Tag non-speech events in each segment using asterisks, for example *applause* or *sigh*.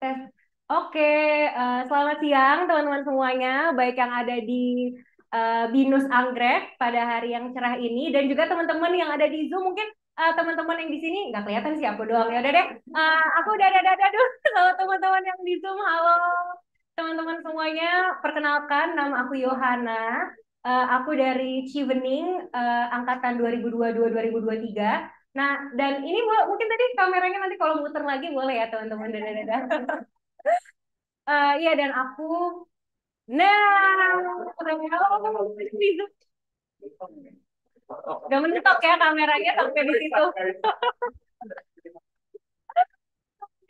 Tes. Oke, uh, selamat siang teman-teman semuanya, baik yang ada di uh, Binus Anggrek pada hari yang cerah ini, dan juga teman-teman yang ada di Zoom mungkin uh, teman-teman yang di sini nggak kelihatan sih aku doang ya udah deh. Uh, aku udah ada ada dulu *laughs* sama teman-teman yang di Zoom. Halo teman-teman semuanya, perkenalkan nama aku Yohana. Uh, aku dari Civening uh, angkatan 2022-2023 Nah, dan ini mungkin tadi kameranya nanti kalau muter lagi boleh ya teman-teman. uh, *laughs* ya dan aku, nah, Gak mentok ya kameranya sampai di situ.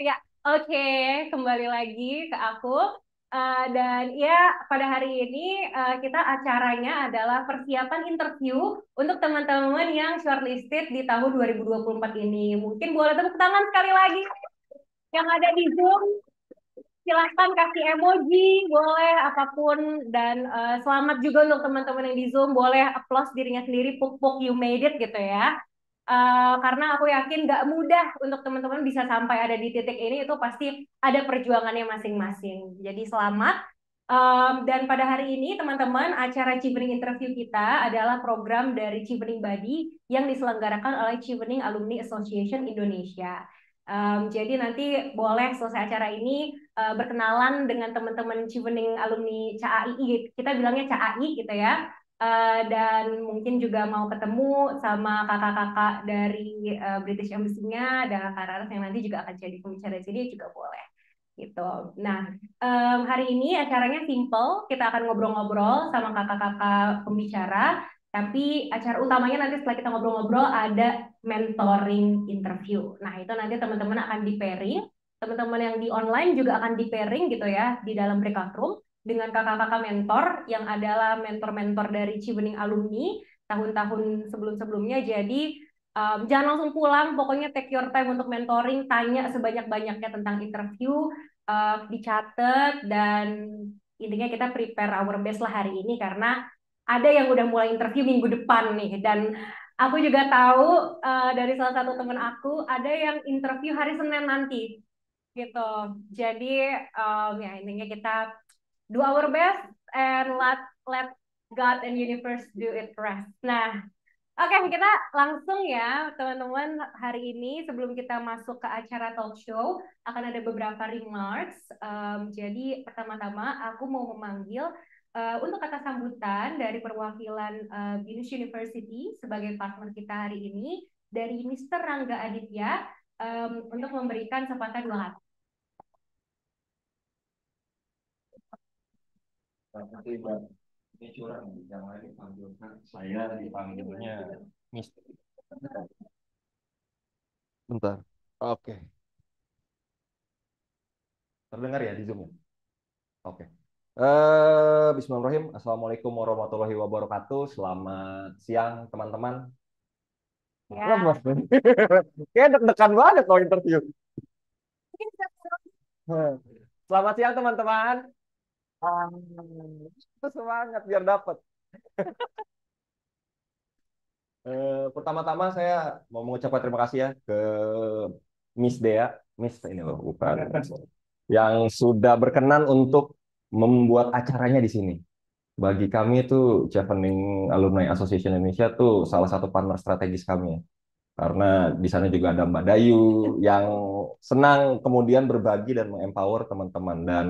*laughs* ya, oke, okay. kembali lagi ke aku. Uh, dan ya pada hari ini uh, kita acaranya adalah persiapan interview untuk teman-teman yang shortlisted di tahun 2024 ini. Mungkin boleh tepuk tangan sekali lagi yang ada di Zoom. Silahkan kasih emoji, boleh apapun dan uh, selamat juga untuk teman-teman yang di Zoom, boleh applause dirinya sendiri, puk-puk you made it gitu ya uh, karena aku yakin gak mudah untuk teman-teman bisa sampai ada di titik ini itu pasti ada perjuangannya masing-masing. Jadi selamat um, dan pada hari ini teman-teman acara Chevening Interview kita adalah program dari Chevening Body yang diselenggarakan oleh Chevening Alumni Association Indonesia. Um, jadi nanti boleh selesai acara ini uh, berkenalan dengan teman-teman Chevening alumni CAI, kita bilangnya CAI gitu ya. Eh, dan mungkin juga mau ketemu sama kakak-kakak dari uh, British Embassy-nya, dan Kak yang nanti juga akan jadi pembicara jadi juga boleh gitu. Nah, um, hari ini acaranya simple, kita akan ngobrol-ngobrol sama kakak-kakak pembicara, tapi acara utamanya nanti setelah kita ngobrol-ngobrol ada mentoring interview. Nah, itu nanti teman-teman akan di pairing, teman-teman yang di online juga akan di pairing gitu ya di dalam breakout room dengan kakak-kakak mentor yang adalah mentor-mentor dari Cibening alumni tahun-tahun sebelum-sebelumnya. Jadi um, jangan langsung pulang, pokoknya take your time untuk mentoring, tanya sebanyak-banyaknya tentang interview, uh, dicatat dan intinya kita prepare our best lah hari ini karena ada yang udah mulai interview minggu depan nih dan aku juga tahu uh, dari salah satu temen aku ada yang interview hari Senin nanti gitu. Jadi um, ya intinya kita do our best and let let God and universe do it rest. Nah, oke okay, kita langsung ya teman-teman hari ini sebelum kita masuk ke acara talk show akan ada beberapa remarks. Um, jadi pertama-tama aku mau memanggil Uh, untuk kata sambutan dari perwakilan uh, Binus University sebagai partner kita hari ini dari Mr. Rangga Aditya um, untuk memberikan sepatah dua kata. Nah, tapi ini curang saya dipanggilnya mister bentar oke terdengar ya di zoom ya oke Uh, Bismillahirrahmanirrahim. Assalamualaikum warahmatullahi wabarakatuh. Selamat siang teman-teman. Ya. *laughs* Kayak deg-degan banget kalau interview. Iya, Selamat siang teman-teman. Itu semangat biar dapat. eh, pertama-tama saya mau mengucapkan terima kasih ya ke Miss Dea, Miss ini loh bukan yang sudah berkenan untuk membuat acaranya di sini. Bagi kami itu Chevening Alumni Association Indonesia tuh salah satu partner strategis kami. Ya. Karena di sana juga ada Mbak Dayu yang senang kemudian berbagi dan mengempower teman-teman dan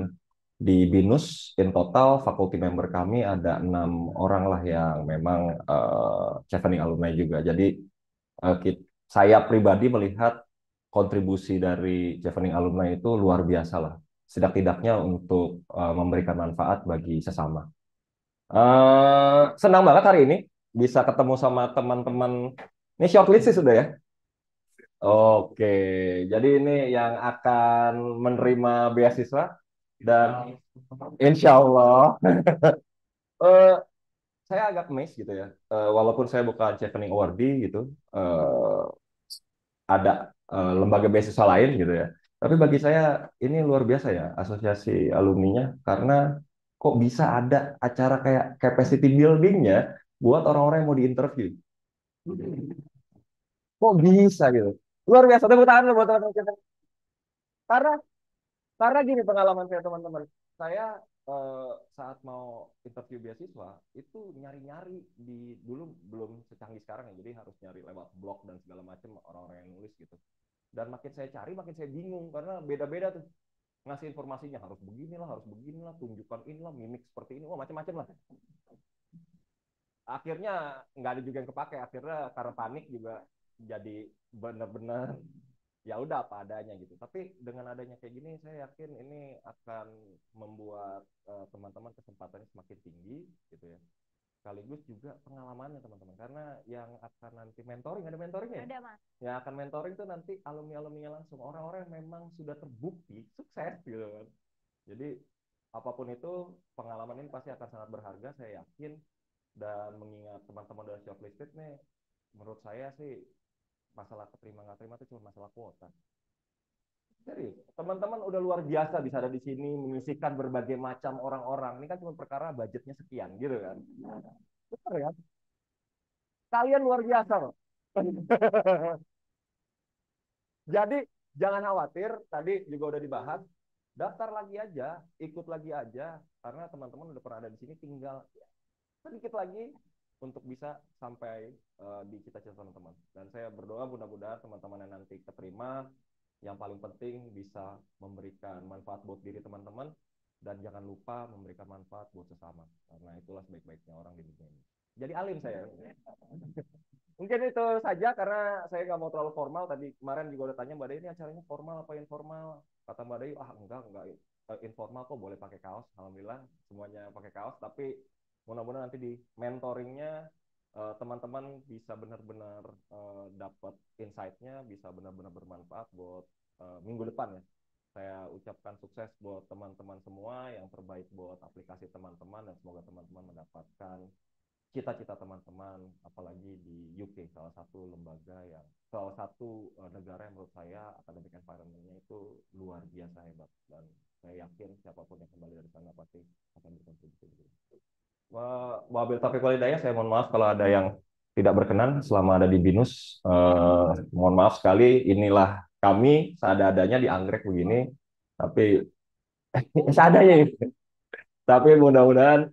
di BINUS in total faculty member kami ada enam orang lah yang memang uh, eh, Chevening alumni juga. Jadi uh, eh, kita, saya pribadi melihat kontribusi dari Chevening alumni itu luar biasa lah. Setidak-tidaknya untuk uh, memberikan manfaat bagi sesama. Uh, senang banget hari ini bisa ketemu sama teman-teman. Ini shortlist sih sudah ya. Oke, jadi ini yang akan menerima beasiswa dan Insya Allah. uh, *laughs* eh, saya agak miss gitu ya. Uh, walaupun saya bukan Chevening awardee gitu, uh, ada uh, lembaga beasiswa lain gitu ya. Tapi bagi saya ini luar biasa ya asosiasi alumninya karena kok bisa ada acara kayak capacity buildingnya buat orang-orang yang mau diinterview. Kok bisa gitu? Luar biasa tepuk tangan buat teman-teman Karena karena gini pengalaman saya teman-teman, saya eh, saat mau interview beasiswa itu nyari-nyari di dulu belum secanggih sekarang ya, jadi harus nyari lewat blog dan segala macam orang-orang yang nulis gitu. Dan makin saya cari makin saya bingung karena beda-beda tuh ngasih informasinya harus beginilah, harus beginilah, tunjukkan inilah, mimik seperti ini, wah macam-macam lah akhirnya nggak ada juga yang kepake akhirnya karena panik juga jadi benar-benar ya udah apa adanya gitu. Tapi dengan adanya kayak gini saya yakin ini akan membuat eh, teman-teman uh, kesempatannya semakin tinggi gitu ya. Sekaligus juga pengalamannya teman-teman karena yang akan nanti mentoring ada mentoring ya? Ada, Mas. Yang akan mentoring itu nanti alumni alumni langsung orang-orang yang memang sudah terbukti sukses gitu kan. Jadi apapun itu pengalaman ini pasti akan sangat berharga saya yakin dan mengingat teman-teman dari shortlisted nih menurut saya sih masalah keterima nggak terima itu cuma masalah kuota. jadi teman-teman udah luar biasa bisa ada di sini menyisihkan berbagai macam orang-orang. Ini kan cuma perkara budgetnya sekian gitu kan. Bener ya Kalian luar biasa loh. *laughs* Jadi jangan khawatir, tadi juga udah dibahas, daftar lagi aja, ikut lagi aja, karena teman-teman udah pernah ada di sini, tinggal sedikit lagi untuk bisa sampai uh, di cita-cita teman-teman. Dan saya berdoa mudah-mudahan teman-teman yang nanti keterima, yang paling penting bisa memberikan manfaat buat diri teman-teman dan jangan lupa memberikan manfaat buat sesama karena itulah sebaik-baiknya orang di dunia ini. Jadi alim saya. *laughs* Mungkin itu saja karena saya nggak mau terlalu formal. Tadi kemarin juga udah tanya Mbak Dayu, ini acaranya formal apa informal? Kata Mbak Dayu, ah enggak, enggak eh, informal kok boleh pakai kaos. Alhamdulillah semuanya pakai kaos. Tapi mudah-mudahan nanti di mentoringnya uh, teman-teman bisa benar-benar uh, dapat insight-nya, bisa benar-benar bermanfaat buat uh, minggu depan ya. Saya ucapkan sukses buat teman-teman semua, yang terbaik buat aplikasi teman-teman dan semoga teman-teman mendapatkan cita-cita teman-teman apalagi di UK salah satu lembaga yang salah satu negara yang menurut saya academic environment-nya itu luar biasa hebat dan saya yakin siapapun yang kembali dari sana pasti akan berkontribusi. Wabil Taufik Walidaya, saya mohon maaf kalau ada yang tidak berkenan selama ada di BINUS. Eh, mohon maaf sekali, inilah kami seada-adanya di anggrek begini. Tapi, *laughs* seadanya Tapi mudah-mudahan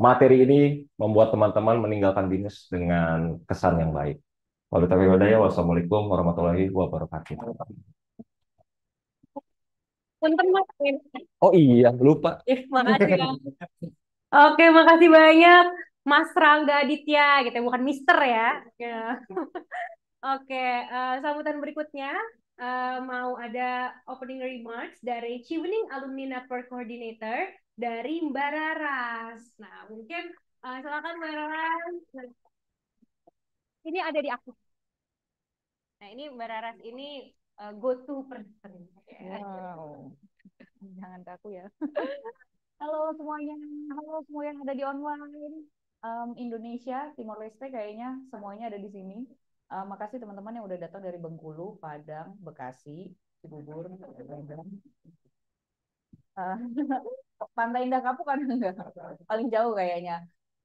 materi ini membuat teman-teman meninggalkan BINUS dengan kesan yang baik. Wabil Taufik Walidaya, wassalamualaikum warahmatullahi wabarakatuh. Oh iya, lupa. Ih, makasih. *laughs* Oke, makasih banyak Mas Rangga Aditya gitu, ya. bukan Mister ya. Oke, *laughs* Oke, uh, sambutan berikutnya uh, mau ada opening remarks dari Cibening Alumni Network Coordinator dari Mbak Raras. Nah, mungkin uh, silakan Mbak Raras. Ini ada di aku. Nah, ini Mbak Raras ini uh, go to person. Wow. *laughs* Jangan takut ya. *laughs* Halo semuanya, halo semua yang ada di online. Um, Indonesia, Timor Leste kayaknya semuanya ada di sini. Uh, makasih teman-teman yang udah datang dari Bengkulu, Padang, Bekasi, Cibubur, uh, *laughs* *laughs* Pantai Indah Kapuk kan Paling jauh kayaknya.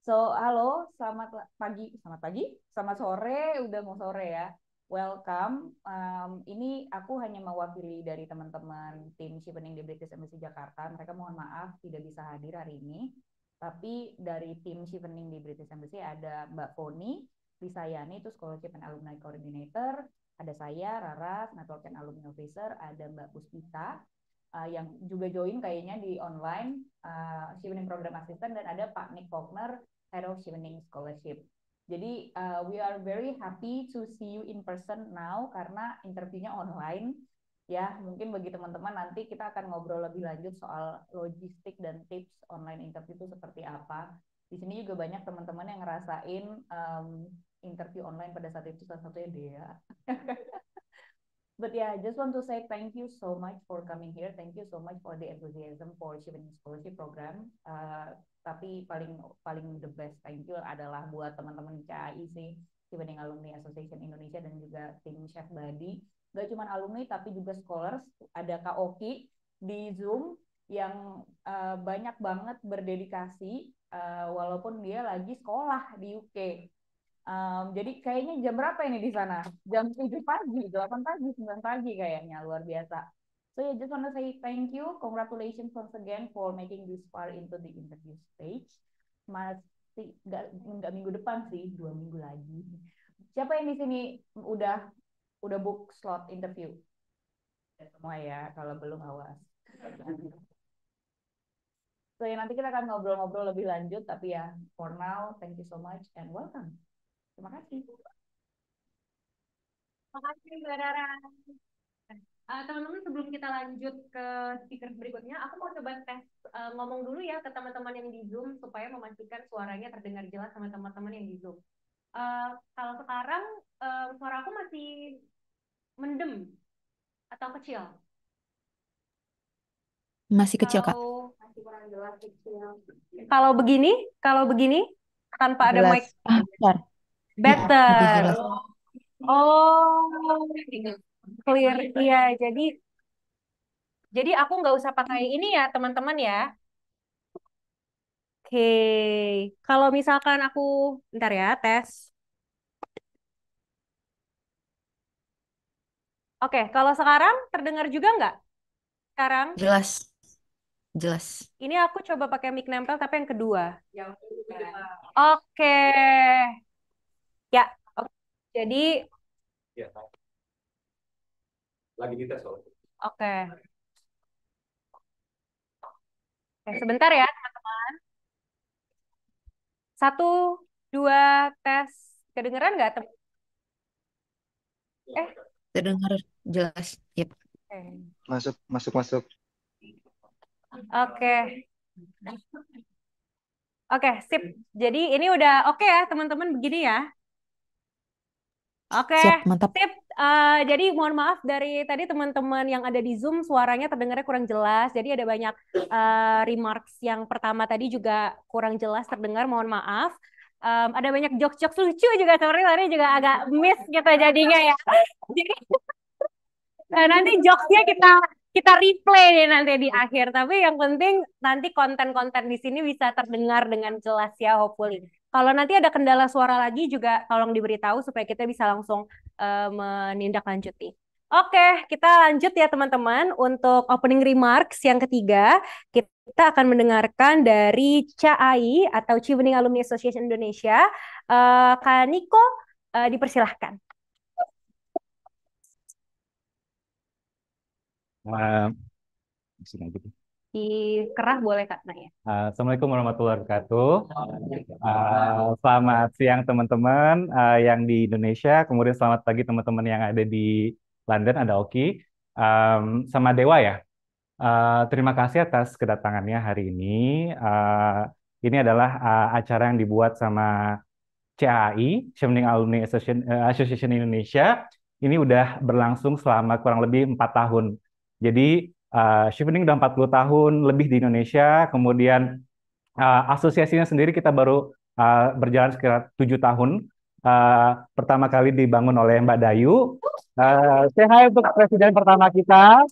So, halo, selamat pagi, selamat pagi, selamat sore, udah mau sore ya welcome. Um, ini aku hanya mewakili dari teman-teman tim Shipping di British Embassy Jakarta. Mereka mohon maaf tidak bisa hadir hari ini. Tapi dari tim Shipping di British Embassy ada Mbak Foni, Risayani, itu Scholarship and Alumni Coordinator, ada saya, Rara, Network and Alumni Officer, ada Mbak Puspita, uh, yang juga join kayaknya di online uh, eh, Shivening Program Assistant dan ada Pak Nick Faulkner, Head of Shivening Scholarship. Jadi uh, we are very happy to see you in person now karena interviewnya online. Ya, mungkin bagi teman-teman nanti kita akan ngobrol lebih lanjut soal logistik dan tips online interview itu seperti apa. Di sini juga banyak teman-teman yang ngerasain um, interview online pada saat itu salah satunya dia. *laughs* But yeah, I just want to say thank you so much for coming here. Thank you so much for the enthusiasm for Shivan's Scholarship Program. Uh, tapi paling paling the best thank you adalah buat teman-teman KAI sih Cibening Alumni Association Indonesia dan juga tim Chef Badi gak cuma alumni tapi juga scholars ada Kak Oki di Zoom yang uh, banyak banget berdedikasi uh, walaupun dia lagi sekolah di UK Um, jadi kayaknya jam berapa ini di sana? Jam tujuh pagi, delapan pagi, sembilan pagi kayaknya luar biasa. So yeah, just want to say thank you. Congratulations once again for making this far into the interview stage. Masih nggak minggu depan sih, dua minggu lagi. Siapa yang di sini udah udah book slot interview? Ya, semua ya, kalau belum awas. so ya nanti kita akan ngobrol-ngobrol lebih lanjut, tapi ya for now thank you so much and welcome. Terima kasih. Terima kasih Mbak Rara. Uh, teman-teman sebelum kita lanjut ke speaker berikutnya, aku mau coba tes uh, ngomong dulu ya ke teman-teman yang di Zoom supaya memastikan suaranya terdengar jelas sama teman-teman yang di Zoom. Uh, kalau sekarang uh, suara aku masih mendem atau kecil? Masih kecil, kalau, Kak. Masih kurang jelas kecil. Kalau begini, kalau begini tanpa ada jelas. mic. Ah, better. oh clear iya. iya jadi jadi aku nggak usah pakai ini ya teman-teman ya oke kalau misalkan aku ntar ya tes oke kalau sekarang terdengar juga nggak sekarang jelas jelas ini aku coba pakai mic nempel tapi yang kedua yang kedua oke ya oke. jadi ya lagi dites soalnya. Oke. Okay. Oke, okay, sebentar ya, teman-teman. Satu, dua, tes. Kedengeran nggak, teman? Ya, eh, terdengar jelas. Yep. Okay. Masuk, masuk, masuk. Oke. Okay. Oke, okay, sip. Jadi ini udah oke okay ya, teman-teman, begini ya. Oke, okay. Siap, mantap. Tip. Uh, eh, jadi mohon maaf dari tadi teman-teman yang ada di Zoom suaranya terdengarnya kurang jelas. Jadi ada banyak uh, remarks yang pertama tadi juga kurang jelas terdengar. Mohon maaf. Um, ada banyak jokes-jokes lucu juga sorry tadi juga agak miss gitu jadinya ya. Jadi nah, nanti jokesnya kita kita replay nih nanti di akhir. Tapi yang penting nanti konten-konten di sini bisa terdengar dengan jelas ya hopefully. Kalau nanti ada kendala suara lagi juga tolong diberitahu supaya kita bisa langsung uh, menindaklanjuti. Oke, kita lanjut ya teman-teman untuk opening remarks yang ketiga. Kita akan mendengarkan dari CAI atau Chevening Alumni Association Indonesia. Uh, Kak Niko, uh, dipersilahkan. Uh, di kerah boleh Kak Naya. Ah, Assalamualaikum warahmatullahi wabarakatuh. Uh, selamat siang teman-teman uh, yang di Indonesia, kemudian selamat pagi teman-teman yang ada di London, ada Oki, um, sama Dewa ya. Uh, terima kasih atas kedatangannya hari ini. Uh, ini adalah uh, acara yang dibuat sama CAI, Chevening Alumni Association, eh, Association Indonesia. Ini udah berlangsung selama kurang lebih empat tahun. Jadi uh, eh, Shivening udah 40 tahun lebih di Indonesia, kemudian uh, asosiasinya sendiri kita baru uh, berjalan sekitar tujuh tahun. Uh, pertama kali dibangun oleh Mbak Dayu. Uh, say untuk presiden pertama kita.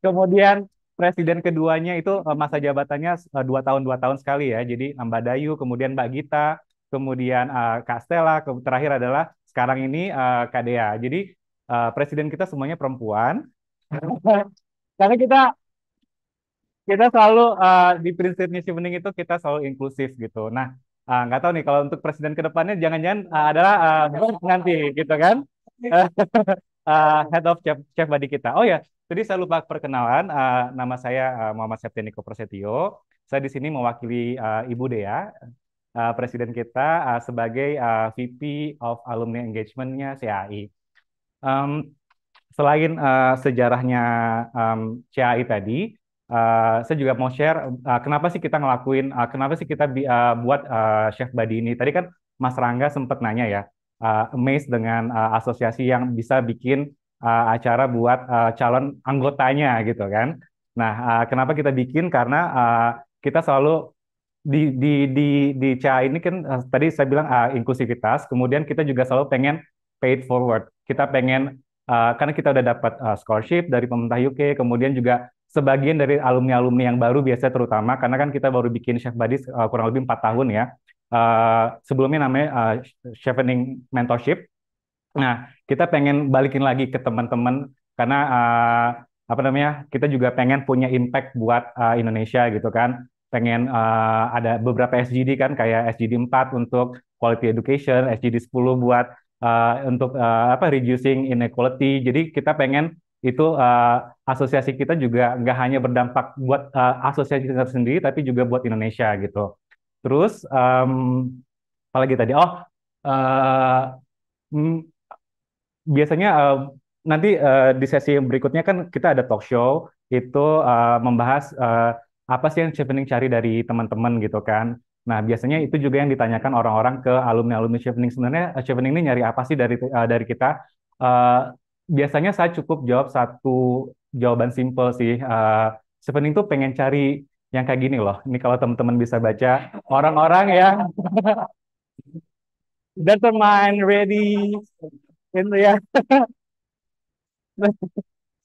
Kemudian presiden keduanya itu masa jabatannya 2 dua tahun dua tahun sekali ya. Jadi Mbak Dayu, kemudian Mbak Gita, kemudian uh, Kak Stella, ke terakhir adalah sekarang ini uh, KDA. Jadi uh, presiden kita semuanya perempuan. *laughs* karena kita kita selalu uh, di prinsipnya si bening itu kita selalu inklusif gitu. Nah, uh, nggak tahu nih kalau untuk presiden kedepannya jangan-jangan uh, adalah uh, nanti gitu kan uh, *laughs* head of chef chef body kita. Oh ya, tadi saya lupa perkenalan. Uh, nama saya uh, Muhammad Septeniko Prasetyo. Saya di sini mewakili uh, Ibu Dea, uh, presiden kita uh, sebagai uh, VP of Alumni Engagementnya nya CAI. Um, selain uh, sejarahnya um, CAI tadi, uh, saya juga mau share uh, kenapa sih kita ngelakuin, uh, kenapa sih kita bi uh, buat uh, Chef Buddy ini. Tadi kan Mas Rangga sempat nanya ya, uh, amazed dengan uh, asosiasi yang bisa bikin uh, acara buat uh, calon anggotanya gitu kan. Nah, uh, kenapa kita bikin? Karena uh, kita selalu di di di di CA ini kan uh, tadi saya bilang uh, inklusivitas, kemudian kita juga selalu pengen paid forward. Kita pengen uh, karena kita udah dapat uh, scholarship dari pemerintah UK, kemudian juga sebagian dari alumni-alumni yang baru biasa terutama karena kan kita baru bikin Chef Buddies uh, eh, kurang lebih empat tahun ya. Uh, sebelumnya namanya uh, Chefening Mentorship. Nah, kita pengen balikin lagi ke teman-teman karena uh, apa namanya? Kita juga pengen punya impact buat uh, Indonesia gitu kan. Pengen uh, ada beberapa SGD kan kayak SGD 4 untuk quality education, SGD 10 buat uh, untuk uh, apa reducing inequality. Jadi kita pengen itu uh, asosiasi kita juga nggak hanya berdampak buat uh, asosiasi kita sendiri, tapi juga buat Indonesia gitu. Terus um, apalagi tadi? Oh, uh, mm, biasanya uh, nanti uh, di sesi berikutnya kan kita ada talk show itu uh, membahas uh, apa sih yang Chevening cari dari teman-teman gitu kan. Nah, biasanya itu juga yang ditanyakan orang-orang ke alumni-alumni Chevening. Sebenarnya eh, Chevening ini nyari apa sih dari uh, dari kita? Uh, biasanya saya cukup jawab satu jawaban simple sih. Uh, Chevening tuh pengen cari yang kayak gini loh. Ini kalau teman-teman bisa baca orang-orang ya determined, *laughs* ready, itu ya. *laughs*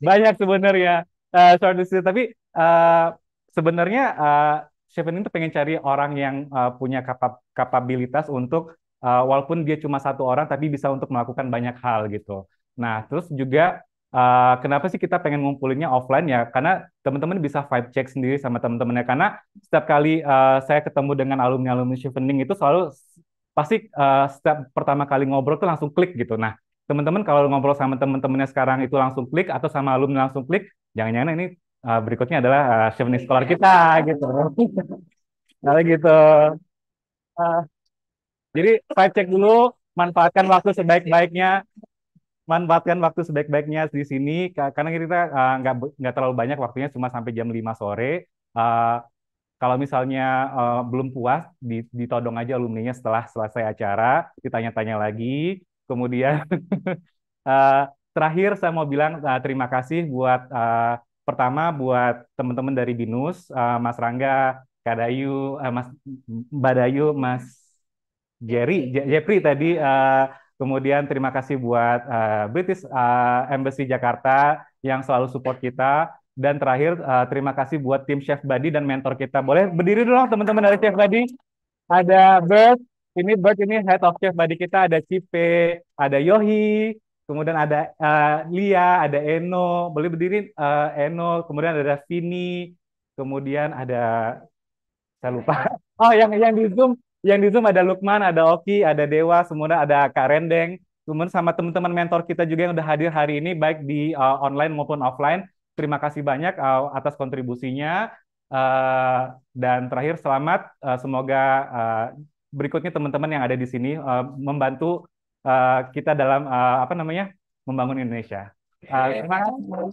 Banyak sebenarnya uh, sorry, tapi uh, sebenarnya uh, Chevening tuh pengen cari orang yang uh, punya kapab kapabilitas untuk uh, walaupun dia cuma satu orang tapi bisa untuk melakukan banyak hal gitu. Nah, terus juga uh, kenapa sih kita pengen ngumpulinnya offline ya? Karena teman-teman bisa vibe check sendiri sama teman-temannya. Karena setiap kali uh, saya ketemu dengan alumni-alumni Chevening itu selalu pasti uh, setiap pertama kali ngobrol tuh langsung klik gitu. Nah, teman-teman kalau ngobrol sama teman-temannya sekarang itu langsung klik atau sama alumni langsung klik, jangan-jangan ini uh, berikutnya adalah uh, seven Scholar kita gitu. Kalau *laughs* nah, gitu. Uh, jadi five check dulu, manfaatkan waktu sebaik-baiknya, manfaatkan waktu sebaik-baiknya di sini karena kita uh, nggak nggak terlalu banyak waktunya cuma sampai jam 5 sore. Uh, kalau misalnya uh, belum puas, ditodong aja alumninya setelah selesai acara, ditanya-tanya lagi. Kemudian uh, *laughs* terakhir saya mau bilang uh, terima kasih buat uh, pertama buat teman-teman dari Binus, uh, Mas Rangga, Kadayu Dayu, uh, Mas Badayu Mas Jerry, Je Jepri tadi. Uh, kemudian terima kasih buat uh, British uh, Embassy Jakarta yang selalu support kita. Dan terakhir, uh, terima kasih buat tim Chef Buddy dan mentor kita. Boleh berdiri dulu teman-teman dari Chef Buddy. Ada Bert, ini Bert ini head of Chef Buddy kita, ada Cipe, ada Yohi, kemudian ada uh, Lia, ada Eno, boleh berdiri uh, Eno, kemudian ada Vini, kemudian ada saya lupa. Oh, yang yang di Zoom, yang di Zoom ada Lukman, ada Oki, ada Dewa, semuanya ada Kak Rendeng, kemudian sama teman-teman mentor kita juga yang udah hadir hari ini baik di uh, online maupun offline. Terima kasih banyak uh, atas kontribusinya. Uh, dan terakhir selamat uh, semoga uh, berikutnya teman-teman yang ada di sini uh, membantu uh, kita dalam uh, apa namanya membangun Indonesia. Uh, terima kasih.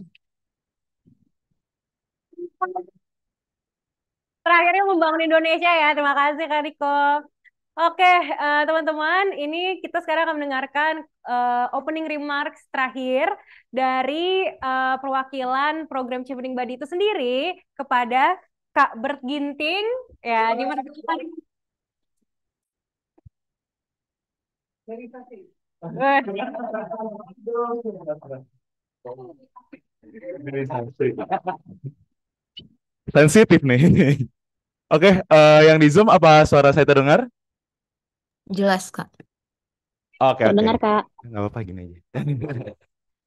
Terakhirnya membangun Indonesia ya. Terima kasih Kak Riko. Oke, uh, teman-teman, ini kita sekarang akan mendengarkan uh, opening remarks terakhir dari uh, perwakilan program Cibening Badi itu sendiri kepada Kak Bert Ginting. Ya, gimana? *laughs* Sensitif nih. *laughs* Oke, okay, uh, eh, yang di Zoom apa suara saya terdengar? Jelas, Kak. Oke, okay, Terdengar, okay. Kak. Gak apa-apa, gini aja. *laughs*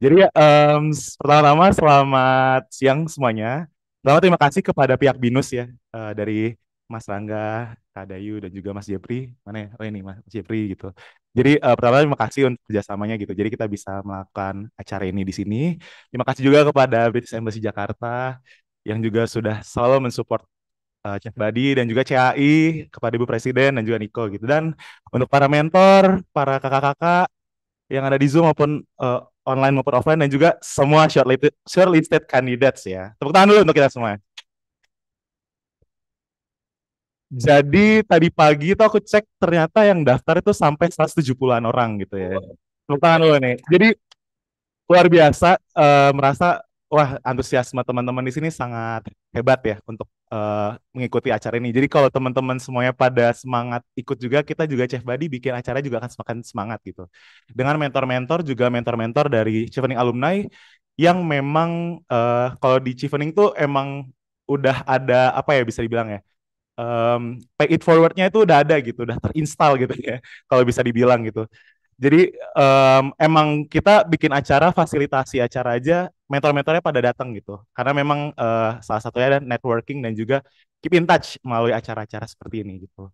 Jadi, um, pertama-tama selamat siang semuanya. Selamat terima kasih kepada pihak BINUS ya, uh, dari Mas Rangga, Kak Dayu dan juga Mas Jepri mana ya oh ini Mas Jepri gitu jadi uh, pertama terima kasih untuk kerjasamanya gitu jadi kita bisa melakukan acara ini di sini terima kasih juga kepada British Embassy Jakarta yang juga sudah selalu mensupport uh, Chef Badi dan juga CAI kepada Ibu Presiden dan juga Niko gitu dan untuk para mentor para kakak-kakak yang ada di Zoom maupun uh, online maupun offline dan juga semua shortlisted shortlisted candidates ya tepuk tangan dulu untuk kita semua Hmm. Jadi tadi pagi itu aku cek ternyata yang daftar itu sampai 170-an orang gitu ya. Tepuk tangan dulu nih. Jadi luar biasa uh, merasa wah antusiasme teman-teman di sini sangat hebat ya untuk uh, mengikuti acara ini. Jadi kalau teman-teman semuanya pada semangat ikut juga, kita juga Chef Badi bikin acara juga akan semakin semangat gitu. Dengan mentor-mentor juga mentor-mentor dari Chevening alumni yang memang uh, kalau di Chevening tuh emang udah ada apa ya bisa dibilang ya um, pay it forwardnya itu udah ada gitu, udah terinstall gitu ya, *laughs* kalau bisa dibilang gitu. Jadi um, emang kita bikin acara, fasilitasi acara aja, mentor-mentornya pada datang gitu. Karena memang uh, salah satunya ada networking dan juga keep in touch melalui acara-acara seperti ini gitu.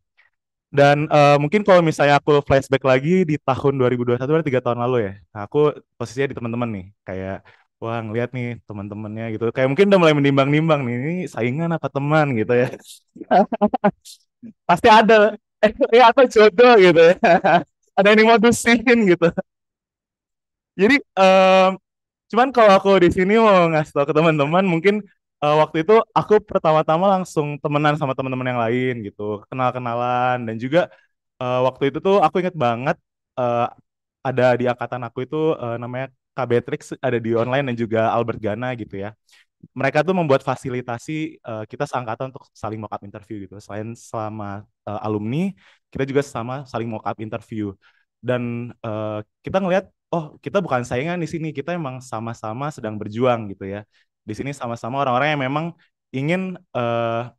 Dan uh, mungkin kalau misalnya aku flashback lagi di tahun 2021 tiga tahun lalu ya. Nah, aku posisinya di teman-teman nih, kayak wah ngeliat nih teman-temannya gitu kayak mungkin udah mulai menimbang-nimbang nih ini saingan apa teman gitu ya *laughs* pasti ada *laughs* eh atau jodoh gitu ya *laughs* ada yang dusin gitu jadi um, cuman kalau aku di sini mau ngasih tau ke teman-teman mungkin uh, waktu itu aku pertama-tama langsung temenan sama teman-teman yang lain gitu kenal-kenalan dan juga uh, waktu itu tuh aku inget banget uh, ada di angkatan aku itu uh, namanya Kak Beatrix ada di online dan juga Albert Gana gitu ya. Mereka tuh membuat fasilitasi uh, kita seangkatan untuk saling mock up interview gitu. Selain selama uh, eh, alumni, kita juga sama saling mock up interview. Dan uh, kita ngelihat oh, kita bukan saingan di sini, kita emang sama-sama sedang berjuang gitu ya. Di sini sama-sama orang-orang yang memang ingin uh,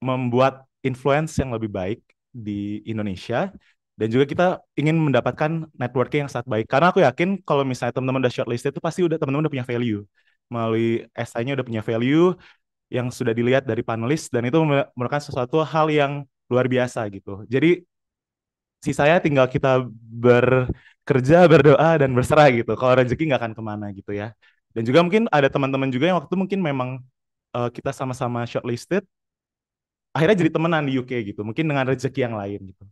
membuat influence yang lebih baik di Indonesia dan juga kita ingin mendapatkan networking yang sangat baik karena aku yakin kalau misalnya teman-teman udah shortlisted itu pasti udah teman-teman udah punya value melalui SI-nya udah punya value yang sudah dilihat dari panelis dan itu merupakan sesuatu hal yang luar biasa gitu jadi si saya tinggal kita bekerja berdoa dan berserah gitu kalau rezeki nggak akan kemana gitu ya dan juga mungkin ada teman-teman juga yang waktu itu mungkin memang uh, kita sama-sama shortlisted akhirnya jadi temenan di UK gitu mungkin dengan rezeki yang lain gitu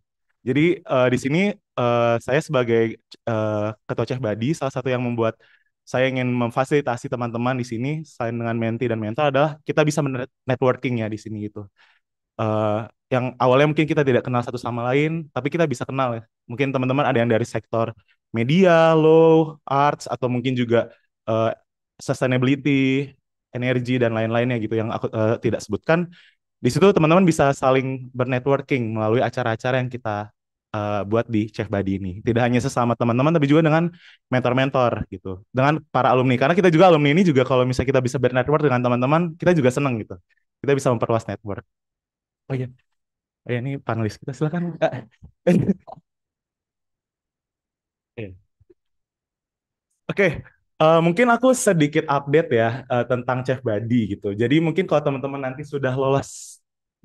jadi uh, di sini uh, saya sebagai uh, ketua Ceh Badi salah satu yang membuat saya ingin memfasilitasi teman-teman di sini selain dengan menti dan mentor adalah kita bisa networking ya di sini gitu. Uh, yang awalnya mungkin kita tidak kenal satu sama lain, tapi kita bisa kenal ya. Mungkin teman-teman ada yang dari sektor media, law, arts atau mungkin juga uh, sustainability, energi dan lain-lainnya gitu yang aku uh, tidak sebutkan. Di situ teman-teman bisa saling bernetworking melalui acara-acara yang kita uh, buat di Chef Badi ini. Tidak hanya sesama teman-teman, tapi juga dengan mentor-mentor gitu, dengan para alumni. Karena kita juga alumni ini juga kalau misalnya kita bisa bernetwork dengan teman-teman, kita juga senang gitu. Kita bisa memperluas network. Oh iya, oh, iya ini panelis kita Silahkan. *laughs* Iya. Oke, okay. uh, eh, mungkin aku sedikit update ya uh, tentang Chef Badi gitu. Jadi mungkin kalau teman-teman nanti sudah lolos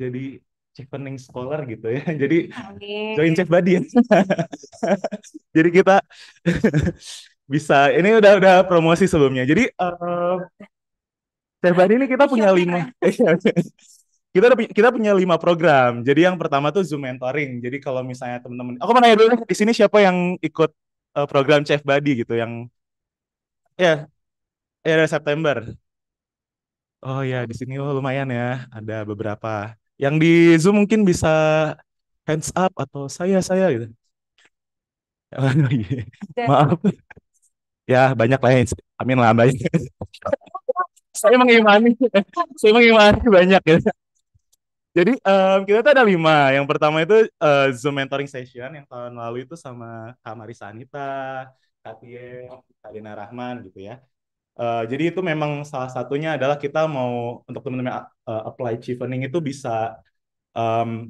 jadi chevening scholar gitu ya. *laughs* Jadi Amin. join chef buddy ya. *laughs* Jadi kita *laughs* bisa ini udah udah promosi sebelumnya. Jadi uh, chef buddy ini kita punya lima. Kan? Iya. kita ada, kita punya lima program. Jadi yang pertama tuh Zoom mentoring. Jadi kalau misalnya teman-teman, aku mau nanya dulu di sini siapa yang ikut uh, program Chef Buddy gitu yang ya yeah, ya yeah, September. Oh ya di sini oh, lumayan ya, ada beberapa. Yang di Zoom mungkin bisa hands up atau saya saya gitu. *laughs* Maaf. Ya banyak lah. Ya. Amin lah banyak. *laughs* saya mengimani, *laughs* saya mengimani banyak ya. Jadi um, kita tuh ada lima. Yang pertama itu uh, Zoom mentoring session yang tahun lalu itu sama Kak Kak Anita, Katie, Kalina Rahman gitu ya. Eh, jadi itu memang salah satunya adalah kita mau untuk teman-teman uh, apply Chiefening itu bisa um,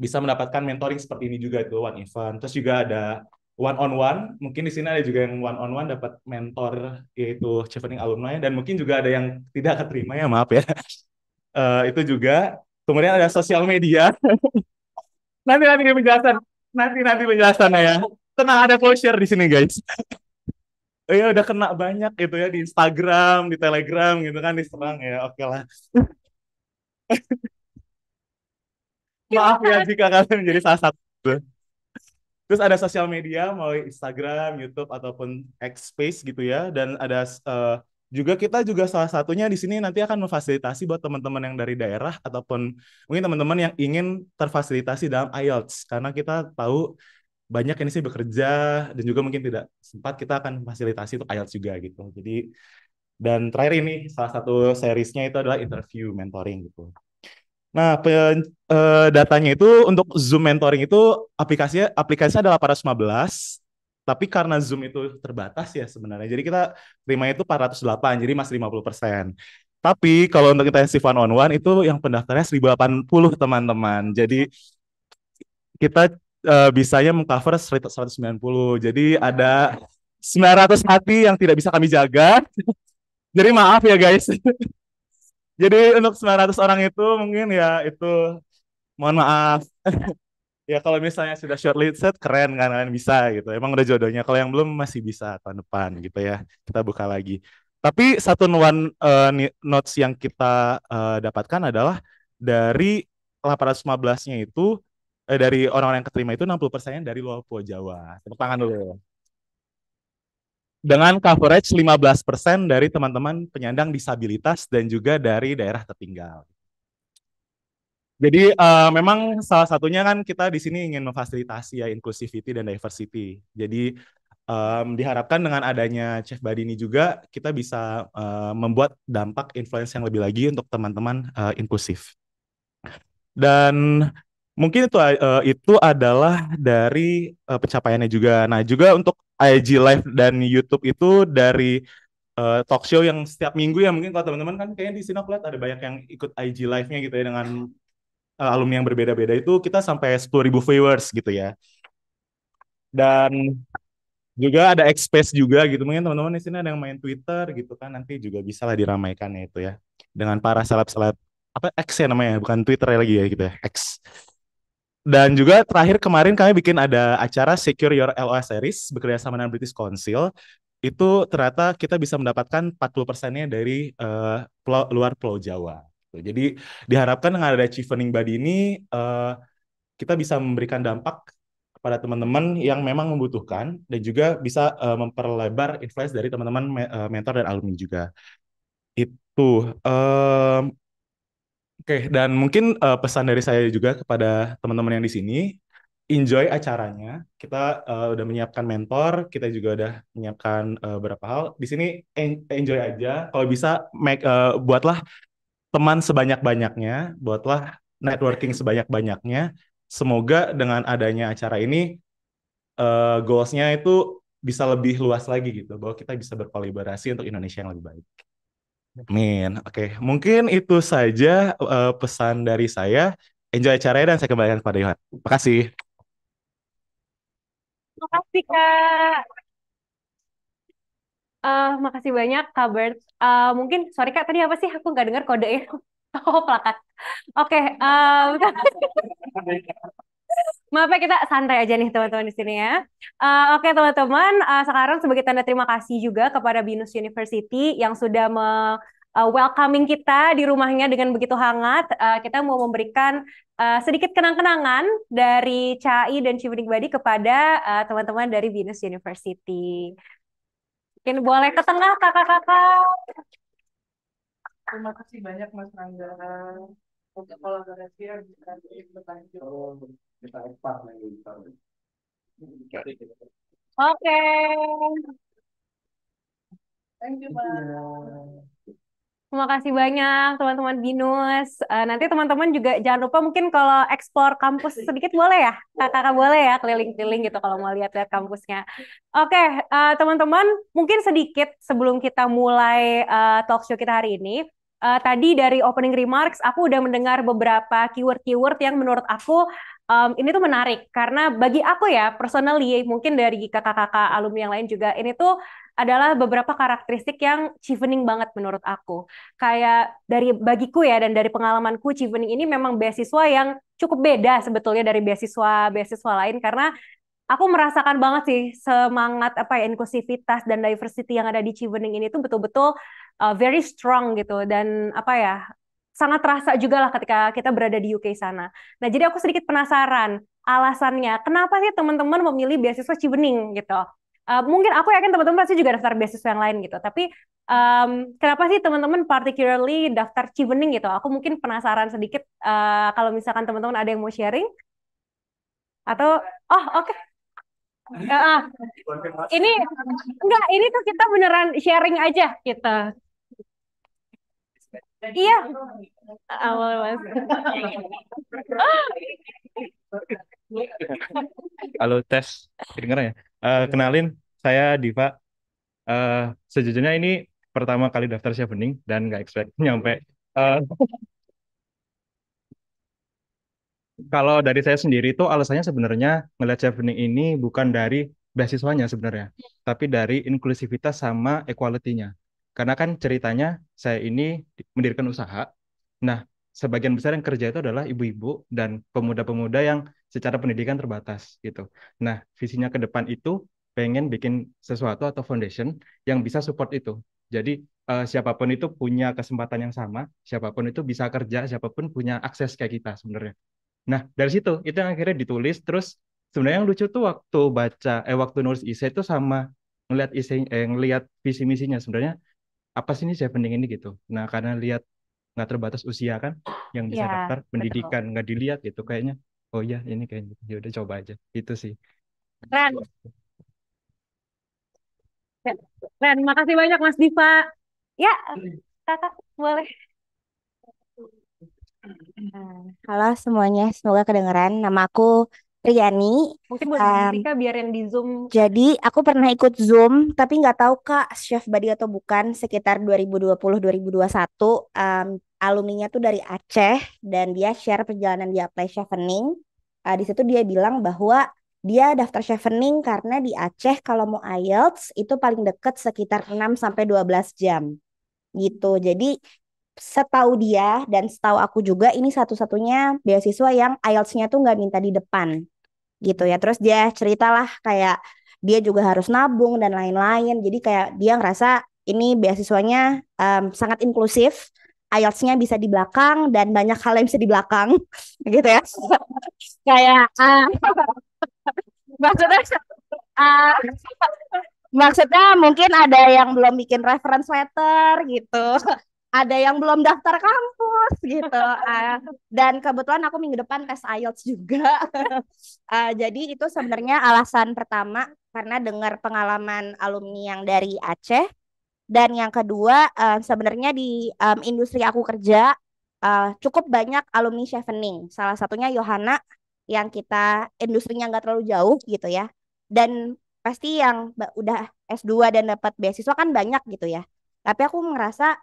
bisa mendapatkan mentoring seperti ini juga itu one event. Terus juga ada one on one. Mungkin di sini ada juga yang one on one dapat mentor yaitu Chiefening alumni dan mungkin juga ada yang tidak keterima ya maaf ya. uh, *laughs* itu juga. Kemudian ada sosial media. *laughs* nanti nanti penjelasan. Nanti nanti penjelasannya ya. Tenang ada closure di sini guys. *laughs* ya udah kena banyak gitu ya di Instagram, di Telegram gitu kan diserang ya, oke lah. *laughs* Ya Maaf ya jika kalian menjadi salah satu. Terus ada sosial media melalui Instagram, YouTube ataupun X Space gitu ya dan ada uh, juga kita juga salah satunya di sini nanti akan memfasilitasi buat teman-teman yang dari daerah ataupun mungkin teman-teman yang ingin terfasilitasi dalam IELTS karena kita tahu banyak ini sih bekerja dan juga mungkin tidak sempat kita akan fasilitasi untuk IELTS juga gitu. Jadi dan terakhir ini salah satu seriesnya itu adalah interview mentoring gitu. Nah, pen, uh, datanya itu untuk Zoom mentoring itu aplikasinya aplikasinya adalah 415 tapi karena Zoom itu terbatas ya sebenarnya. Jadi kita terima itu 408, jadi masih 50%. Tapi kalau untuk intensif one on one itu yang pendaftarnya 1080 teman-teman. Jadi kita uh, bisanya mengcover 190. Jadi ada 900 hati yang tidak bisa kami jaga. *laughs* Jadi maaf ya guys. *laughs* Jadi untuk 900 orang itu mungkin ya itu mohon maaf. *laughs* ya kalau misalnya sudah shortlisted keren kan kalian bisa gitu. Emang udah jodohnya. Kalau yang belum masih bisa tahun depan gitu ya. Kita buka lagi. Tapi satu one uh, notes yang kita uh, dapatkan adalah dari 815-nya itu eh, dari orang-orang yang keterima itu 60 persennya dari luar Pulau Jawa. Tepuk tangan dulu. Dengan coverage 15 persen dari teman-teman penyandang disabilitas dan juga dari daerah tertinggal. Jadi uh, memang salah satunya kan kita di sini ingin memfasilitasi ya inclusivity dan diversity. Jadi um, diharapkan dengan adanya Chef Badi ini juga kita bisa uh, membuat dampak influence yang lebih lagi untuk teman-teman uh, inklusif. Dan mungkin itu uh, itu adalah dari uh, pencapaiannya juga. Nah, juga untuk IG live dan YouTube itu dari uh, talk show yang setiap minggu ya mungkin kalau teman-teman kan kayaknya di sini aku lihat ada banyak yang ikut IG live-nya gitu ya dengan uh, alumni yang berbeda-beda itu kita sampai 10.000 viewers gitu ya. Dan juga ada Xspace juga gitu. Mungkin teman-teman di sini ada yang main Twitter gitu kan nanti juga bisa lah diramaikan ya itu ya dengan para seleb-seleb apa X ya namanya ya, bukan Twitter ya lagi ya gitu ya X dan juga terakhir kemarin kami bikin ada acara Secure Your LOS Series bekerja sama dengan British Council. Itu ternyata kita bisa mendapatkan 40 persennya dari uh, eh, pulau, luar Pulau Jawa. Jadi diharapkan dengan ada Chiefening body ini uh, kita bisa memberikan dampak kepada teman-teman yang memang membutuhkan dan juga bisa uh, memperlebar influence dari teman-teman me mentor dan alumni juga. Itu Uh, Oke, dan mungkin uh, pesan dari saya juga kepada teman-teman yang di sini, enjoy acaranya. Kita uh, udah menyiapkan mentor, kita juga udah menyiapkan uh, beberapa hal. Di sini enjoy aja. Kalau bisa make uh, buatlah teman sebanyak-banyaknya, buatlah networking sebanyak-banyaknya. Semoga dengan adanya acara ini uh, goals itu bisa lebih luas lagi gitu, bahwa kita bisa berkolaborasi untuk Indonesia yang lebih baik. Amin. Oke, okay. mungkin itu saja uh, pesan dari saya. Enjoy acaranya dan saya kembalikan kepada Yohan. Terima kasih. Terima kasih, Kak. Uh, makasih banyak, Kak Bert. Uh, mungkin, sorry Kak, tadi apa sih? Aku nggak dengar kode ya. *laughs* Oh, pelakat Oke, okay, eh, *laughs* um, Maaf ya kita santai aja nih teman-teman di sini ya. Uh, Oke okay, teman-teman, uh, sekarang sebagai tanda terima kasih juga kepada Binus University yang sudah me uh, welcoming kita di rumahnya dengan begitu hangat. Uh, kita mau memberikan uh, sedikit kenang-kenangan dari CAI dan Cibening Badi kepada teman teman-teman dari Binus University. Mungkin boleh ke tengah kakak-kakak. Terima kasih banyak Mas Rangga untuk kolaborasi yang bisa kita ekspor kita ya. Oke. Thank you, iya. Terima kasih banyak teman-teman Binus. Uh, nanti teman-teman juga jangan lupa mungkin kalau ekspor kampus sedikit boleh ya? Kakak-kakak boleh ya keliling-keliling gitu kalau mau lihat-lihat kampusnya. Oke, okay, uh, eh, teman-teman mungkin sedikit sebelum kita mulai uh, talk show kita hari ini. Uh, tadi dari opening remarks aku udah mendengar beberapa keyword-keyword yang menurut aku um, ini tuh menarik karena bagi aku ya personally mungkin dari kakak-kakak alumni yang lain juga ini tuh adalah beberapa karakteristik yang chevening banget menurut aku. Kayak dari bagiku ya dan dari pengalamanku chevening ini memang beasiswa yang cukup beda sebetulnya dari beasiswa-beasiswa lain karena aku merasakan banget sih semangat apa ya inklusivitas dan diversity yang ada di Chevening ini tuh betul-betul uh, very strong gitu dan apa ya sangat terasa juga lah ketika kita berada di UK sana. Nah, jadi aku sedikit penasaran alasannya. Kenapa sih teman-teman memilih beasiswa Cibening gitu? Uh, mungkin aku yakin teman-teman pasti juga daftar beasiswa yang lain gitu. Tapi um, kenapa sih teman-teman particularly daftar Cibening gitu? Aku mungkin penasaran sedikit uh, kalau misalkan teman-teman ada yang mau sharing atau oh oke. Okay. Uh, ini enggak ini tuh kita beneran sharing aja gitu. Iya. iya. Awal mas. Halo tes, kedengeran ya? Uh, kenalin, saya Diva. Uh, sejujurnya ini pertama kali daftar Chef Bening dan nggak expect *laughs* nyampe. Uh, kalau dari saya sendiri itu alasannya sebenarnya ngeliat Chef Bening ini bukan dari beasiswanya sebenarnya, tapi dari inklusivitas sama equality-nya. Karena kan ceritanya saya ini mendirikan usaha. Nah, sebagian besar yang kerja itu adalah ibu-ibu dan pemuda-pemuda yang secara pendidikan terbatas gitu. Nah, visinya ke depan itu pengen bikin sesuatu atau foundation yang bisa support itu. Jadi uh, siapapun itu punya kesempatan yang sama, siapapun itu bisa kerja, siapapun punya akses kayak kita sebenarnya. Nah, dari situ itu yang akhirnya ditulis terus sebenarnya yang lucu tuh waktu baca eh waktu nulis isai itu sama ngelihat isai eh ngelihat visi misinya sebenarnya apa sih ini saya Sevening ini gitu nah karena lihat nggak terbatas usia kan yang bisa ya, daftar pendidikan nggak dilihat gitu kayaknya oh iya ini kayaknya ya udah coba aja itu sih keren keren makasih banyak Mas Diva ya kakak boleh Halo semuanya, semoga kedengeran. Nama aku Riani. Iya, Mungkin buat um, Rika biar yang di Zoom. Jadi aku pernah ikut Zoom tapi nggak tahu Kak Chef Badi atau bukan sekitar 2020 2021 um, alumninya tuh dari Aceh dan dia share perjalanan dia apply chefening. Uh, di situ dia bilang bahwa dia daftar chefening karena di Aceh kalau mau IELTS itu paling deket sekitar 6 sampai 12 jam. Gitu. Jadi setahu dia dan setahu aku juga ini satu-satunya beasiswa yang IELTS-nya tuh nggak minta di depan gitu ya terus dia ceritalah kayak dia juga harus nabung dan lain-lain jadi kayak dia ngerasa ini beasiswanya um, sangat inklusif IELTS-nya bisa di belakang dan banyak hal yang bisa di belakang *laughs* gitu ya *laughs* kayak uh, *laughs* maksudnya uh, maksudnya mungkin ada yang belum bikin reference letter gitu ada yang belum daftar kampus gitu uh, dan kebetulan aku minggu depan tes IELTS juga uh, *laughs* jadi itu sebenarnya alasan pertama karena dengar pengalaman alumni yang dari Aceh dan yang kedua uh, sebenarnya di um, industri aku kerja uh, cukup banyak alumni chevening salah satunya Yohana yang kita industrinya nggak terlalu jauh gitu ya dan pasti yang udah S2 dan dapat beasiswa kan banyak gitu ya tapi aku merasa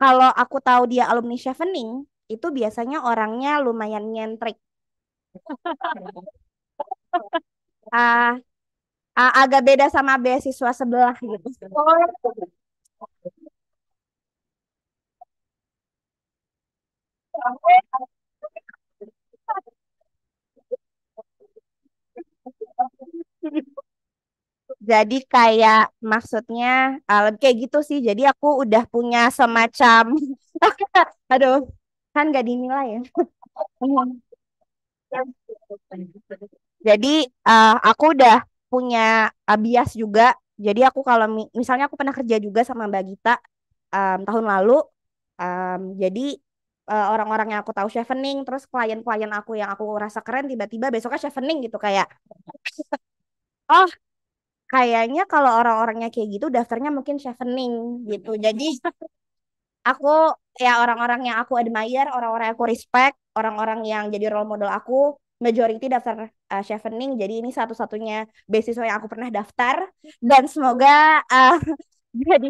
kalau aku tahu dia alumni Chevening, itu biasanya orangnya lumayan nyentrik. uh, *laughs* uh, agak beda sama beasiswa sebelah gitu. Thank *laughs* you jadi kayak maksudnya uh, kayak gitu sih jadi aku udah punya semacam *laughs* aduh kan gak dinilai ya jadi uh, aku udah punya uh, bias juga jadi aku kalau mi misalnya aku pernah kerja juga sama Mbak Gita um, tahun lalu um, jadi orang eh, orang-orang yang aku tahu chevening terus klien-klien aku yang aku rasa keren tiba-tiba besoknya chevening gitu kayak *laughs* oh kayaknya kalau orang-orangnya kayak gitu daftarnya mungkin chevening gitu jadi aku ya orang-orang yang aku admire orang-orang yang aku respect orang-orang yang jadi role model aku majority daftar uh, eh, chevening jadi ini satu-satunya beasiswa yang aku pernah daftar dan semoga uh, *laughs* jadi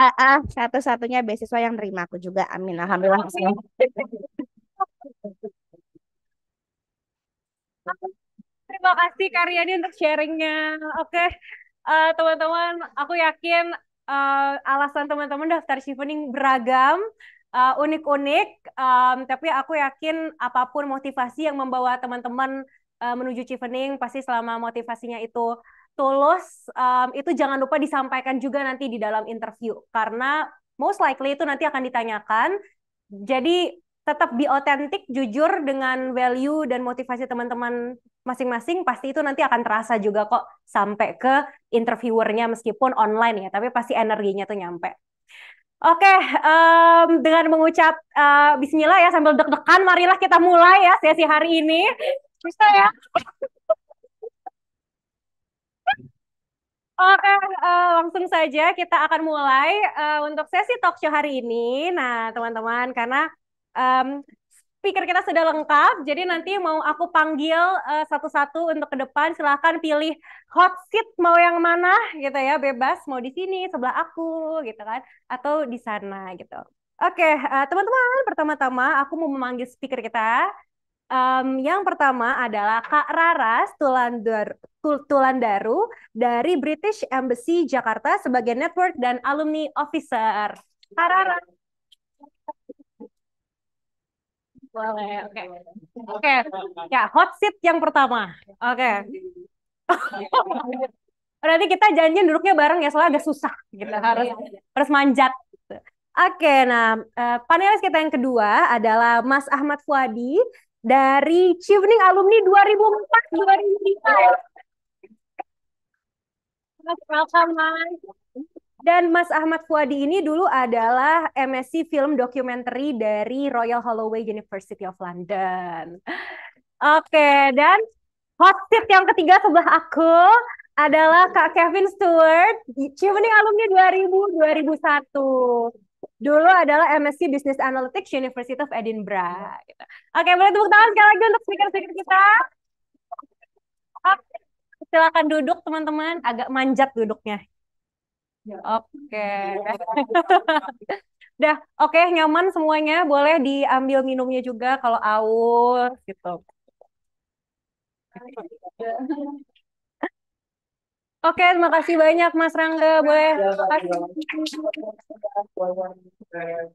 uh, *laughs* uh, satu-satunya beasiswa yang terima aku juga amin alhamdulillah *laughs* kasih karyanya untuk sharingnya. Oke, okay. uh, eh, teman-teman, aku yakin uh, alasan teman-teman daftar Shivening beragam, uh, unik-unik. Um, tapi aku yakin apapun motivasi yang membawa teman-teman uh, menuju Shivening, pasti selama motivasinya itu tulus, um, itu jangan lupa disampaikan juga nanti di dalam interview. Karena most likely itu nanti akan ditanyakan. Jadi tetap be authentic, jujur dengan value dan motivasi teman-teman masing-masing pasti itu nanti akan terasa juga kok sampai ke interviewernya meskipun online ya, tapi pasti energinya tuh nyampe. Oke, um, dengan mengucap uh, bismillah ya sambil deg-degan marilah kita mulai ya sesi hari ini. Bisa ya? Oke, uh, langsung saja kita akan mulai uh, untuk sesi talk show hari ini. Nah, teman-teman, karena um, speaker kita sudah lengkap. Jadi nanti mau aku panggil eh, satu-satu uh, untuk ke depan. Silahkan pilih hot seat mau yang mana gitu ya, bebas mau di sini sebelah aku gitu kan, atau di sana gitu. Oke, uh, teman-teman, pertama-tama aku mau memanggil speaker kita. Um, yang pertama adalah Kak Raras Tulandar, Tul, Tulandaru dari British Embassy Jakarta sebagai Network dan Alumni Officer. Kak Raras, Boleh, oke. Okay. Oke. Okay. Ya, hot seat yang pertama. Oke. Okay. *laughs* Berarti kita janjian duduknya bareng ya, soalnya agak susah kita gitu, Harus iya. harus manjat. oke Oke, nah eh, panelis kita yang kedua adalah Mas Ahmad Fuadi dari Chevening Alumni 2004 2005. Welcome, Mas. Dan Mas Ahmad Fuadi ini dulu adalah MSc Film Documentary dari Royal Holloway University of London. Oke, dan hot tip yang ketiga sebelah aku adalah Kak Kevin Stewart, Cibening alumni 2000 2001. Dulu adalah MSc Business Analytics University of Edinburgh. Oke, boleh tepuk tangan sekali lagi untuk speaker-speaker kita. Oke, silakan duduk teman-teman, agak manjat duduknya. Ya. Oke. *laughs* Dah, oke nyaman semuanya. Boleh diambil minumnya juga kalau aus gitu. *laughs* Oke, terima kasih banyak Mas Rangga. Boleh. Ya,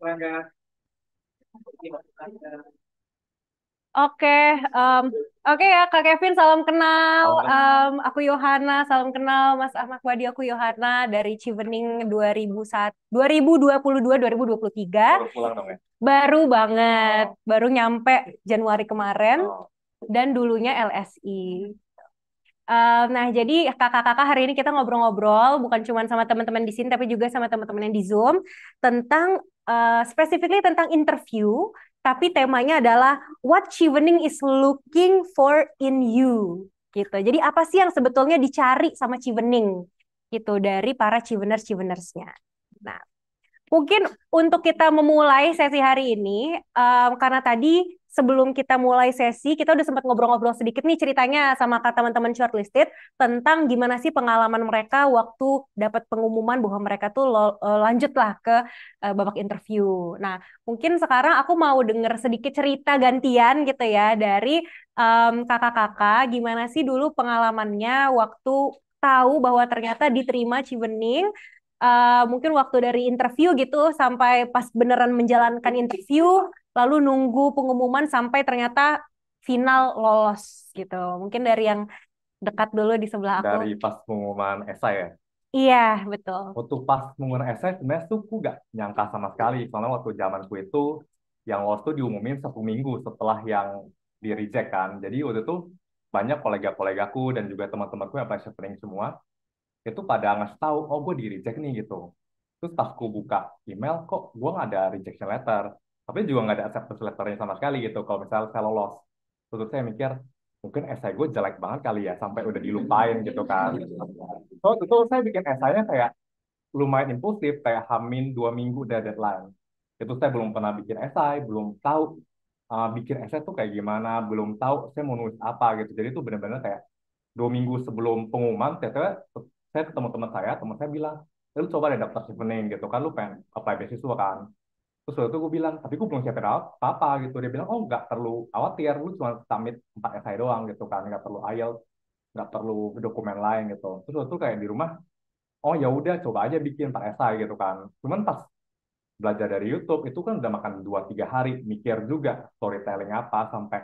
terima kasih. Oke, um, oke okay ya Kak Kevin, salam kenal. Um, aku Yohana, salam kenal Mas Ahmad Wadi, aku Yohana dari Civening 2022 2023. Baru pulang dong ya. Baru banget, oh. baru nyampe Januari kemarin oh. dan dulunya LSI. Um, nah, jadi kakak-kakak hari ini kita ngobrol-ngobrol bukan cuma sama teman-teman di sini tapi juga sama teman-teman yang di Zoom tentang uh, specifically tentang interview tapi temanya adalah what Chevening is looking for in you gitu. Jadi apa sih yang sebetulnya dicari sama Chevening gitu dari para Chiveners Chivenersnya. Nah, mungkin untuk kita memulai sesi hari ini um, karena tadi sebelum kita mulai sesi, kita udah sempat ngobrol-ngobrol sedikit nih ceritanya sama kak teman-teman shortlisted tentang gimana sih pengalaman mereka waktu dapat pengumuman bahwa mereka tuh lo, eh, lanjutlah ke eh, babak interview. Nah, mungkin sekarang aku mau denger sedikit cerita gantian gitu ya dari kakak kakak-kakak gimana sih dulu pengalamannya waktu tahu bahwa ternyata diterima Cibening Uh, mungkin waktu dari interview gitu sampai pas beneran menjalankan interview lalu nunggu pengumuman sampai ternyata final lolos gitu. Mungkin dari yang dekat dulu di sebelah aku. Dari pas pengumuman esai ya? Iya, betul. Waktu pas pengumuman esai sebenarnya aku gak nyangka sama sekali. Soalnya waktu zamanku itu yang lolos tuh diumumin satu minggu setelah yang di reject kan. Jadi waktu itu banyak kolega-kolegaku dan juga teman-temanku yang apply sharing semua itu pada ngasih tahu, oh gue di reject nih gitu. Terus pas ku buka email, kok gue gak ada rejection letter tapi juga nggak ada acceptance letternya sama sekali gitu kalau misalnya saya lolos terus saya mikir mungkin esai gue jelek banget kali ya sampai udah dilupain gitu kan so itu saya bikin esainya kayak lumayan impulsif kayak hamin dua minggu udah deadline itu saya belum pernah bikin esai belum tahu uh, bikin esai tuh kayak gimana belum tahu saya mau nulis apa gitu jadi itu benar-benar kayak dua minggu sebelum pengumuman saya saya ketemu teman saya teman saya bilang eh, lu coba deh daftar sevening gitu kan lu pengen apply beasiswa kan terus waktu itu gue bilang tapi gue belum siapin apa apa gitu dia bilang oh nggak perlu khawatir lu cuma submit empat essay doang gitu kan nggak perlu IELTS nggak perlu dokumen lain gitu terus waktu itu kayak di rumah oh ya udah coba aja bikin empat essay gitu kan cuman pas belajar dari YouTube itu kan udah makan dua tiga hari mikir juga storytelling apa sampai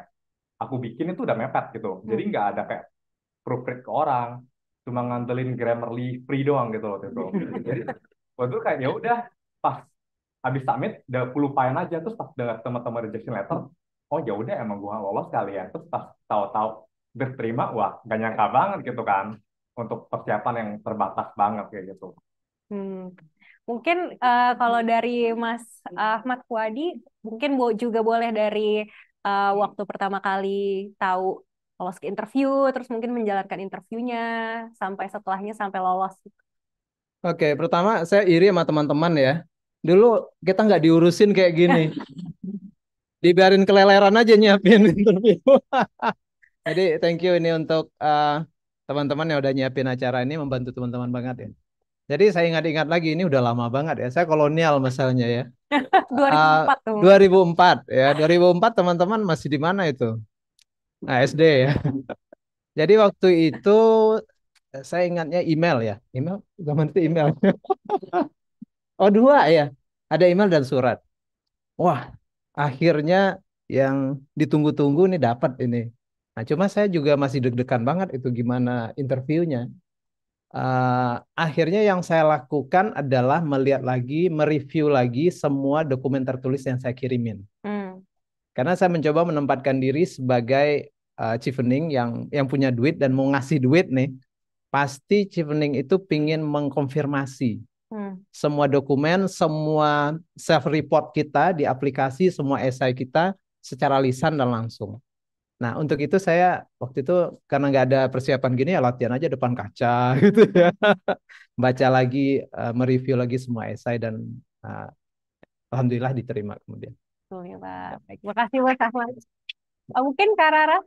aku bikin itu udah mepet gitu hmm. jadi nggak ada kayak proofread ke orang cuma ngandelin Grammarly free doang gitu loh *laughs* jadi waktu itu kayak ya udah pas habis summit udah pelupain aja terus pas dengar teman-teman rejection letter oh ya udah emang gua lolos kali ya terus pas tahu-tahu berterima wah gak nyangka banget gitu kan untuk persiapan yang terbatas banget kayak gitu hmm. mungkin uh, kalau dari Mas Ahmad Wadi mungkin juga boleh dari uh, waktu pertama kali tahu lolos ke interview terus mungkin menjalankan interviewnya sampai setelahnya sampai lolos Oke, pertama saya iri sama teman-teman ya dulu kita nggak diurusin kayak gini *laughs* dibiarin keleleran aja nyiapin interview *laughs* jadi thank you ini untuk teman eh, teman-teman yang udah nyiapin acara ini membantu teman-teman banget ya jadi saya ingat-ingat lagi ini udah lama banget ya saya kolonial misalnya ya 2004 tuh. Uh, 2004 ya 2004 teman-teman masih di mana itu nah, SD ya *laughs* jadi waktu itu eh, saya ingatnya email ya email zaman itu email Oh dua ya, ada email dan surat. Wah, akhirnya yang ditunggu-tunggu ini dapat ini. Nah, cuma saya juga masih deg-degan banget itu gimana interviewnya. Uh, akhirnya yang saya lakukan adalah melihat lagi, mereview lagi semua dokumen tertulis yang saya kirimin. Hmm. Karena saya mencoba menempatkan diri sebagai uh, eh, chiefening yang yang punya duit dan mau ngasih duit nih. Pasti chiefening itu pingin mengkonfirmasi Hmm. Semua dokumen, semua self report kita di aplikasi, semua esai kita secara lisan dan langsung. Nah, untuk itu saya waktu itu karena nggak ada persiapan gini ya latihan aja depan kaca *laughs* gitu ya. Baca lagi, uh, mereview lagi semua esai dan uh, alhamdulillah diterima kemudian. Alhamdulillah. terima kasih Mas Ahmad. Eh, mungkin Rara.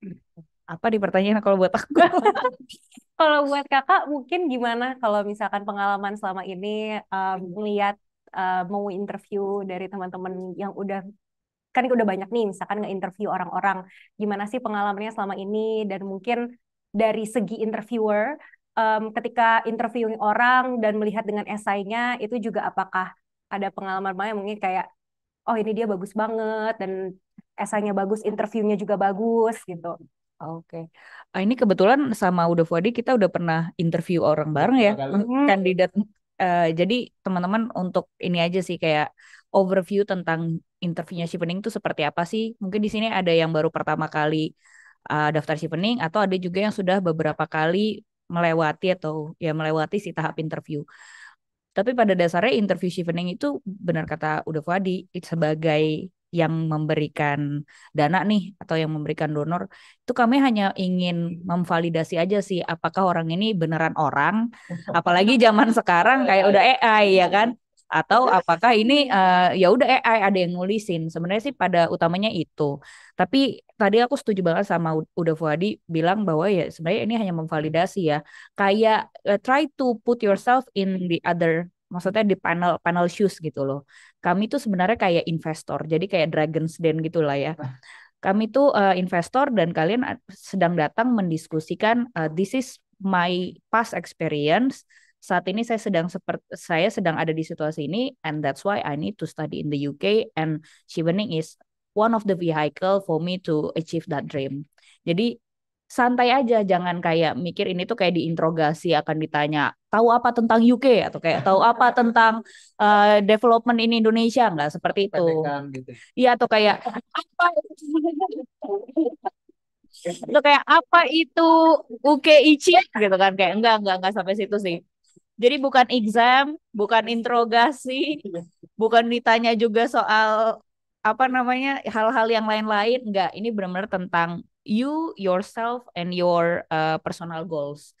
Hmm apa dipertanyakan kalau buat aku? *laughs* kalau buat kakak mungkin gimana kalau misalkan pengalaman selama ini um, melihat mau interview dari teman-teman yang udah kan udah banyak nih misalkan nge-interview orang-orang gimana sih pengalamannya selama ini dan mungkin dari segi interviewer um, ketika interviewing orang dan melihat dengan esainya itu juga apakah ada pengalaman yang mungkin kayak oh ini dia bagus banget dan esainya bagus interviewnya juga bagus gitu Oke. okay. Eh, ini kebetulan sama Uda Fuadi kita udah pernah interview orang bareng ya, Bagaimana? Mm-hmm. kandidat. Uh, jadi teman-teman untuk ini aja sih kayak overview tentang interviewnya si Pening itu seperti apa sih? Mungkin di sini ada yang baru pertama kali uh, daftar Pening atau ada juga yang sudah beberapa kali melewati atau ya melewati si tahap interview. Tapi pada dasarnya interview si Pening itu benar kata Uda Fuadi, sebagai yang memberikan dana nih atau yang memberikan donor itu kami hanya ingin memvalidasi aja sih apakah orang ini beneran orang apalagi zaman sekarang kayak udah AI ya kan atau apakah ini uh, ya udah AI ada yang nulisin sebenarnya sih pada utamanya itu tapi tadi aku setuju banget sama Uda Fuadi bilang bahwa ya sebenarnya ini hanya memvalidasi ya kayak uh, try to put yourself in the other maksudnya di panel panel shoes gitu loh. Kami tuh sebenarnya kayak investor, jadi kayak Dragon's Den gitulah ya. Kami tuh uh, investor dan kalian eh, sedang datang mendiskusikan uh, this is my past experience. Saat ini saya sedang seperti saya sedang ada di situasi ini and that's why I need to study in the UK and Shivening is one of the vehicle for me to achieve that dream. Jadi santai aja jangan kayak mikir ini tuh kayak diinterogasi akan ditanya tahu apa tentang UK atau kayak tahu apa tentang uh, development in Indonesia enggak seperti itu gitu. iya gitu. atau kayak apa itu *laughs* kayak apa itu UKIC gitu kan kayak enggak enggak enggak sampai situ sih jadi bukan exam bukan interogasi bukan ditanya juga soal apa namanya hal-hal yang lain-lain enggak ini benar-benar tentang you yourself and your uh, personal goals.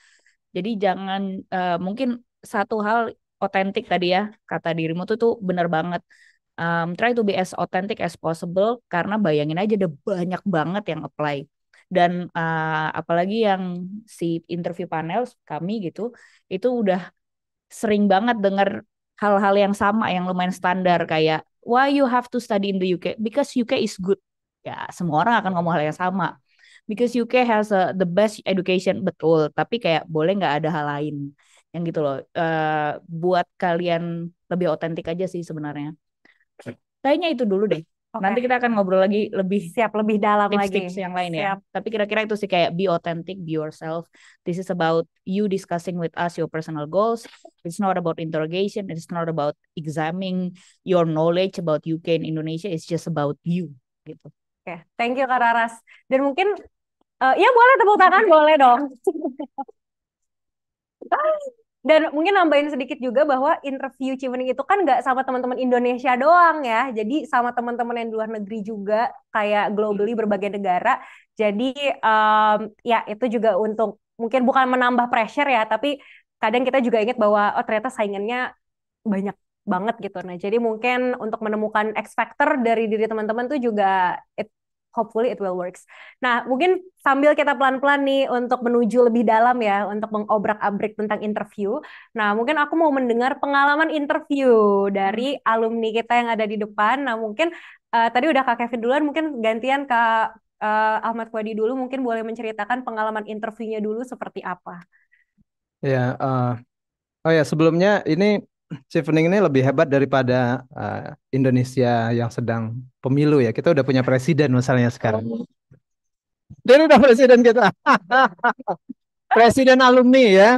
Jadi jangan uh, mungkin satu hal otentik tadi ya kata dirimu tuh tuh benar banget. Um, try to be as authentic as possible karena bayangin aja ada banyak banget yang apply dan uh, apalagi yang si interview panel kami gitu itu udah sering banget dengar hal-hal yang sama yang lumayan standar kayak why you have to study in the UK because UK is good ya semua orang akan ngomong hal yang sama because UK has a, the best education betul tapi kayak boleh nggak ada hal lain yang gitu loh uh, buat kalian lebih otentik aja sih sebenarnya kayaknya itu dulu deh okay. nanti kita akan ngobrol lagi lebih siap lebih dalam tips, lagi tips yang lain ya. siap. ya tapi kira-kira itu sih kayak be authentic be yourself this is about you discussing with us your personal goals it's not about interrogation it's not about examining your knowledge about UK and Indonesia it's just about you gitu Oke, okay. thank you Kak Raras. Dan mungkin Uh, ya boleh tepuk tangan boleh dong. *laughs* Dan mungkin nambahin sedikit juga bahwa interview Chimening itu kan nggak sama teman-teman Indonesia doang ya. Jadi sama teman-teman yang di luar negeri juga kayak globally hmm. berbagai negara. Jadi um, ya itu juga untuk mungkin bukan menambah pressure ya, tapi kadang kita juga ingat bahwa oh ternyata saingannya banyak banget gitu. Nah, jadi mungkin untuk menemukan X factor dari diri teman-teman tuh juga it hopefully it will works. Nah, mungkin sambil kita pelan-pelan nih untuk menuju lebih dalam ya, untuk mengobrak-abrik tentang interview. Nah, mungkin aku mau mendengar pengalaman interview dari hmm. alumni kita yang ada di depan. Nah, mungkin uh, tadi udah Kak Kevin duluan, mungkin gantian Kak uh, Ahmad Kwadi dulu, mungkin boleh menceritakan pengalaman interviewnya dulu seperti apa. Ya, yeah, uh, oh ya yeah, sebelumnya ini Chevening ini lebih hebat daripada uh, Indonesia yang sedang pemilu ya. Kita udah punya presiden misalnya sekarang. Dia udah presiden kita. *laughs* presiden alumni ya.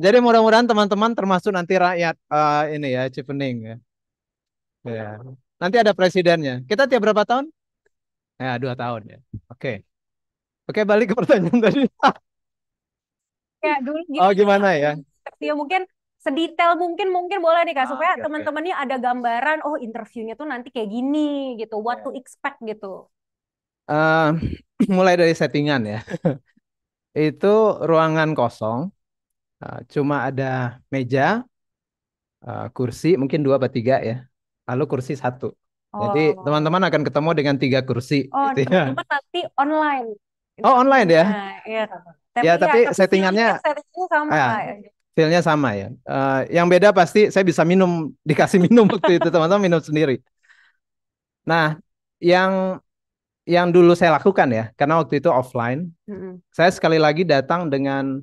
Jadi mudah-mudahan teman-teman termasuk nanti rakyat uh, ini ya Chevening ya. ya. Nanti ada presidennya. Kita tiap berapa tahun? Ya, dua tahun ya. Oke. Oke, balik ke pertanyaan tadi. ya, dulu Gitu. oh, gimana ya? Ya mungkin sedetail mungkin mungkin boleh nih kak ah, supaya okay, teman-temannya okay. ada gambaran oh interviewnya tuh nanti kayak gini gitu what yeah. to iya. expect gitu uh, *clears throat* mulai dari settingan ya *laughs* itu ruangan kosong uh, cuma ada meja uh, kursi mungkin dua atau tiga ya lalu kursi satu oh. jadi teman-teman akan ketemu dengan tiga kursi oh gitu ya. tapi online Oh online ya? Nah, iya. Ya, tapi ya ya, tapi settingannya, settingnya sama. Ah. Ya. Gitu feelnya sama ya. Uh, yang beda pasti saya bisa minum *laughs* dikasih minum waktu itu teman-teman minum sendiri. Nah, yang yang dulu saya lakukan ya, karena waktu itu offline, mm-hmm. saya sekali lagi datang dengan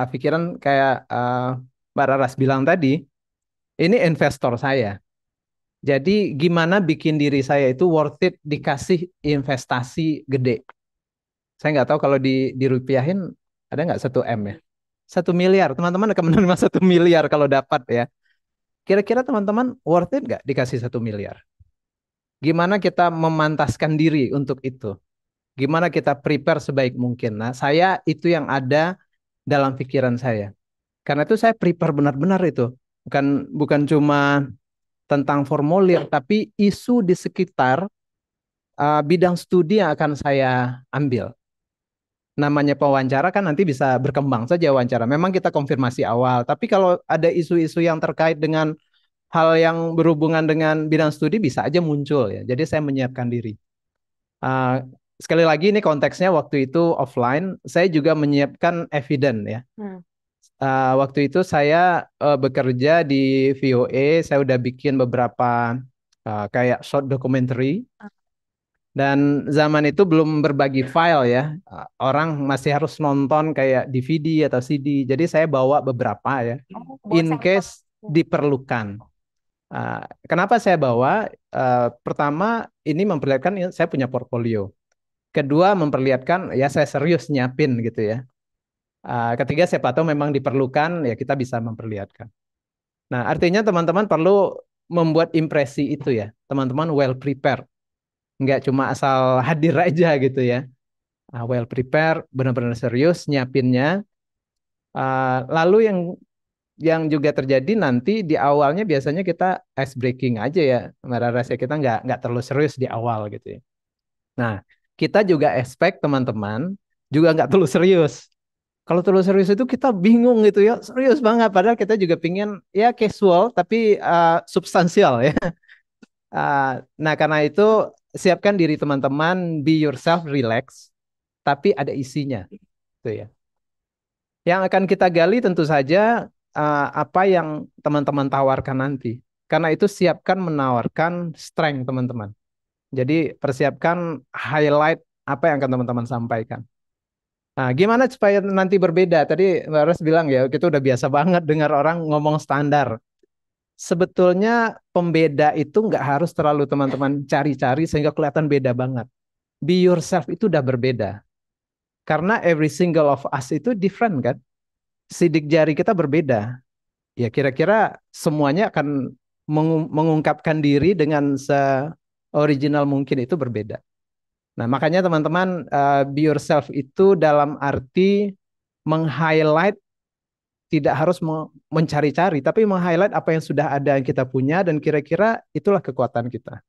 uh, pikiran kayak uh, Mbak Raras bilang tadi, ini investor saya. Jadi gimana bikin diri saya itu worth it dikasih investasi gede. Saya nggak tahu kalau di dirupiahin ada nggak satu m ya? satu miliar. Teman-teman akan menerima *laughs* satu miliar kalau dapat ya. Kira-kira teman-teman worth it nggak dikasih satu miliar? Gimana kita memantaskan diri untuk itu? Gimana kita prepare sebaik mungkin? Nah, saya itu yang ada dalam pikiran saya. Karena itu saya prepare benar-benar itu. Bukan bukan cuma tentang formulir, tapi isu di sekitar uh, bidang studi yang akan saya ambil namanya pewawancara kan nanti bisa berkembang saja wawancara. Memang kita konfirmasi awal, tapi kalau ada isu-isu yang terkait dengan hal yang berhubungan dengan bidang studi bisa aja muncul ya. Jadi saya menyiapkan diri. Uh, sekali lagi ini konteksnya waktu itu offline. Saya juga menyiapkan evidence ya. Uh, waktu itu saya uh, bekerja di VOA. E, saya udah bikin beberapa uh, kayak short documentary. Dan zaman itu belum berbagi file ya. Orang masih harus nonton kayak DVD atau CD. Jadi saya bawa beberapa ya. Oh, in case oh. diperlukan. Uh, kenapa saya bawa? Uh, pertama, ini memperlihatkan ya, saya punya portfolio. Kedua, memperlihatkan ya saya serius nyapin gitu ya. Uh, ketiga, siapa tahu memang diperlukan ya kita bisa memperlihatkan. Nah, artinya teman-teman perlu membuat impresi itu ya. Teman-teman well prepared nggak cuma asal hadir aja gitu ya uh, well prepare benar-benar serius nyiapinnya uh, lalu yang yang juga terjadi nanti di awalnya biasanya kita ice breaking aja ya mbak rahasia kita nggak nggak terlalu serius di awal gitu ya nah kita juga expect teman-teman juga nggak terlalu serius kalau terlalu serius itu kita bingung gitu ya serius banget padahal kita juga pingin ya casual tapi uh, substansial ya uh, nah karena itu siapkan diri teman-teman, be yourself, relax, tapi ada isinya, gitu ya. Yang akan kita gali tentu saja uh, apa yang teman-teman tawarkan nanti, karena itu siapkan menawarkan strength teman-teman. Jadi persiapkan highlight apa yang akan teman-teman sampaikan. Nah, gimana supaya nanti berbeda? Tadi Mbak Ros bilang ya, kita udah biasa banget dengar orang ngomong standar sebetulnya pembeda itu nggak harus terlalu teman-teman cari-cari sehingga kelihatan beda banget. Be yourself itu udah berbeda. Karena every single of us itu different kan. Sidik jari kita berbeda. Ya kira-kira semuanya akan mengungkapkan diri dengan se-original mungkin itu berbeda. Nah makanya teman-teman uh, be yourself itu dalam arti meng-highlight tidak harus mencari-cari, tapi meng-highlight apa yang sudah ada yang kita punya dan kira-kira itulah kekuatan kita.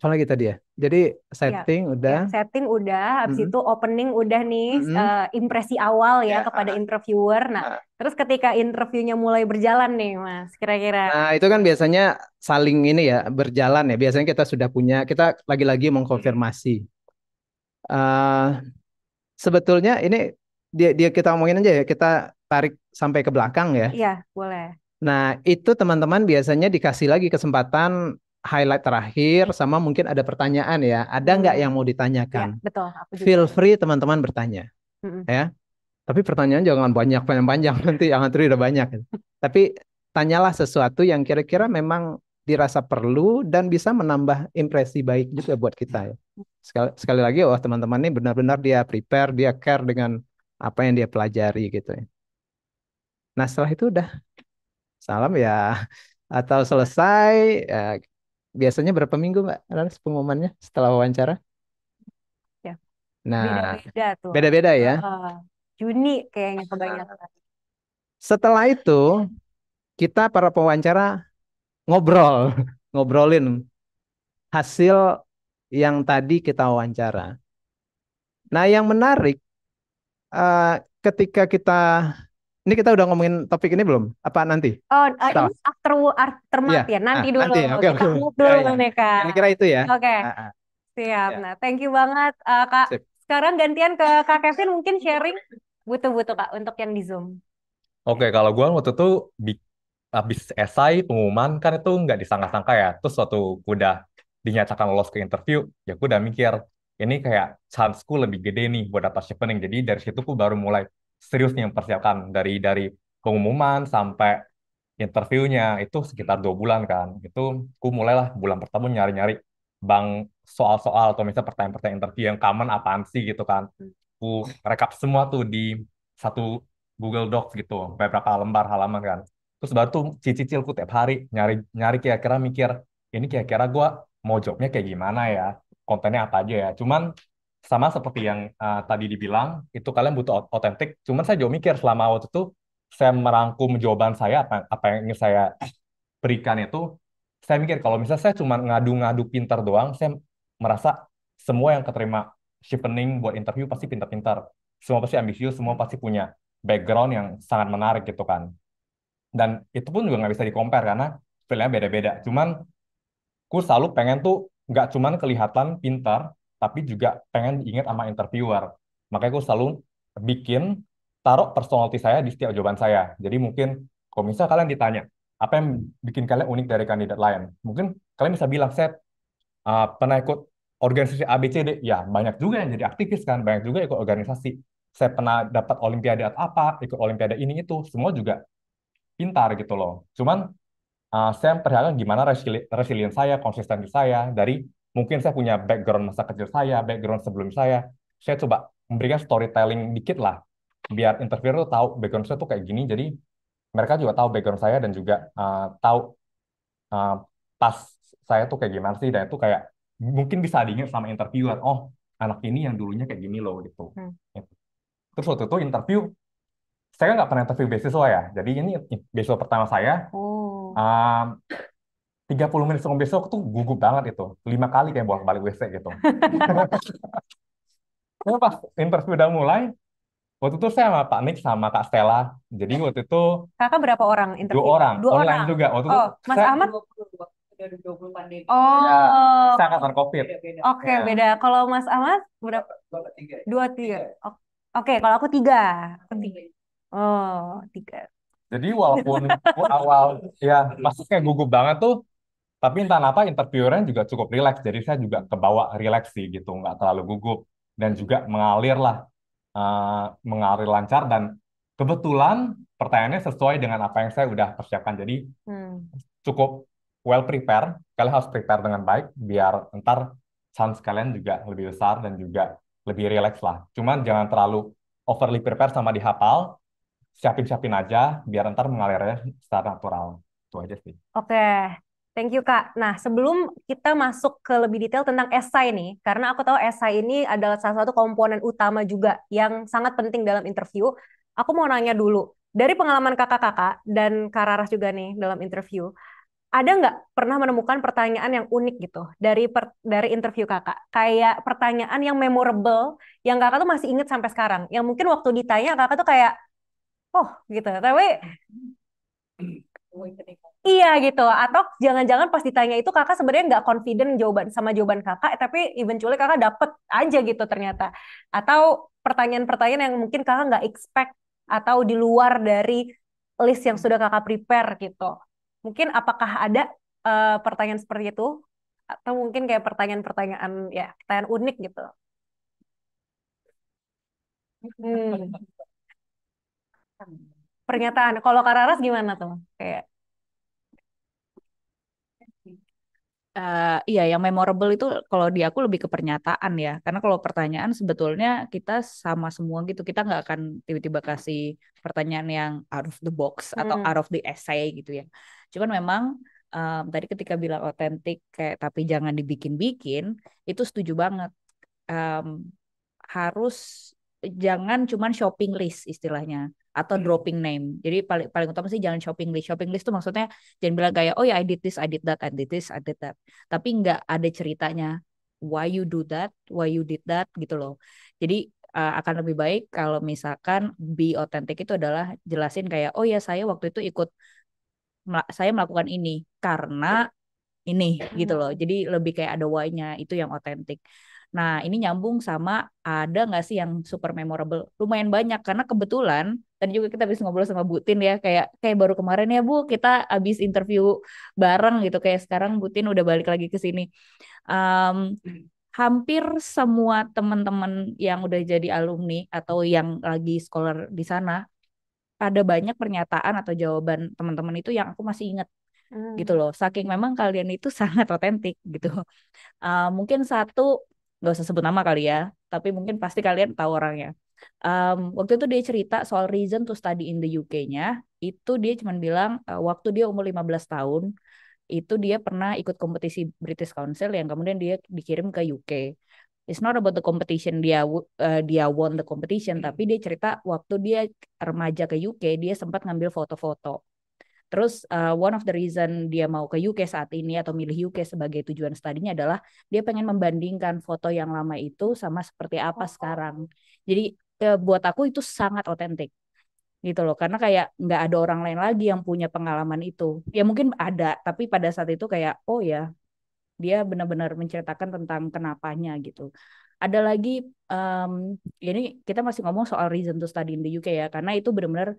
Apalagi tadi ya. Jadi ya, setting ya, udah. Ya, setting udah, habis -hmm. itu opening udah nih -hmm. uh, impresi awal ya, ya kepada uh, interviewer. Nah, uh, terus ketika interviewnya mulai berjalan nih, Mas, kira-kira. Nah, itu kan biasanya saling ini ya, berjalan ya. Biasanya kita sudah punya, kita lagi-lagi mengkonfirmasi. Uh, sebetulnya ini dia dia kita omongin aja ya kita tarik sampai ke belakang ya. Iya, boleh. Nah, itu teman-teman biasanya dikasih lagi kesempatan highlight terakhir sama mungkin ada pertanyaan ya. Ada hmm. nggak yang mau ditanyakan? Ya, betul. Aku Feel free teman-teman bertanya. Mm-mm. Ya. Tapi pertanyaan jangan banyak panjang-panjang *laughs* nanti yang antri udah banyak. Tapi tanyalah sesuatu yang kira-kira memang dirasa perlu dan bisa menambah impresi baik juga buat kita ya. Sekali, sekali lagi wah oh, teman-teman ini benar-benar dia prepare, dia care dengan apa yang dia pelajari gitu ya. Nah setelah itu udah salam ya atau selesai ya, biasanya berapa minggu Mbak Ranas pengumumannya setelah wawancara? Ya. Nah beda-beda tuh. Beda-beda ya. Uh, Juni kayaknya kebanyakan. Setelah itu kita para pewawancara ngobrol *laughs* ngobrolin hasil yang tadi kita wawancara. Nah, yang menarik uh, ketika kita ini kita udah ngomongin topik ini belum? Apa nanti? Oh, uh, ini after after yeah. ya. Nanti ah, dulu. Nanti, ya. okay, kita okay. move iya, iya. dulu yeah, yeah. nih, Kak. Kira-kira itu ya. Oke. Okay. Ah, ah. Siap. Yeah. Nah, thank you banget uh, Kak. Sip. Sekarang gantian ke Kak Kevin mungkin sharing butuh-butuh Kak untuk yang di Zoom. Oke, okay, kalau gue waktu itu habis esai pengumuman kan itu nggak disangka-sangka ya. Terus waktu udah dinyatakan lolos ke interview, ya gua udah mikir ini kayak chanceku lebih gede nih buat dapat shipping. Jadi dari situ gue baru mulai serius nih mempersiapkan dari dari pengumuman sampai interviewnya itu sekitar dua bulan kan itu aku mulailah bulan pertama nyari-nyari bang soal-soal atau misalnya pertanyaan-pertanyaan interview yang common apaan sih gitu kan aku hmm. rekap semua tuh di satu Google Docs gitu beberapa lembar halaman kan terus baru tuh cicil-cicil aku tiap hari nyari nyari kira-kira mikir ini kira-kira gue mau jobnya kayak gimana ya kontennya apa aja ya cuman sama seperti yang uh, tadi dibilang itu kalian butuh otentik cuman saya juga mikir selama waktu itu saya merangkum jawaban saya apa, apa yang ingin saya berikan itu saya mikir kalau misalnya saya cuma ngadu-ngadu pintar doang saya merasa semua yang keterima shippening buat interview pasti pintar-pintar semua pasti ambisius semua pasti punya background yang sangat menarik gitu kan dan itu pun juga nggak bisa dikompar karena filenya beda-beda cuman ku selalu pengen tuh nggak cuman kelihatan pintar tapi juga pengen diingat sama interviewer. Makanya aku selalu bikin taruh personality saya di setiap jawaban saya. Jadi mungkin kalau misal kalian ditanya, apa yang bikin kalian unik dari kandidat lain? Mungkin kalian bisa bilang, set uh, eh, pernah ikut organisasi ABCD, ya banyak juga yang jadi aktivis kan, banyak juga ikut organisasi. Saya pernah dapat olimpiade apa, ikut olimpiade ini itu, semua juga pintar gitu loh. Cuman uh, saya perhatikan gimana resili resilient saya, konsistensi saya dari mungkin saya punya background masa kecil saya, background sebelum saya, saya coba memberikan storytelling dikit lah, biar interviewer tuh tahu background saya tuh kayak gini, jadi mereka juga tahu background saya dan juga uh, tahu uh, pas saya tuh kayak gimana sih, dan itu kayak mungkin bisa diingat sama interviewer, oh anak ini yang dulunya kayak gini loh gitu. Hmm. Gitu. Terus waktu itu interview, saya nggak pernah interview beasiswa ya, jadi ini beasiswa pertama saya. Oh. uh, tiga puluh menit sebelum besok tuh gugup banget itu. Lima kali kayak bolak-balik WC gitu. Nah, pas interview udah mulai, waktu itu saya sama Pak Nick sama Kak Stella. Jadi waktu itu Kakak berapa orang interview? Dua orang, dua online orang. juga. Waktu oh, itu Mas saya, Ahmad 20, pandemi. Oh, ya, saya angkatan COVID. Oke, beda. ya. Kalau Mas Ahmad berapa? Dua, tiga. tiga. Oke, okay, kalau aku tiga. Aku tiga. Oh, tiga. Jadi walaupun awal, ya, maksudnya gugup banget tuh, tapi entah apa? interviewernya juga cukup rileks, jadi saya juga kebawa rileks sih gitu, nggak terlalu gugup dan juga mengalir lah, uh, mengalir lancar dan kebetulan pertanyaannya sesuai dengan apa yang saya udah persiapkan, jadi hmm. cukup well prepare. Kalian harus prepare dengan baik biar ntar chance kalian juga lebih besar dan juga lebih rileks lah. Cuman jangan terlalu overly prepare sama dihafal, siapin-siapin aja biar ntar mengalirnya secara natural. Itu aja sih. Oke. Okay. Thank you Kak. Nah, sebelum kita masuk ke lebih detail tentang esai nih, karena aku tahu esai ini adalah salah satu komponen utama juga yang sangat penting dalam interview. Aku mau nanya dulu, dari pengalaman kakak-kakak dan Kak Raras juga nih dalam interview, ada nggak pernah menemukan pertanyaan yang unik gitu dari per, dari interview kakak? Kayak pertanyaan yang memorable, yang kakak tuh masih inget sampai sekarang. Yang mungkin waktu ditanya kakak tuh kayak, oh gitu. Tapi Iya gitu. Atau jangan-jangan pas ditanya itu kakak sebenarnya nggak confident jawaban sama jawaban kakak, eh, tapi eventually kakak dapet aja gitu ternyata. Atau pertanyaan-pertanyaan yang mungkin kakak nggak expect atau di luar dari list yang sudah kakak prepare gitu. Mungkin apakah ada uh, pertanyaan seperti itu? Atau mungkin kayak pertanyaan-pertanyaan ya pertanyaan unik gitu? Hmm. *laughs* Pernyataan. Kalau Kararas gimana tuh? Kayak uh, iya yang memorable itu kalau di aku lebih ke pernyataan ya karena kalau pertanyaan sebetulnya kita sama semua gitu kita nggak akan tiba-tiba kasih pertanyaan yang out of the box hmm. atau out of the essay gitu ya cuman memang um, tadi ketika bilang otentik kayak tapi jangan dibikin-bikin itu setuju banget um, harus jangan cuman shopping list istilahnya atau hmm. dropping name. Jadi paling paling utama sih jangan shopping list. Shopping list tuh maksudnya jangan bilang kayak oh ya I did this, I did that, I did this, I did that. Tapi nggak ada ceritanya why you do that, why you did that gitu loh. Jadi uh, akan lebih baik kalau misalkan be authentic itu adalah jelasin kayak oh ya saya waktu itu ikut saya melakukan ini karena ini gitu hmm. loh. Jadi lebih kayak ada why-nya itu yang otentik. Nah, ini nyambung sama ada nggak sih yang super memorable? Lumayan banyak karena kebetulan tadi juga kita habis ngobrol sama Butin ya kayak kayak baru kemarin ya Bu kita habis interview bareng gitu kayak sekarang Butin udah balik lagi ke sini um, hampir semua teman-teman yang udah jadi alumni atau yang lagi scholar di sana ada banyak pernyataan atau jawaban teman-teman itu yang aku masih ingat gitu hmm. gitu loh saking memang kalian itu *laughs* sangat otentik gitu uh, mungkin satu nggak usah sebut nama kali ya tapi mungkin pasti kalian tahu orangnya um, waktu itu dia cerita soal reason to study in the UK-nya itu dia cuma bilang uh, waktu dia umur 15 tahun itu dia pernah ikut kompetisi British Council yang kemudian dia dikirim ke UK. It's not about the competition dia uh, dia won the competition tapi dia cerita waktu dia remaja ke UK dia sempat ngambil foto-foto. Terus uh, one of the reason dia mau ke UK saat ini atau milih UK sebagai tujuan studinya adalah dia pengen membandingkan foto yang lama itu sama seperti apa sekarang. Jadi ya, buat aku itu sangat otentik gitu loh karena kayak nggak ada orang lain lagi yang punya pengalaman itu ya mungkin ada tapi pada saat itu kayak oh ya dia benar-benar menceritakan tentang kenapanya gitu ada lagi um, ini kita masih ngomong soal reason to study in the UK ya karena itu benar-benar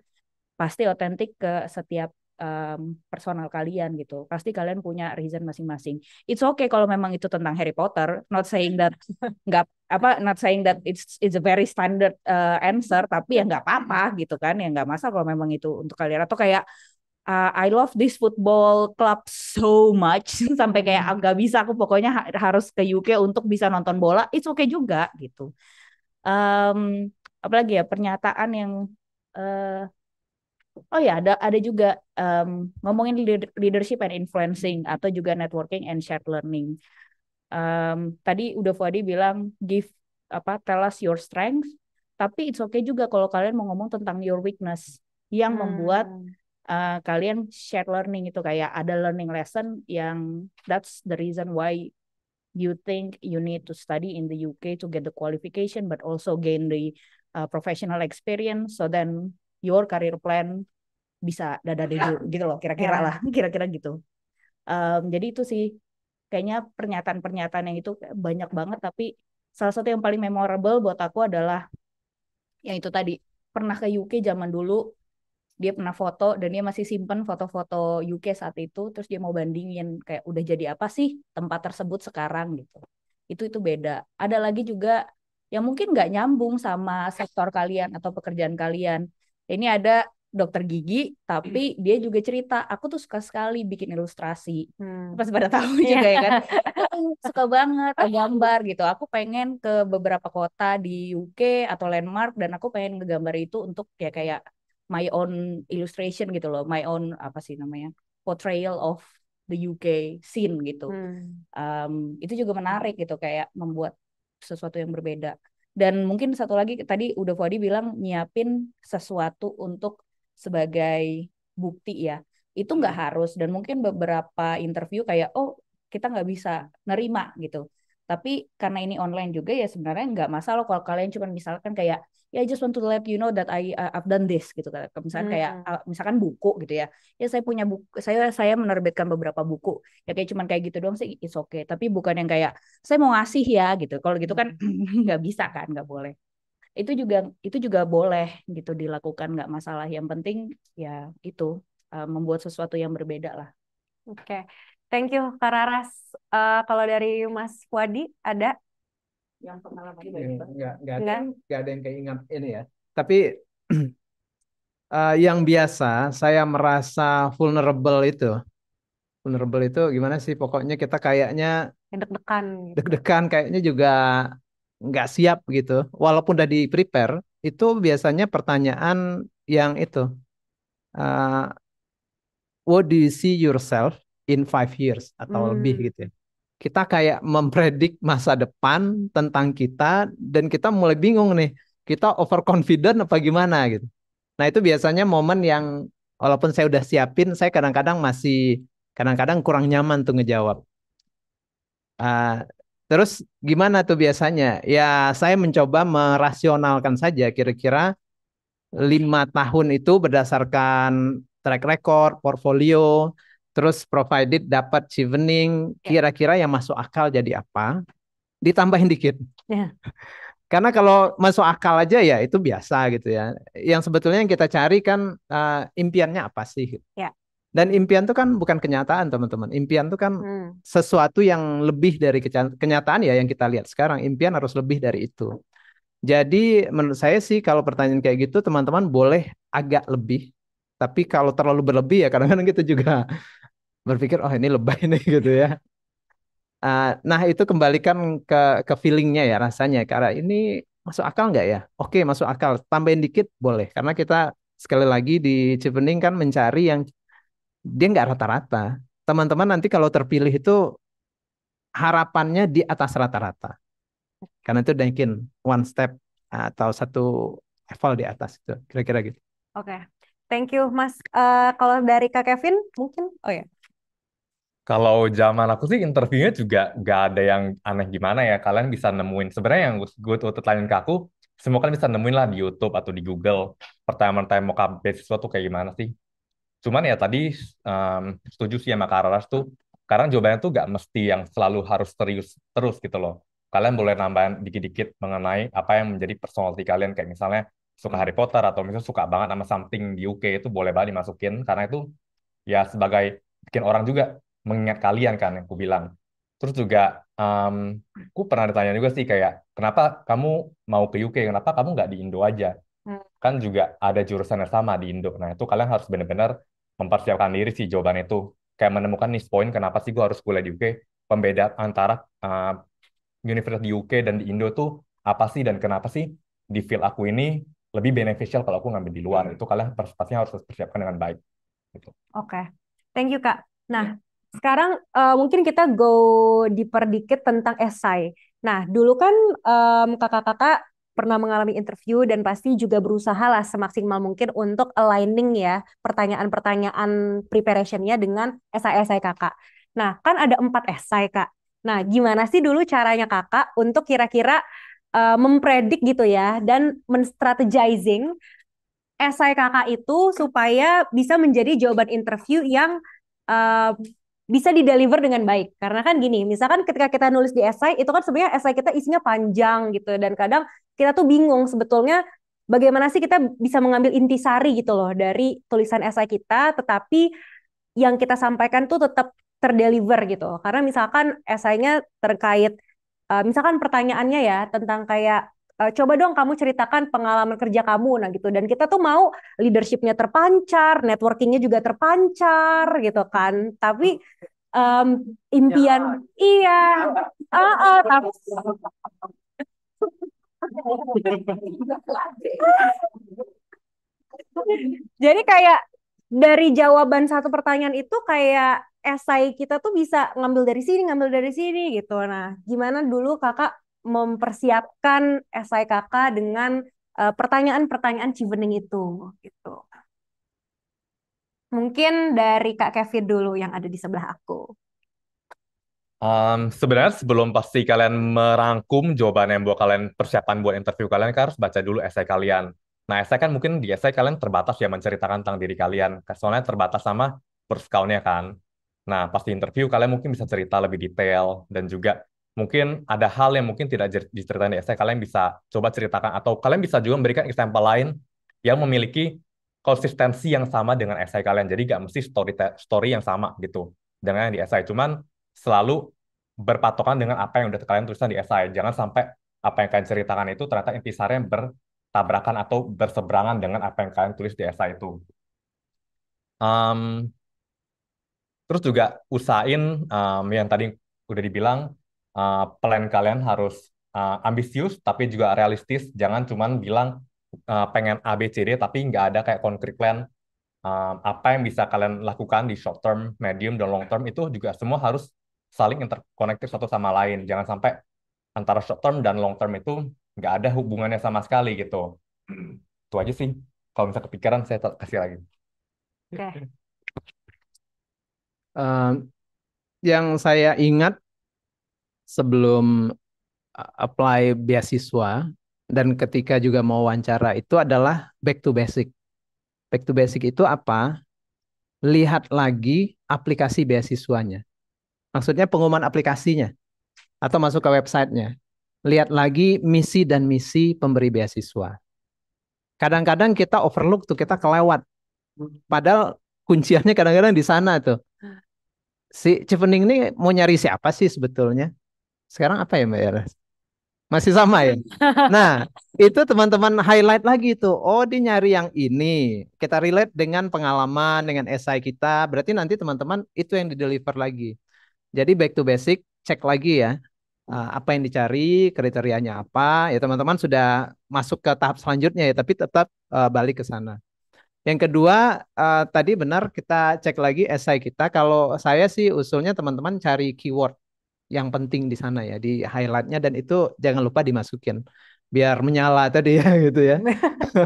pasti otentik ke setiap um, personal kalian gitu. Pasti kalian punya reason masing-masing. It's okay kalau memang itu tentang Harry Potter. Not saying that *laughs* nggak apa, not saying that it's it's a very standard uh, answer. Tapi ya nggak apa-apa gitu kan, ya nggak masalah kalau memang itu untuk kalian. Atau kayak uh, I love this football club so much *laughs* sampai kayak ah, nggak bisa aku pokoknya ha harus ke UK untuk bisa nonton bola. It's okay juga gitu. Um, apalagi ya pernyataan yang eh, Oh ya, ada ada juga um, ngomongin leadership and influencing atau juga networking and shared learning. Um, tadi udah Fadi bilang give apa tell us your strength, tapi it's okay juga kalau kalian mau ngomong tentang your weakness yang hmm. membuat uh, kalian shared learning itu kayak ada learning lesson yang that's the reason why you think you need to study in the UK to get the qualification but also gain the uh, professional experience so then your career plan bisa dada dulu iya. gitu loh kira-kira iya. lah *laughs* kira-kira gitu um, jadi itu sih kayaknya pernyataan-pernyataan yang itu banyak banget tapi salah satu yang paling memorable buat aku adalah yang itu tadi pernah ke UK zaman dulu dia pernah foto dan dia masih simpen foto-foto UK saat itu terus dia mau bandingin kayak udah jadi apa sih tempat tersebut sekarang gitu itu itu beda ada lagi juga yang mungkin nggak nyambung sama sektor kalian atau pekerjaan kalian ini ada dokter gigi tapi hmm. dia juga cerita aku tuh suka sekali bikin ilustrasi hmm. pas pada tahu *laughs* yeah. juga ya kan *laughs* suka banget *laughs* gambar gitu aku pengen ke beberapa kota di UK atau landmark dan aku pengen ngegambar itu untuk ya kayak my own illustration gitu loh my own apa sih namanya portrayal of the UK scene gitu hmm. um, itu juga menarik gitu kayak membuat sesuatu yang berbeda dan mungkin satu lagi tadi udah Fadi bilang nyiapin sesuatu untuk sebagai bukti ya. Itu nggak hmm. harus dan mungkin beberapa interview kayak oh kita nggak bisa nerima gitu tapi karena ini online juga ya sebenarnya nggak masalah kalau kalian cuma misalkan kayak ya yeah, just want to let you know that I uh, I've done this gitu kan misalkan hmm. kayak uh, misalkan buku gitu ya ya saya punya buku saya saya menerbitkan beberapa buku ya kayak cuman kayak gitu doang sih it's okay tapi bukan yang kayak saya mau ngasih ya gitu kalau gitu kan *laughs* nggak bisa kan nggak boleh itu juga itu juga boleh gitu dilakukan nggak masalah yang penting ya itu uh, membuat sesuatu yang berbeda lah oke okay. Thank you Kak Raras. Uh, kalau dari Mas Wadi ada? Yang pengalaman banyak Enggak, enggak, ada yang keingat ini ya. Tapi uh, *clears throat* yang biasa saya merasa vulnerable itu. Vulnerable itu gimana sih? Pokoknya kita kayaknya deg-degan. Gitu. Deg-degan kayaknya juga nggak siap gitu. Walaupun udah di prepare, itu biasanya pertanyaan yang itu. Uh, what do you see yourself in five years atau hmm. lebih gitu ya. Kita kayak mempredik masa depan tentang kita dan kita mulai bingung nih, kita overconfident apa gimana gitu. Nah, itu biasanya momen yang walaupun saya udah siapin, saya kadang-kadang masih kadang-kadang kurang nyaman tuh ngejawab. Uh, terus gimana tuh biasanya? Ya, saya mencoba merasionalkan saja kira-kira lima tahun itu berdasarkan track record, portfolio, Terus provided dapat chevening, ya. kira-kira yang masuk akal jadi apa? Ditambahin dikit. Yeah. *laughs* Karena kalau masuk akal aja ya itu biasa gitu ya. Yang sebetulnya yang kita cari kan uh, impiannya apa sih? Yeah. Dan impian itu kan bukan kenyataan teman-teman. Impian itu kan hmm. sesuatu yang lebih dari kenyataan ya yang kita lihat sekarang. Impian harus lebih dari itu. Jadi menurut saya sih kalau pertanyaan kayak gitu teman-teman boleh agak lebih. Tapi kalau terlalu berlebih ya kadang-kadang kita juga berpikir oh ini lebay nih *laughs* gitu ya. Ah, nah itu kembalikan ke ke feelingnya ya rasanya karena ini masuk akal nggak ya? Oke masuk akal, tambahin dikit boleh karena kita sekali lagi di Cibening kan mencari yang dia nggak rata-rata. Teman-teman nanti kalau terpilih itu harapannya di atas rata-rata karena itu mungkin one step atau satu level di atas itu kira-kira gitu. Oke, okay. thank you Mas. Uh, kalau dari Kak Kevin mungkin, oh ya. Yeah kalau zaman aku sih interviewnya juga gak ada yang aneh gimana ya. Kalian bisa nemuin. Sebenarnya yang gue tuh tanyain ke aku, semua kalian bisa nemuin lah di YouTube atau di Google pertanyaan-pertanyaan mau siswa tuh kayak gimana sih. Cuman ya tadi um, setuju sih sama Kararas tuh, karena jawabannya tuh gak mesti yang selalu harus serius terus gitu loh. Kalian boleh nambahin dikit-dikit mengenai apa yang menjadi personality kalian. Kayak misalnya suka Harry Potter atau misalnya suka banget sama something di UK itu boleh banget dimasukin. Karena itu ya sebagai bikin orang juga mengingat kalian kan yang ku bilang. Terus juga, um, aku pernah ditanya juga sih kayak, kenapa kamu mau ke UK? Kenapa kamu nggak di Indo aja? Hmm. Kan juga ada jurusan yang sama di Indo. Nah itu kalian harus benar-benar mempersiapkan diri sih jawaban itu. Kayak menemukan nih point, kenapa sih gue harus kuliah di UK? Pembeda antara uh, universitas di UK dan di Indo tuh apa sih dan kenapa sih di field aku ini lebih beneficial kalau aku ngambil di luar. Hmm. Itu kalian pastinya harus persiapkan dengan baik. Gitu. Oke, okay. thank you kak. Nah, ya. Sekarang uh, mungkin kita go deeper dikit tentang esai. Nah, dulu kan um, kakak-kakak pernah mengalami interview dan pasti juga berusaha lah semaksimal mungkin untuk aligning ya pertanyaan-pertanyaan preparationnya dengan esai-esai kakak. Nah, kan ada empat esai kak. Nah, gimana sih dulu caranya kakak untuk kira-kira uh, mempredik gitu ya dan menstrategizing esai kakak itu supaya bisa menjadi jawaban interview yang uh, bisa dideliver dengan baik. Karena kan gini, misalkan ketika kita nulis di esai, itu kan sebenarnya esai kita isinya panjang gitu. Dan kadang kita tuh bingung sebetulnya bagaimana sih kita bisa mengambil intisari gitu loh dari tulisan esai kita, tetapi yang kita sampaikan tuh tetap terdeliver gitu. Karena misalkan esainya terkait, uh, misalkan pertanyaannya ya tentang kayak Eh, coba dong kamu ceritakan pengalaman kerja kamu nah gitu dan kita tuh mau leadershipnya terpancar networkingnya juga terpancar gitu kan tapi um, impian ya. iya uh, uh, tapi *laughs* jadi kayak dari jawaban satu pertanyaan itu kayak esai kita tuh bisa ngambil dari sini, ngambil dari sini gitu. Nah, gimana dulu kakak mempersiapkan esai kakak dengan eh, pertanyaan-pertanyaan uh, Cibening itu gitu. Mungkin dari Kak Kevin dulu yang ada di sebelah aku. Um, sebenarnya sebelum pasti kalian merangkum jawaban yang buat kalian persiapan buat interview kalian, kalian harus baca dulu esai kalian. Nah, esai kan mungkin di esai kalian terbatas ya menceritakan tentang diri kalian. Soalnya terbatas sama first kan. Nah, pasti interview kalian mungkin bisa cerita lebih detail dan juga mungkin ada hal yang mungkin tidak diceritain di esai, kalian bisa coba ceritakan atau kalian bisa juga memberikan example lain yang memiliki konsistensi yang sama dengan esai kalian. Jadi nggak mesti story story yang sama gitu dengan yang di esai. Cuman selalu berpatokan dengan apa yang udah kalian tulisan di esai. Jangan sampai apa yang kalian ceritakan itu ternyata intisarnya bertabrakan atau berseberangan dengan apa yang kalian tulis di esai itu. Um, terus juga usahain um, yang tadi udah dibilang Eh, plan kalian harus uh, ambisius tapi juga realistis. Jangan cuman bilang uh, pengen A B C D tapi nggak ada kayak concrete plan uh, apa yang bisa kalian lakukan di short term, medium dan long term itu juga semua harus saling interkonektif satu sama lain. Jangan sampai antara short term dan long term itu nggak ada hubungannya sama sekali gitu. Itu aja sih. Kalau misalnya kepikiran saya kasih lagi. Okay. Um, yang saya ingat sebelum apply beasiswa dan ketika juga mau wawancara itu adalah back to basic. Back to basic itu apa? Lihat lagi aplikasi beasiswanya. Maksudnya pengumuman aplikasinya atau masuk ke websitenya. Lihat lagi misi dan misi pemberi beasiswa. Kadang-kadang kita overlook tuh, kita kelewat. Padahal kunciannya kadang-kadang di sana tuh. Si Chevening ini mau nyari siapa sih sebetulnya? Sekarang apa ya Mbak Yara? Masih sama ya? Nah, itu teman-teman highlight lagi itu Oh, dia nyari yang ini. Kita relate dengan pengalaman, dengan esai kita. Berarti nanti teman-teman itu yang di deliver lagi. Jadi back to basic, cek lagi ya. Eh, apa yang dicari, kriterianya apa. Ya teman-teman sudah masuk ke tahap selanjutnya ya, tapi tetap uh, balik ke sana. Yang kedua, uh, tadi benar kita cek lagi esai kita. Kalau saya sih usulnya teman-teman cari keyword yang penting di sana ya di highlightnya dan itu jangan lupa dimasukin biar menyala tadi ya *laughs* gitu ya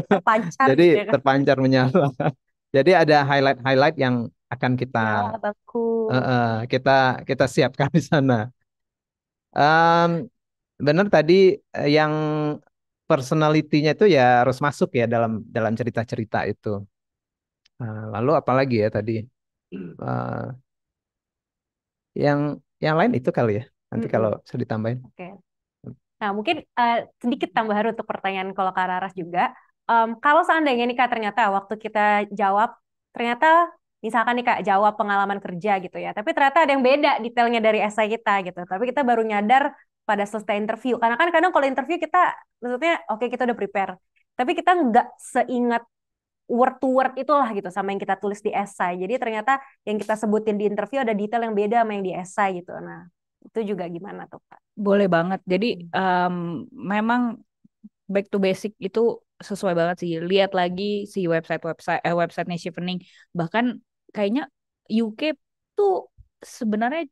terpancar jadi gitu ya kan. terpancar menyala jadi ada highlight highlight yang akan kita ya, uh, uh, kita kita siapkan di sana um, benar tadi eh, yang personalitinya itu ya harus masuk ya dalam dalam cerita cerita itu uh, lalu apalagi ya tadi uh, yang yang lain itu kali ya. Nanti hmm. kalau bisa ditambahin. Oke. Okay. Nah, mungkin uh, sedikit tambahan untuk pertanyaan kalau Kak Raras juga. Um, kalau seandainya nih Kak ternyata waktu kita jawab ternyata misalkan nih Kak jawab pengalaman kerja gitu ya, tapi ternyata ada yang beda detailnya dari essay kita gitu. Tapi kita baru nyadar pada selesai interview. Karena kan kadang kalau interview kita maksudnya oke okay, kita udah prepare, tapi kita nggak seingat word to word itulah gitu sama yang kita tulis di esai. Jadi ternyata yang kita sebutin di interview ada detail yang beda sama yang di esai gitu. Nah, itu juga gimana tuh, Pak? Boleh banget. Jadi um, memang back to basic itu sesuai banget sih. Lihat lagi si website-website eh websitenya Shivening. Bahkan kayaknya UK tuh sebenarnya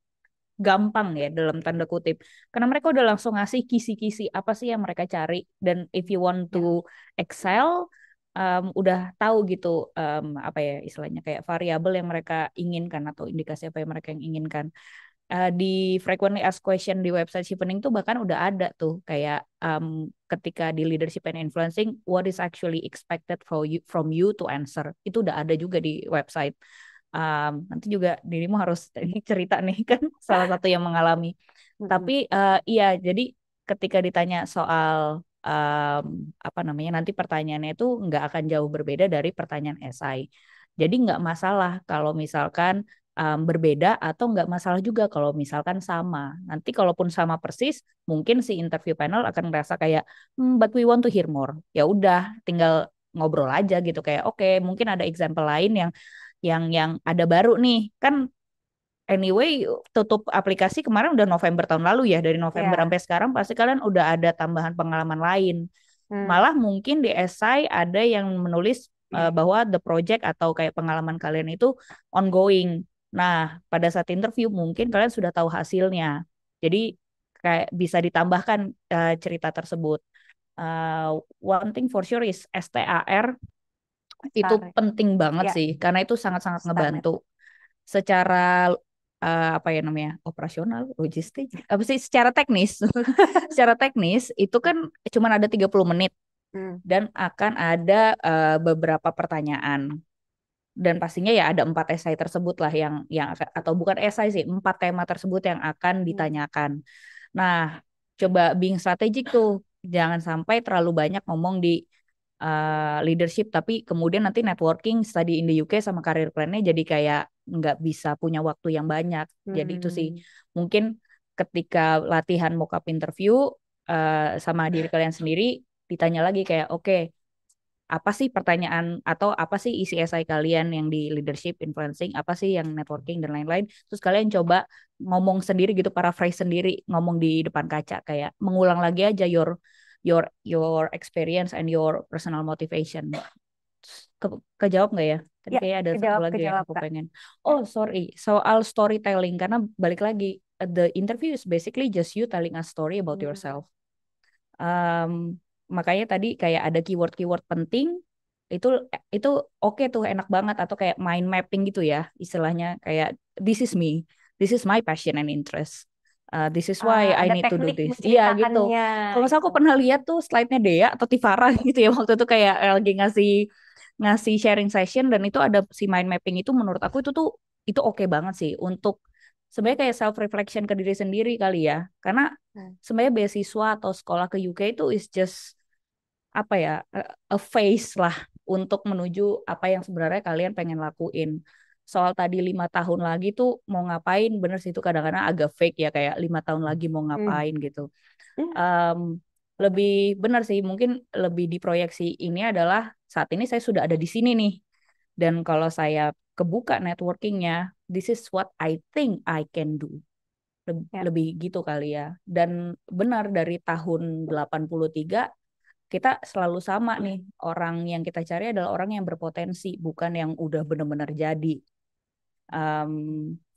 gampang ya dalam tanda kutip karena mereka udah langsung ngasih kisi-kisi apa sih yang mereka cari dan if you want to ya. excel um, udah tahu gitu um, apa ya istilahnya kayak variabel yang mereka inginkan atau indikasi apa yang mereka yang inginkan uh, di frequently asked question di website si pening tuh bahkan udah ada tuh kayak um, ketika di leadership and influencing what is actually expected from you from you to answer itu udah ada juga di website um, nanti juga dirimu harus *laughs* cerita nih kan salah satu yang mengalami tapi uh, iya jadi ketika ditanya soal um, apa namanya nanti pertanyaannya itu nggak akan jauh berbeda dari pertanyaan esai. Jadi nggak masalah kalau misalkan um, berbeda atau nggak masalah juga kalau misalkan sama. Nanti kalaupun sama persis, mungkin si interview panel akan merasa kayak, hmm, but we want to hear more. Ya udah, tinggal ngobrol aja gitu kayak, oke, okay, mungkin ada example lain yang yang yang ada baru nih kan anyway tutup aplikasi kemarin udah November tahun lalu ya dari November yeah. sampai sekarang pasti kalian udah ada tambahan pengalaman lain hmm. malah mungkin di SI ada yang menulis uh, bahwa the project atau kayak pengalaman kalian itu ongoing nah pada saat interview mungkin kalian sudah tahu hasilnya jadi kayak bisa ditambahkan uh, cerita tersebut uh, one thing for sure is STAR itu penting banget yeah. sih karena itu sangat-sangat ngebantu secara uh, apa ya namanya operasional logistik apa sih secara teknis *laughs* secara teknis itu kan cuma ada 30 menit hmm. dan akan ada uh, beberapa pertanyaan dan pastinya ya ada empat esai tersebut lah yang yang atau bukan esai sih empat tema tersebut yang akan hmm. ditanyakan nah coba being strategik tuh jangan sampai terlalu banyak ngomong di uh, leadership tapi kemudian nanti networking study in the UK sama career plan jadi kayak nggak bisa punya waktu yang banyak. Hmm. Jadi itu sih hmm. mungkin ketika latihan mockup interview uh, sama diri kalian sendiri ditanya lagi kayak oke okay, apa sih pertanyaan atau apa sih isi esai kalian yang di leadership influencing apa sih yang networking dan lain-lain terus kalian coba ngomong sendiri gitu paraphrase sendiri ngomong di depan kaca kayak mengulang lagi aja your your your experience and your personal motivation ke kejawab nggak ya? Tadi ya, kayak ada kejawab, satu lagi kejawab, yang aku Kak. pengen. Oh sorry, soal storytelling karena balik lagi uh, the interview is basically just you telling a story about hmm. yourself. Um, makanya tadi kayak ada keyword-keyword penting itu itu oke okay tuh enak banget atau kayak mind mapping gitu ya istilahnya kayak this is me, this is my passion and interest uh, this is why ah, I need to do this. Iya gitu. Kalau misalnya aku pernah lihat tuh slide-nya Dea atau Tifara *laughs* gitu ya waktu itu kayak lagi ngasih ngasih sharing session dan itu ada si mind mapping itu menurut aku itu tuh itu oke okay banget sih untuk sebenarnya kayak self reflection ke diri sendiri kali ya karena hmm. sebenarnya beasiswa atau sekolah ke UK itu is just apa ya eh, a phase lah untuk menuju apa yang sebenarnya kalian pengen lakuin soal tadi lima tahun lagi tuh mau ngapain bener sih itu kadang-kadang agak fake ya kayak lima tahun lagi mau hmm. ngapain gitu. hmm. gitu um, lebih benar sih mungkin lebih diproyeksi ini adalah saat ini saya sudah ada di sini nih. Dan kalau saya kebuka networkingnya, this is what I think I can do. Lebih, ya. lebih gitu kali ya. Dan benar dari tahun 83 kita selalu sama nih orang yang kita cari adalah orang yang berpotensi bukan yang udah benar-benar jadi um,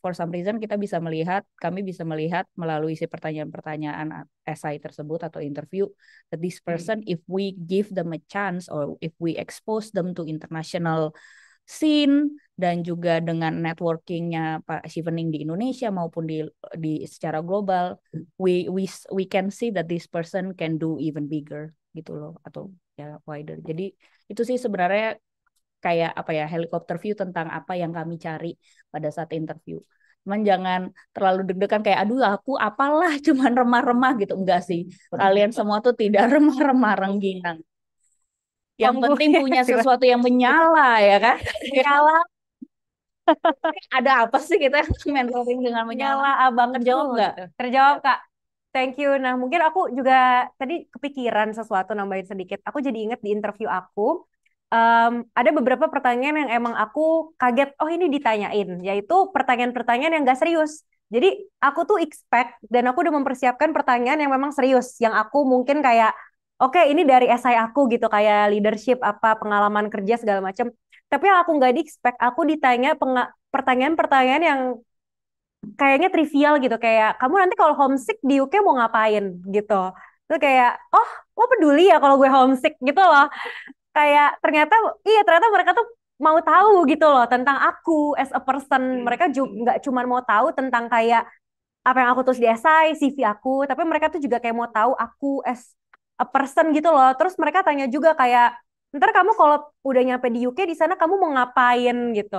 for some reason kita bisa melihat, kami bisa melihat melalui si pertanyaan-pertanyaan esai tersebut atau interview that this hmm. person if we give them a chance or if we expose them to international scene dan juga dengan networkingnya Pak Shivening di Indonesia maupun di di secara global we we we can see that this person can do even bigger gitu loh atau ya wider. Jadi itu sih sebenarnya kayak apa ya helikopter view tentang apa yang kami cari pada saat interview. Cuman jangan terlalu deg-degan kayak aduh aku apalah *laughs* cuman remah-remah gitu enggak sih. Kalian semua tuh tidak *laughs* remah-remah rengginang. Yang penting punya *laughs* sesuatu yang menyala ya kan? Menyala. Ada apa sih kita mentoring dengan menyala? Abang terjawab nggak? Terjawab kak. Thank you. Nah mungkin aku juga tadi kepikiran sesuatu nambahin sedikit. Aku jadi inget di interview aku um, ada beberapa pertanyaan yang emang aku kaget, oh ini ditanyain, yaitu pertanyaan-pertanyaan yang gak serius. Jadi aku tuh expect dan aku udah mempersiapkan pertanyaan yang memang serius, yang aku mungkin kayak, oke okay, ini dari esai aku gitu, kayak leadership apa, pengalaman kerja segala macem. Tapi yang aku gak di expect, aku ditanya pertanyaan-pertanyaan yang kayaknya trivial gitu, kayak kamu nanti kalau homesick di UK mau ngapain gitu. Itu kayak, oh lo peduli ya kalau gue homesick gitu loh kayak ternyata iya ternyata mereka tuh mau tahu gitu loh tentang aku as a person. Hmm. Mereka juga nggak cuma mau tahu tentang kayak apa yang aku tulis di SI CV aku, tapi mereka tuh juga kayak mau tahu aku as a person gitu loh. Terus mereka tanya juga kayak, ntar kamu kalau udah nyampe di UK di sana kamu mau ngapain gitu.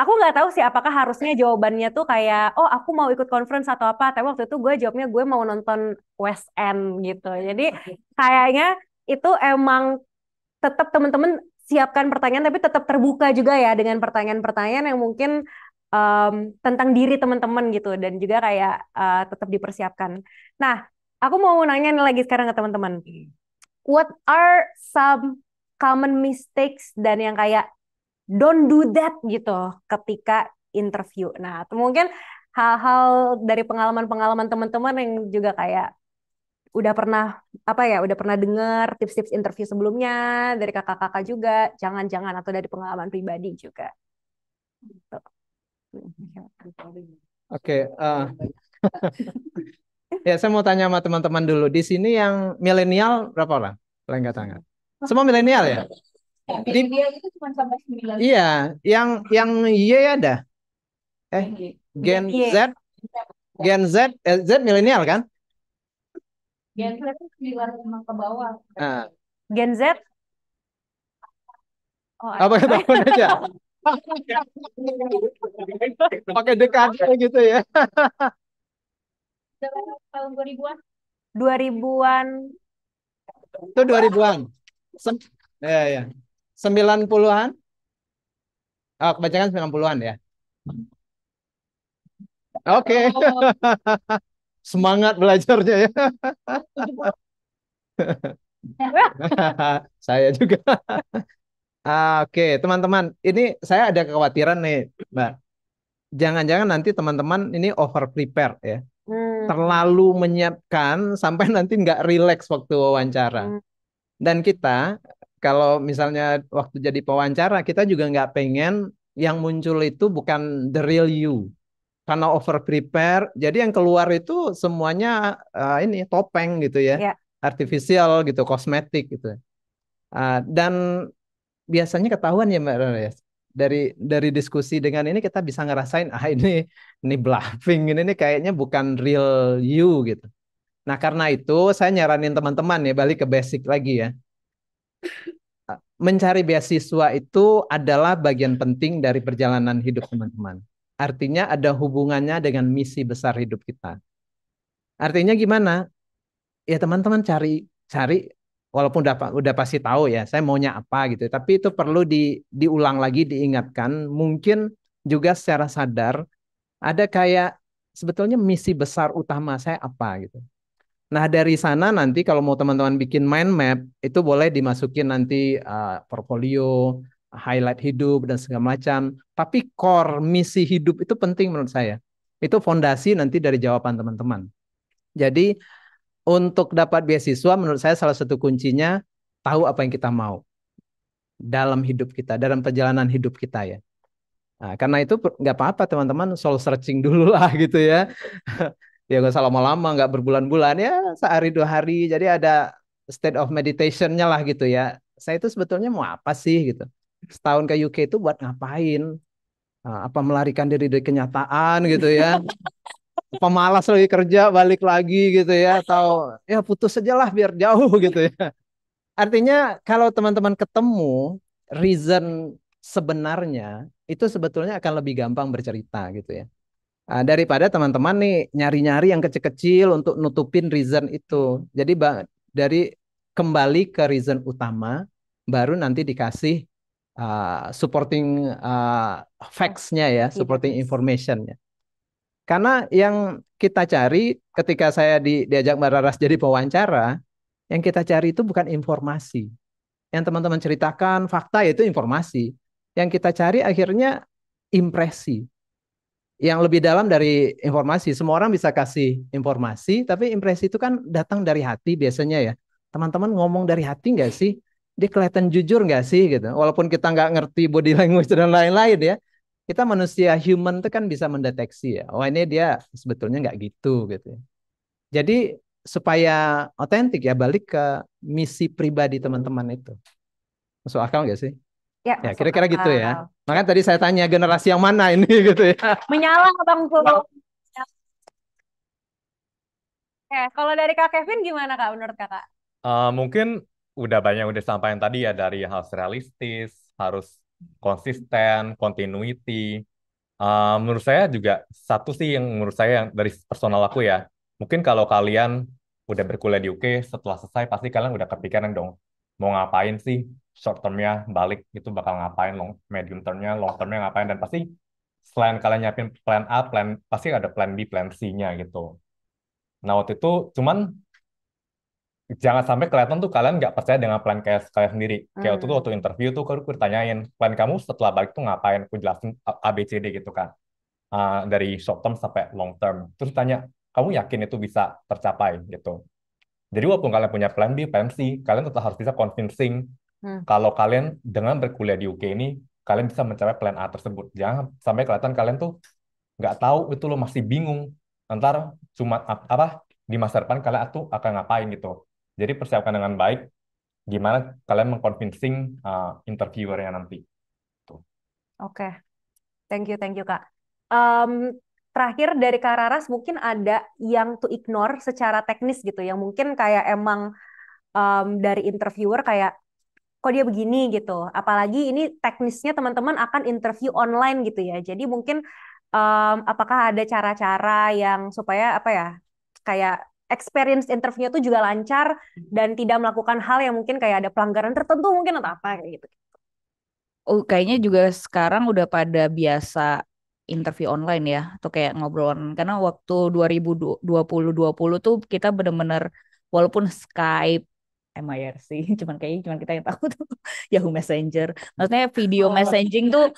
Aku nggak tahu sih apakah harusnya jawabannya tuh kayak, oh aku mau ikut conference atau apa. Tapi waktu itu gue jawabnya gue mau nonton West End gitu. Jadi kayaknya itu emang tetap teman-teman siapkan pertanyaan tapi tetap terbuka juga ya dengan pertanyaan-pertanyaan yang mungkin um, tentang diri teman-teman gitu dan juga kayak uh, eh, tetap dipersiapkan. Nah, aku mau nanya nih lagi sekarang ke teman-teman. What are some common mistakes dan yang kayak don't do that gitu ketika interview. Nah, mungkin hal-hal dari pengalaman-pengalaman teman-teman yang juga kayak udah pernah apa ya udah pernah dengar tips-tips interview sebelumnya dari kakak-kakak juga jangan-jangan atau dari pengalaman pribadi juga gitu. oke okay, uh. Eh, ya saya mau tanya sama teman-teman dulu di sini yang milenial berapa orang paling nggak tangan semua milenial ya di, Iya, yang yang Y ada. Eh, Gen Z. Gen Z, eh, Z milenial kan? Gen Z itu sembilan lima ke bawah. Uh. Gen Z? Oh, apa kata apa aja? Pakai dekat gitu ya. tahun dua ribuan. 2000-an. Itu dua ribuan. Sem ya, ya. 90-an? Oh, kebanyakan sembilan puluhan ya. Oke. Okay. Oh semangat belajarnya ya. *laughs* saya juga. ah, Oke, okay. teman-teman, ini saya ada kekhawatiran nih, Mbak. Jangan-jangan nanti teman-teman ini over prepare ya. Hmm. Terlalu menyiapkan sampai nanti nggak rileks waktu wawancara. Hmm. Dan kita kalau misalnya waktu jadi pewawancara kita juga nggak pengen yang muncul itu bukan the real you karena over prepare. Jadi yang keluar itu semuanya uh, ini topeng gitu ya. Yeah. Artificial gitu, kosmetik gitu. Uh, dan biasanya ketahuan ya Mbak Rana ya, dari dari diskusi dengan ini kita bisa ngerasain ah ini ini bluffing ini, ini kayaknya bukan real you gitu. Nah karena itu saya nyaranin teman-teman ya balik ke basic lagi ya. Ah, mencari beasiswa itu adalah bagian penting dari perjalanan hidup teman-teman. Artinya ada hubungannya dengan misi besar hidup kita. Artinya gimana? Ya teman-teman cari cari walaupun udah udah pasti tahu ya saya maunya apa gitu, tapi itu perlu di diulang lagi diingatkan, mungkin juga secara sadar ada kayak sebetulnya misi besar utama saya apa gitu. Nah dari sana nanti kalau mau teman-teman bikin mind map itu boleh dimasukin nanti uh, portfolio highlight hidup dan segala macam. Tapi core misi hidup itu penting menurut saya. Itu fondasi nanti dari jawaban teman-teman. Jadi untuk dapat beasiswa menurut saya salah satu kuncinya tahu apa yang kita mau dalam hidup kita, dalam perjalanan hidup kita ya. Nah, karena itu nggak apa-apa teman-teman soul searching *laughs* dulu lah gitu ya. ya nggak usah lama-lama, nggak berbulan-bulan ya sehari dua hari. Jadi ada state of meditationnya lah gitu ya. Saya itu sebetulnya mau apa sih gitu setahun ke UK itu buat ngapain? Ah, apa melarikan diri dari kenyataan gitu ya? Apa malas lagi kerja balik lagi gitu ya? Atau ya putus aja lah biar jauh *laughs* gitu ya? Artinya kalau teman-teman ketemu reason sebenarnya itu sebetulnya akan lebih gampang bercerita gitu ya. Uh, daripada teman-teman nih nyari-nyari yang kecil-kecil untuk nutupin reason itu. Jadi dari kembali ke reason utama baru nanti dikasih uh, supporting uh, iya, facts-nya ya, iya. supporting information-nya. Karena yang kita cari ketika saya di, diajak Mbak Raras jadi pewawancara, yang kita cari itu bukan informasi. Yang teman-teman ceritakan fakta itu informasi. Yang kita cari akhirnya impresi. Yang lebih dalam dari informasi. Semua orang bisa kasih informasi, tapi impresi itu kan datang dari hati biasanya ya. Teman-teman ngomong dari hati nggak sih? dia kelihatan jujur nggak sih gitu walaupun kita nggak ngerti body language dan lain-lain ya kita manusia human itu kan bisa mendeteksi ya oh ini dia sebetulnya nggak gitu gitu ya. jadi supaya otentik ya balik ke misi pribadi teman-teman itu masuk akal nggak sih ya, ya kira-kira akal. gitu ya makanya tadi saya tanya generasi yang mana ini *laughs* gitu ya menyala bang Pul. Ya, eh, kalau dari Kak Kevin gimana Kak menurut Kakak? Uh, mungkin udah banyak udah sampaikan tadi ya dari hal realistis, harus konsisten, continuity. Uh, menurut saya juga satu sih yang menurut saya yang dari personal aku ya, mungkin kalau kalian udah berkuliah di UK setelah selesai pasti kalian udah kepikiran dong mau ngapain sih short termnya balik itu bakal ngapain long medium termnya long termnya ngapain dan pasti selain kalian nyiapin plan A plan pasti ada plan B plan C-nya gitu nah waktu itu cuman jangan sampai kelihatan tuh kalian nggak percaya dengan plan kayak kalian sendiri. Kayak waktu itu hmm. waktu interview tuh aku ditanyain, plan kamu setelah balik tuh ngapain? Aku jelasin D gitu kan. Uh, dari short term sampai long term. Terus tanya, kamu yakin itu bisa tercapai gitu. Jadi walaupun kalian punya plan B, plan C, kalian tetap harus bisa convincing hmm. kalau kalian dengan berkuliah di UK ini, kalian bisa mencapai plan A tersebut. Jangan sampai kelihatan kalian tuh nggak tahu itu lo masih bingung. Ntar cuma apa di masa depan kalian tuh akan ngapain gitu jadi persiapkan dengan baik gimana kalian mengconvincing uh, interviewernya nanti. Oke, okay. thank you, thank you kak. Um, terakhir dari Kak Raras mungkin ada yang to ignore secara teknis gitu, yang mungkin kayak emang um, dari interviewer kayak kok dia begini gitu. Apalagi ini teknisnya teman-teman akan interview online gitu ya. Jadi mungkin um, apakah ada cara-cara yang supaya apa ya kayak experience interviewnya tuh juga lancar dan tidak melakukan hal yang mungkin kayak ada pelanggaran tertentu mungkin atau apa kayak gitu. Oh, kayaknya juga sekarang udah pada biasa interview online ya atau kayak ngobrol online karena waktu 2020 20 tuh kita benar-benar walaupun Skype eh, MIRC *laughs* cuman kayaknya cuman kita yang tahu tuh *laughs* Yahoo Messenger maksudnya video oh. messaging tuh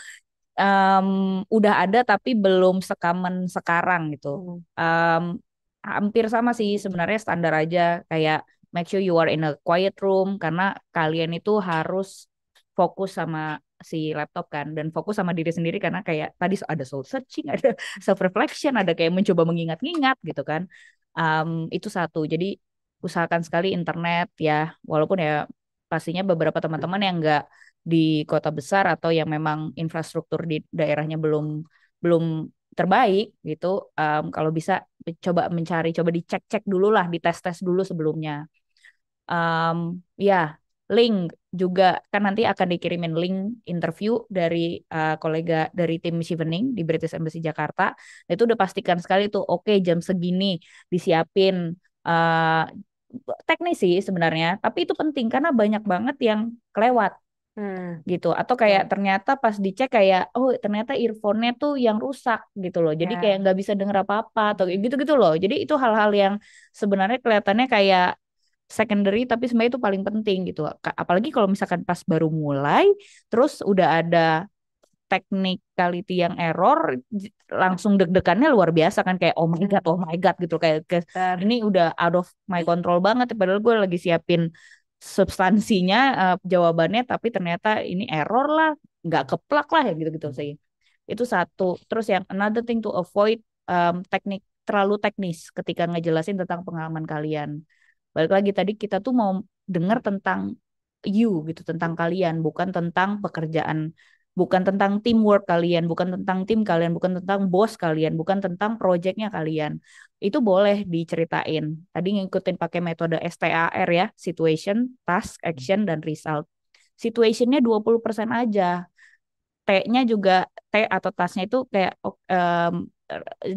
um, udah ada tapi belum sekamen sekarang gitu um, hampir sama sih sebenarnya standar aja kayak make sure you are in a quiet room karena kalian itu harus fokus sama si laptop kan dan fokus sama diri sendiri karena kayak tadi ada soul searching, *laughs* ada self reflection, ada kayak mencoba mengingat-ingat gitu kan. Um, itu satu. Jadi usahakan sekali internet ya walaupun ya pastinya beberapa teman-teman yang enggak di kota besar atau yang memang infrastruktur di daerahnya belum belum terbaik gitu um, kalau bisa coba mencari coba dicek-cek dulu lah dites-tes dulu sebelumnya um, ya link juga kan nanti akan dikirimin link interview dari uh, kolega dari tim Shivening di British Embassy Jakarta itu udah pastikan sekali tuh oke okay, jam segini disiapin uh, teknis sebenarnya tapi itu penting karena banyak banget yang kelewat Hmm. gitu atau kayak iya. ternyata pas dicek kayak oh ternyata earphone-nya tuh yang rusak gitu loh jadi yeah. kayak ya. nggak bisa denger apa-apa atau gitu gitu loh jadi itu hal-hal yang sebenarnya kelihatannya kayak secondary tapi sebenarnya itu paling penting gitu apalagi kalau misalkan pas baru mulai terus udah ada technicality yang error langsung deg-degannya luar biasa kan kayak oh my iya. god oh my god gitu kayak ini udah out of my control banget padahal gue lagi siapin substansinya uh, jawabannya tapi ternyata ini error lah nggak keplak lah ya gitu-gitu hmm. sih itu satu terus yang another thing to avoid um, teknik terlalu teknis ketika ngejelasin tentang pengalaman kalian balik lagi tadi kita tuh mau dengar tentang you gitu tentang kalian bukan tentang pekerjaan bukan tentang teamwork kalian bukan tentang tim kalian bukan tentang bos kalian bukan tentang projectnya kalian itu boleh diceritain. Tadi ngikutin pakai metode STAR ya, situation, task, action, dan result. Situationnya 20% aja. T-nya juga, T atau task-nya itu kayak um,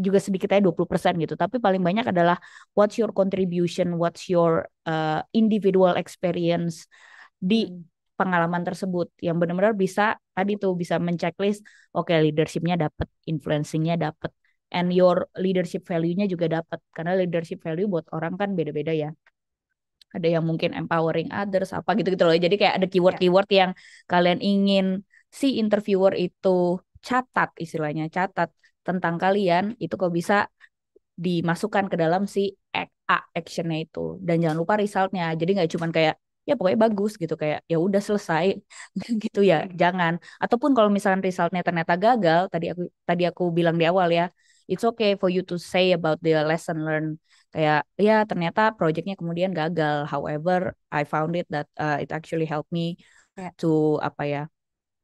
juga sedikit aja 20% gitu. Tapi paling banyak adalah what's your contribution, what's your uh, individual experience di hmm. pengalaman tersebut yang benar-benar bisa tadi tuh bisa menchecklist oke okay, leadershipnya dapat influencingnya dapat and your leadership value-nya juga dapat karena leadership value buat orang kan beda-beda ya ada yang mungkin empowering others apa gitu gitu loh jadi kayak ada ya. keyword-keyword yang kalian ingin si interviewer itu catat istilahnya catat tentang kalian itu kok bisa dimasukkan ke dalam si A actionnya itu dan jangan lupa resultnya jadi nggak cuman kayak ya pokoknya bagus gitu kayak ya udah selesai *laughs* gitu ya iya. jangan ataupun kalau misalnya resultnya ternyata gagal tadi aku tadi aku bilang di awal ya it's okay for you to say about the lesson learned kayak ya ternyata proyeknya kemudian gagal however I found it that uh, it actually helped me yeah. to apa ya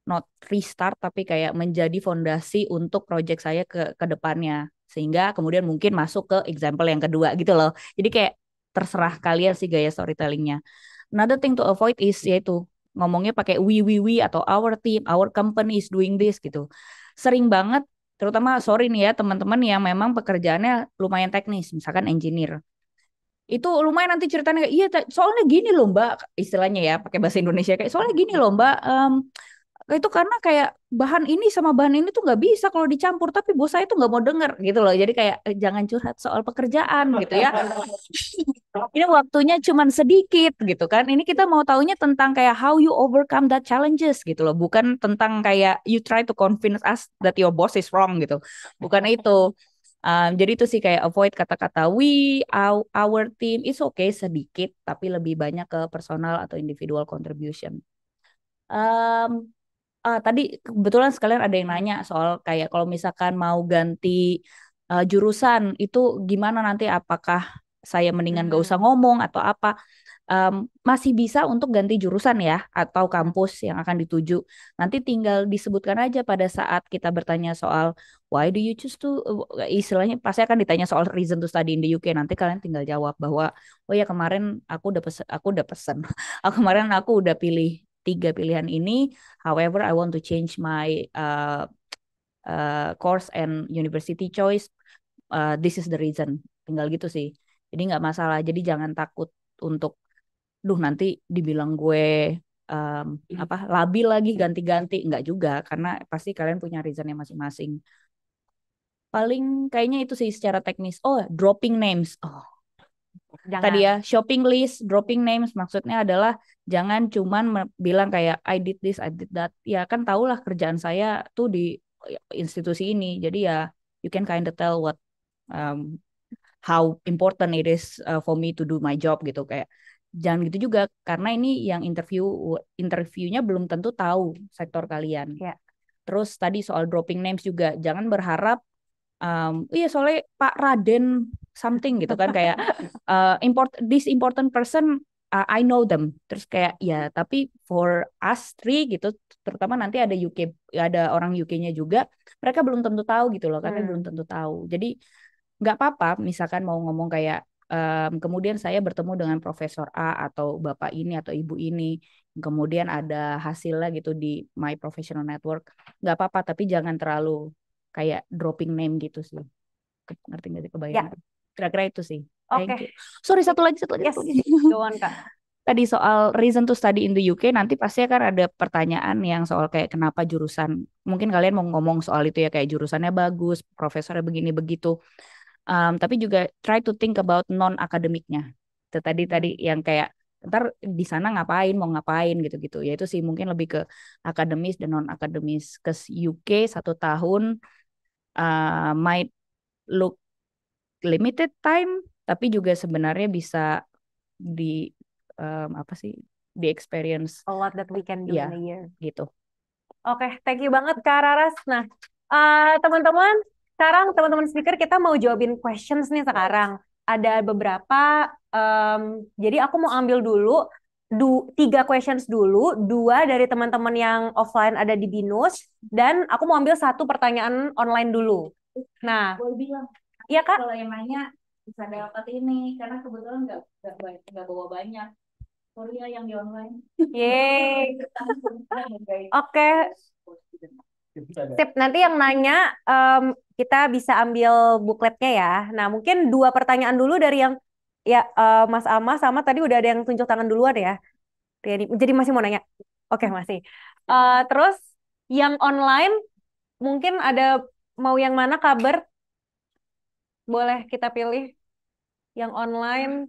not restart tapi kayak menjadi fondasi untuk proyek saya ke ke depannya sehingga kemudian mungkin masuk ke example yang kedua gitu loh jadi kayak terserah kalian sih gaya storytellingnya another thing to avoid is yaitu ngomongnya pakai we we we atau our team our company is doing this gitu sering banget terutama sorry nih ya teman-teman yang memang pekerjaannya lumayan teknis, misalkan engineer. Itu lumayan nanti ceritanya iya soalnya gini loh Mbak, istilahnya ya pakai bahasa Indonesia kayak soalnya gini loh Mbak, um, itu karena kayak bahan ini sama bahan ini tuh nggak bisa kalau dicampur tapi bos saya tuh nggak mau denger gitu loh jadi kayak eh, jangan curhat soal pekerjaan gitu ya *laughs* ini waktunya cuman sedikit gitu kan ini kita mau taunya tentang kayak how you overcome that challenges gitu loh bukan tentang kayak you try to convince us that your boss is wrong gitu bukan itu um, jadi itu sih kayak avoid kata-kata we our, our team is okay sedikit tapi lebih banyak ke personal atau individual contribution um, uh, tadi kebetulan sekalian ada yang nanya soal kayak kalau misalkan mau ganti uh, jurusan itu gimana nanti apakah saya mendingan gak usah ngomong atau apa um, masih bisa untuk ganti jurusan ya atau kampus yang akan dituju nanti tinggal disebutkan aja pada saat kita bertanya soal why do you choose to eh, istilahnya pasti akan ditanya soal reason to study in the UK nanti kalian tinggal jawab bahwa oh ya kemarin aku udah pesen aku udah pesen *laughs* aku kemarin aku udah pilih tiga pilihan ini. However, I want to change my uh, uh, course and university choice. Uh, this is the reason. Tinggal gitu sih. Jadi nggak masalah. Jadi jangan takut untuk, duh nanti dibilang gue um, hmm. apa labil lagi ganti-ganti. Nggak juga, karena pasti kalian punya reasonnya masing-masing. Paling kayaknya itu sih secara teknis. Oh, dropping names. Oh, Jangan. Tadi ya, shopping list, dropping names maksudnya adalah Jangan cuman bilang kayak I did this, I did that. Ya kan tahulah kerjaan saya tuh di ya, institusi ini. Jadi ya you can kind of tell what um, how important it is uh, for me to do my job gitu kayak jangan gitu juga karena ini yang interview interviewnya belum tentu tahu sektor kalian. Yeah. Terus tadi soal dropping names juga jangan berharap um, iya soalnya Pak Raden something gitu kan kayak *laughs* uh, import this important person uh, I know them terus kayak ya tapi for us three gitu terutama nanti ada UK ada orang UK-nya juga mereka belum tentu tahu gitu loh karena hmm. belum tentu tahu jadi nggak apa-apa misalkan mau ngomong kayak um, kemudian saya bertemu dengan profesor A atau bapak ini atau ibu ini kemudian ada hasilnya gitu di my professional network nggak apa-apa tapi jangan terlalu kayak dropping name gitu sih ngerti nggak sih kebayang ya. kira-kira itu sih Oke. okay. Sorry satu lagi satu lagi. Yes. *laughs* kak. Tadi soal reason to study in the UK nanti pasti akan ada pertanyaan yang soal kayak kenapa jurusan mungkin kalian mau ngomong soal itu ya kayak jurusannya bagus, profesornya begini begitu. Um, tapi juga try to think about non akademiknya. tadi tadi yang kayak ntar di sana ngapain mau ngapain gitu-gitu ya itu sih mungkin lebih ke akademis dan non akademis ke UK satu tahun uh, might look limited time tapi juga sebenarnya bisa di um, apa sih di experience a lot that we can do yeah, in a year gitu. Oke, okay, thank you banget Kak Raras. Nah, teman eh, teman-teman, sekarang teman-teman speaker kita mau jawabin questions nih sekarang. Ada beberapa, um, jadi aku mau ambil dulu du tiga questions dulu, dua dari teman-teman yang offline ada di Binus, dan aku mau ambil satu pertanyaan online dulu. Nah, boleh bilang. Iya kak. Kalau yang nanya bisa dapat ini karena kebetulan nggak nggak nggak bawa banyak Korea yang di online. Yeay. *laughs* Oke. Okay. Sip, nanti yang nanya um, kita bisa ambil bukletnya ya. Nah, mungkin dua pertanyaan dulu dari yang ya uh, Mas Ama sama tadi udah ada yang tunjuk tangan duluan ya. Jadi masih mau nanya. Oke, okay, masih. Uh, terus yang online mungkin ada mau yang mana kabar? Boleh kita pilih yang online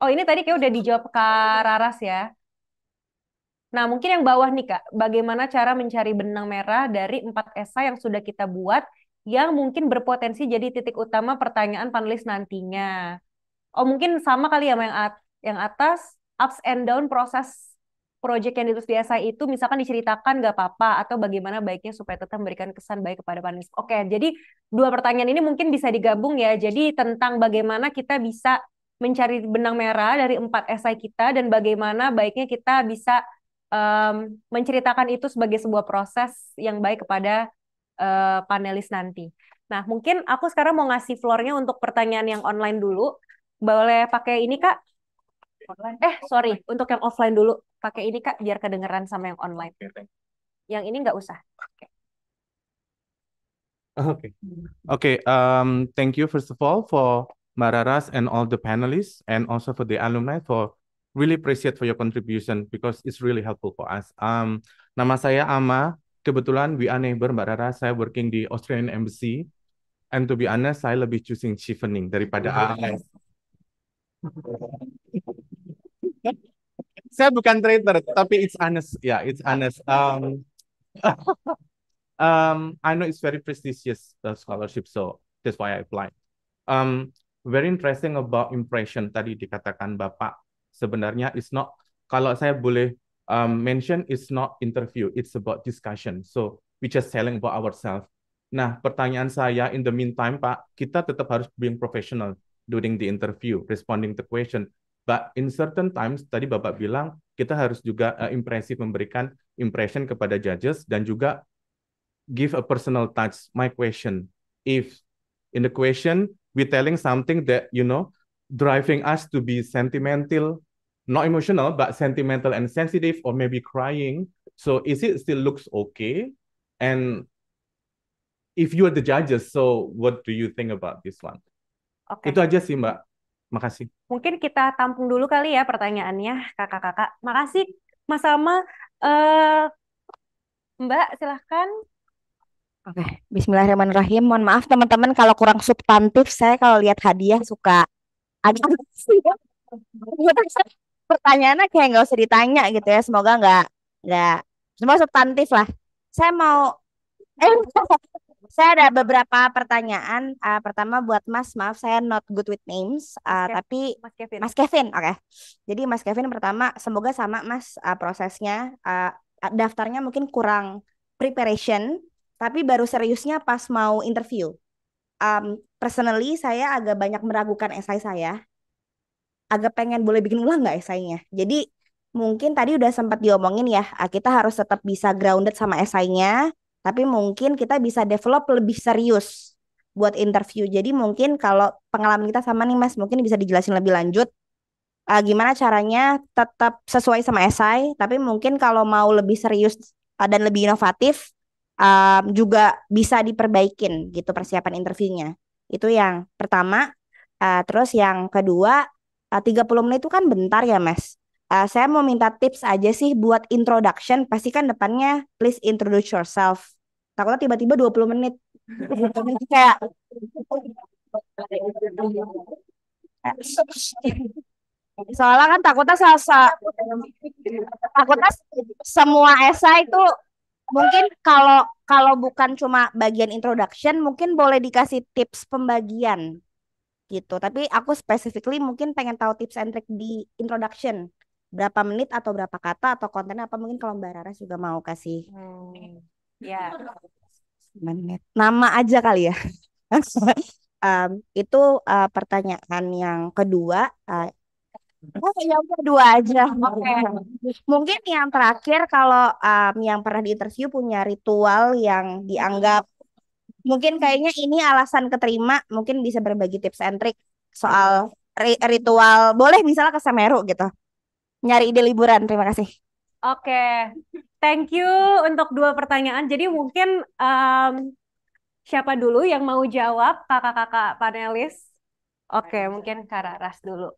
Oh ini tadi kayak udah dijawab Kak Raras ya. Nah mungkin yang bawah nih Kak, bagaimana cara mencari benang merah dari empat esai yang sudah kita buat yang mungkin berpotensi jadi titik utama pertanyaan panelis nantinya. Oh mungkin sama kali ya yang, yang atas, ups and down proses Proyek yang ditulis di esai itu misalkan diceritakan nggak apa-apa atau bagaimana baiknya supaya tetap memberikan kesan baik kepada panelis. Oke, jadi dua pertanyaan ini mungkin bisa digabung ya. Jadi tentang bagaimana kita bisa mencari benang merah dari empat esai kita dan bagaimana baiknya kita bisa um, menceritakan itu sebagai sebuah proses yang baik kepada uh, panelis nanti. Nah, mungkin aku sekarang mau ngasih floornya untuk pertanyaan yang online dulu. Boleh pakai ini, Kak? online. Eh, sorry, untuk yang offline dulu. Pakai ini Kak biar kedengeran sama yang online. Okay, yang ini nggak usah. Oke. Okay. *laughs* Oke. Okay. Okay, um thank you first of all for Mararas and all the panelists and also for the alumni for really appreciate for your contribution because it's really helpful for us. Um nama saya Ama, kebetulan we are neighbor Mbak Rara, saya working di Australian Embassy and to be honest saya lebih choosing chevening daripada AS. *laughs* saya bukan trader, tapi it's honest. Ya, yeah, it's honest. Um, *laughs* um, I know it's very prestigious the scholarship, so that's why I apply. Um, very interesting about impression tadi dikatakan Bapak. Sebenarnya it's not kalau saya boleh um, mention it's not interview, it's about discussion. So we just telling about ourselves. Nah, pertanyaan saya in the meantime Pak, kita tetap harus being professional during the interview, responding to question. But in certain times, tadi Bapak bilang kita harus juga uh, impresif memberikan impression kepada judges dan juga give a personal touch. My question, if in the question we telling something that you know driving us to be sentimental, not emotional but sentimental and sensitive or maybe crying, so is it still looks okay? And if you are the judges, so what do you think about this one? Okay. Itu aja sih Mbak. Makasih. Mungkin kita tampung dulu kali ya pertanyaannya kakak-kakak. Makasih Mas Alma. Uh, eh, Mbak, silahkan. Oke, okay. Bismillahirrahmanirrahim. Mohon maaf teman-teman kalau kurang substantif. Saya kalau lihat hadiah suka ada *laughs* pertanyaannya kayak nggak usah ditanya gitu ya. Semoga nggak nggak semua substantif lah. Saya mau *laughs* Saya ada beberapa pertanyaan. Uh, pertama buat Mas, maaf saya not good with names, uh, Mas tapi Mas Kevin. Mas Kevin, oke. Okay. Jadi Mas Kevin pertama, semoga sama Mas uh, prosesnya. Uh, daftarnya mungkin kurang preparation, tapi baru seriusnya pas mau interview. Um, personally saya agak banyak meragukan esai saya. Agak pengen boleh bikin ulang nggak esainya. Jadi mungkin tadi udah sempat diomongin ya, kita harus tetap bisa grounded sama esainya tapi mungkin kita bisa develop lebih serius buat interview. Jadi mungkin kalau pengalaman kita sama nih Mas, mungkin bisa dijelasin lebih lanjut uh, gimana caranya tetap sesuai sama esai, tapi mungkin kalau mau lebih serius uh, dan lebih inovatif uh, juga bisa diperbaikin gitu persiapan interviewnya. Itu yang pertama. Uh, terus yang kedua, uh, 30 menit itu kan bentar ya, Mas. Uh, saya mau minta tips aja sih buat introduction. pasti kan depannya please introduce yourself. Takutnya tiba-tiba 20 menit. kayak *laughs* Soalnya kan takutnya salsa takutnya semua esai itu mungkin kalau kalau bukan cuma bagian introduction mungkin boleh dikasih tips pembagian gitu. Tapi aku specifically mungkin pengen tahu tips and trick di introduction berapa menit atau berapa kata atau konten apa mungkin kalau Mbak Rara juga mau kasih. Hmm. Ya. Menit. Nama aja kali ya. um, *laughs* itu uh, pertanyaan yang kedua. Uh, Oh, yang kedua aja. Okay. Mungkin yang terakhir kalau um, yang pernah diinterview punya ritual yang dianggap mungkin kayaknya ini alasan keterima, mungkin bisa berbagi tips and trik soal ritual boleh misalnya ke Semeru gitu nyari ide liburan. Terima kasih. Oke, okay. thank you untuk dua pertanyaan. Jadi mungkin um, siapa dulu yang mau jawab kakak-kakak panelis? Oke, okay, mungkin Ras dulu.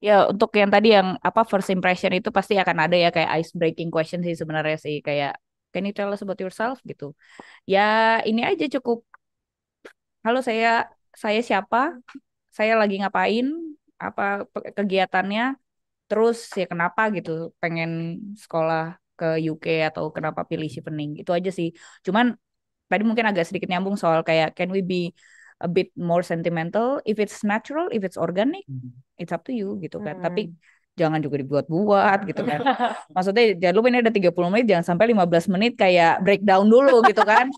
Ya untuk yang tadi yang apa first impression itu pasti akan ada ya kayak ice breaking question sih sebenarnya sih kayak can you tell us about yourself gitu. Ya ini aja cukup. Halo saya saya siapa? Saya lagi ngapain? Apa kegiatannya? terus ya kenapa gitu pengen sekolah ke UK atau kenapa pilih hmm. si pening itu aja sih cuman tadi mungkin agak sedikit nyambung soal kayak can we be a bit more sentimental if it's natural if it's organic hmm. it's up to you gitu kan hmm. tapi jangan juga dibuat-buat gitu kan. *laughs* Maksudnya jangan lupa ini ada 30 menit jangan sampai 15 menit kayak breakdown dulu gitu kan.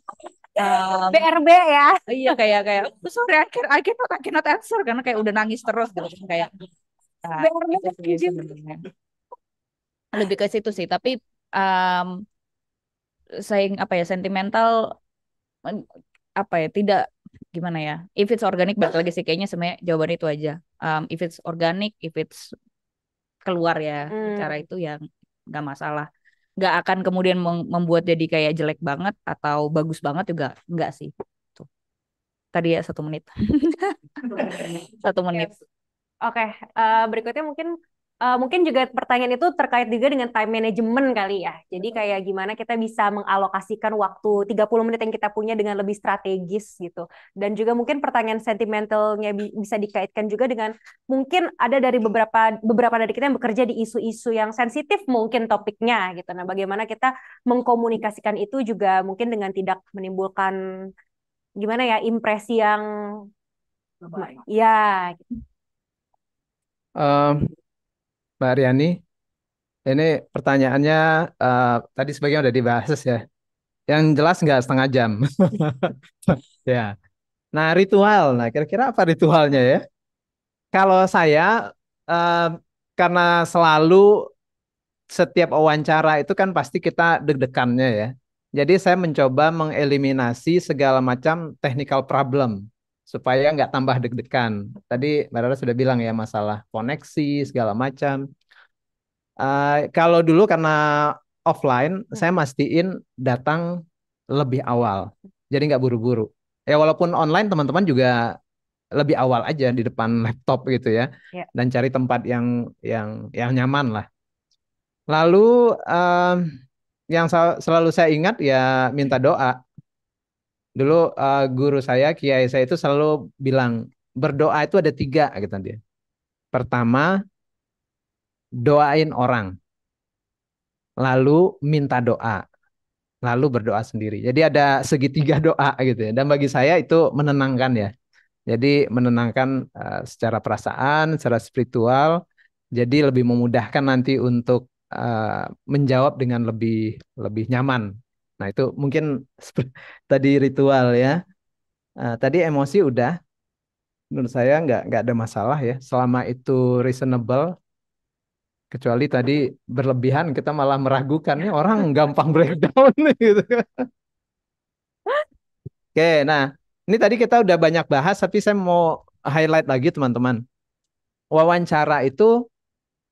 Um, *laughs* BRB ya. Iya kayak kayak sorry I, can, I cannot I cannot answer karena kayak udah nangis terus gitu kan, kayak lebih ke situ sih tapi um, mmm, saya apa ya sentimental apa ya tidak gimana ya if it's organic balik lagi sih kayaknya semuanya jawaban itu aja um, if it's organic if it's keluar ya hmm. cara itu yang nggak masalah nggak akan kemudian membuat jadi kayak jelek banget atau bagus banget juga nggak sih tuh tadi ya satu menit *laughs* satu menit Oke, uh, berikutnya mungkin uh, mungkin juga pertanyaan itu terkait juga dengan time management kali ya. Jadi kayak gimana kita bisa mengalokasikan waktu 30 menit yang kita punya dengan lebih strategis gitu. Dan juga mungkin pertanyaan sentimentalnya bi bisa dikaitkan juga dengan mungkin ada dari beberapa beberapa dari kita yang bekerja di isu-isu yang sensitif mungkin topiknya gitu. Nah, bagaimana kita mengkomunikasikan itu juga mungkin dengan tidak menimbulkan gimana ya impresi yang ya Uh, Mbak Riani, ini pertanyaannya uh, tadi sebagian udah dibahas ya. Yang jelas nggak setengah jam. *laughs* ya. Nah ritual, nah kira-kira apa ritualnya ya? Kalau saya uh, karena selalu setiap wawancara itu kan pasti kita deg-degannya ya. Jadi saya mencoba mengeliminasi segala macam technical problem supaya nggak tambah deg-degan. Tadi Mbak Rara sudah bilang ya masalah koneksi segala macam. Uh, kalau dulu karena offline, hmm. saya mastiin datang lebih awal, jadi nggak buru-buru. Ya walaupun online teman-teman juga lebih awal aja di depan *laughs* laptop gitu ya, yeah. dan cari tempat yang yang yang nyaman lah. Lalu um, yang selalu saya ingat ya minta doa dulu uh, guru saya kiai saya itu selalu bilang berdoa itu ada tiga gitu dia pertama doain orang lalu minta doa lalu berdoa sendiri jadi ada segitiga *laughs* doa gitu ya dan bagi saya itu menenangkan ya jadi menenangkan uh, secara perasaan secara spiritual jadi lebih memudahkan nanti untuk uh, menjawab dengan lebih lebih nyaman Nah itu mungkin *laughs* tadi ritual ya. Uh, tadi emosi udah, menurut saya nggak nggak ada masalah ya. Selama itu reasonable, kecuali tadi berlebihan kita malah meragukan meragukannya orang gampang breakdown *laughs* gitu. Oke, nah ini tadi kita udah banyak bahas, tapi saya mau highlight lagi teman-teman. Wawancara itu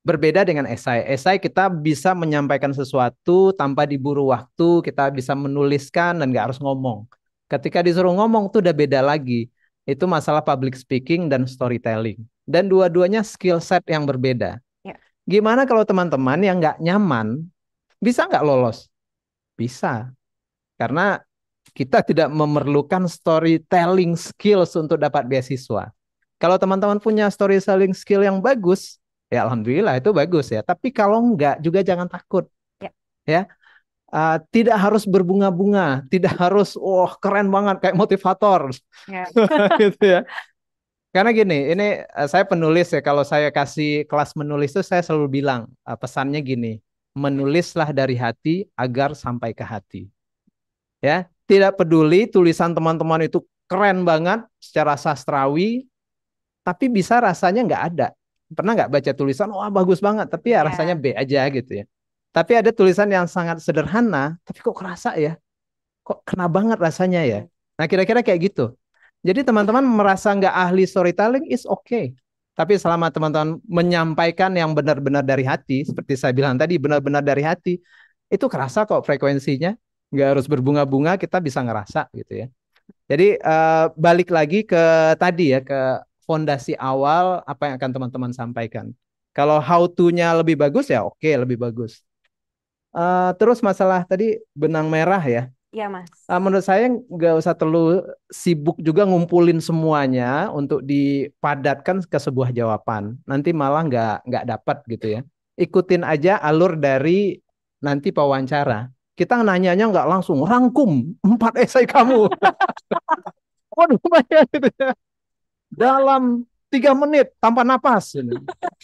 berbeda dengan esai. Esai kita bisa menyampaikan sesuatu tanpa diburu waktu, kita bisa menuliskan dan nggak harus ngomong. Ketika disuruh ngomong tuh udah beda lagi. Itu masalah public speaking dan storytelling. Dan dua-duanya skill set yang berbeda. Ya. Gimana kalau teman-teman yang nggak nyaman bisa nggak lolos? Bisa. Karena kita tidak memerlukan storytelling skills untuk dapat beasiswa. Kalau teman-teman punya storytelling skill yang bagus, ya alhamdulillah itu bagus ya. Tapi kalau enggak juga jangan takut. Ya. ya. Uh, tidak harus berbunga-bunga, tidak harus wah oh, keren banget kayak motivator. Ya. *laughs* gitu ya. Karena gini, ini eh, saya penulis ya kalau saya kasih kelas menulis itu saya selalu bilang uh, pesannya gini, menulislah dari hati agar sampai ke hati. Ya, tidak peduli tulisan teman-teman itu keren banget secara sastrawi, tapi bisa rasanya nggak ada pernah nggak baca tulisan wah bagus banget tapi ya yeah. rasanya B aja gitu ya tapi ada tulisan yang sangat sederhana tapi kok kerasa ya kok kena banget rasanya ya iya. nah kira-kira kayak gitu jadi teman-teman merasa nggak ahli storytelling is okay tapi selama teman-teman menyampaikan yang benar-benar dari hati seperti saya bilang tadi benar-benar dari hati itu kerasa kok frekuensinya nggak harus berbunga-bunga kita bisa ngerasa gitu ya jadi uh, balik lagi ke tadi ya ke fondasi awal apa yang akan teman-teman sampaikan. Kalau how to-nya lebih bagus ya oke okay, lebih bagus. Uh, terus masalah tadi benang merah ya. Iya mas. Uh, menurut saya nggak usah terlalu sibuk juga ngumpulin semuanya untuk dipadatkan ke sebuah jawaban. Nanti malah nggak nggak dapat gitu ya. Ikutin aja alur dari nanti pewawancara. Kita nanyanya nggak langsung rangkum empat esai kamu. *laughs* Waduh, banyak gitu ya dalam tiga menit tanpa napas,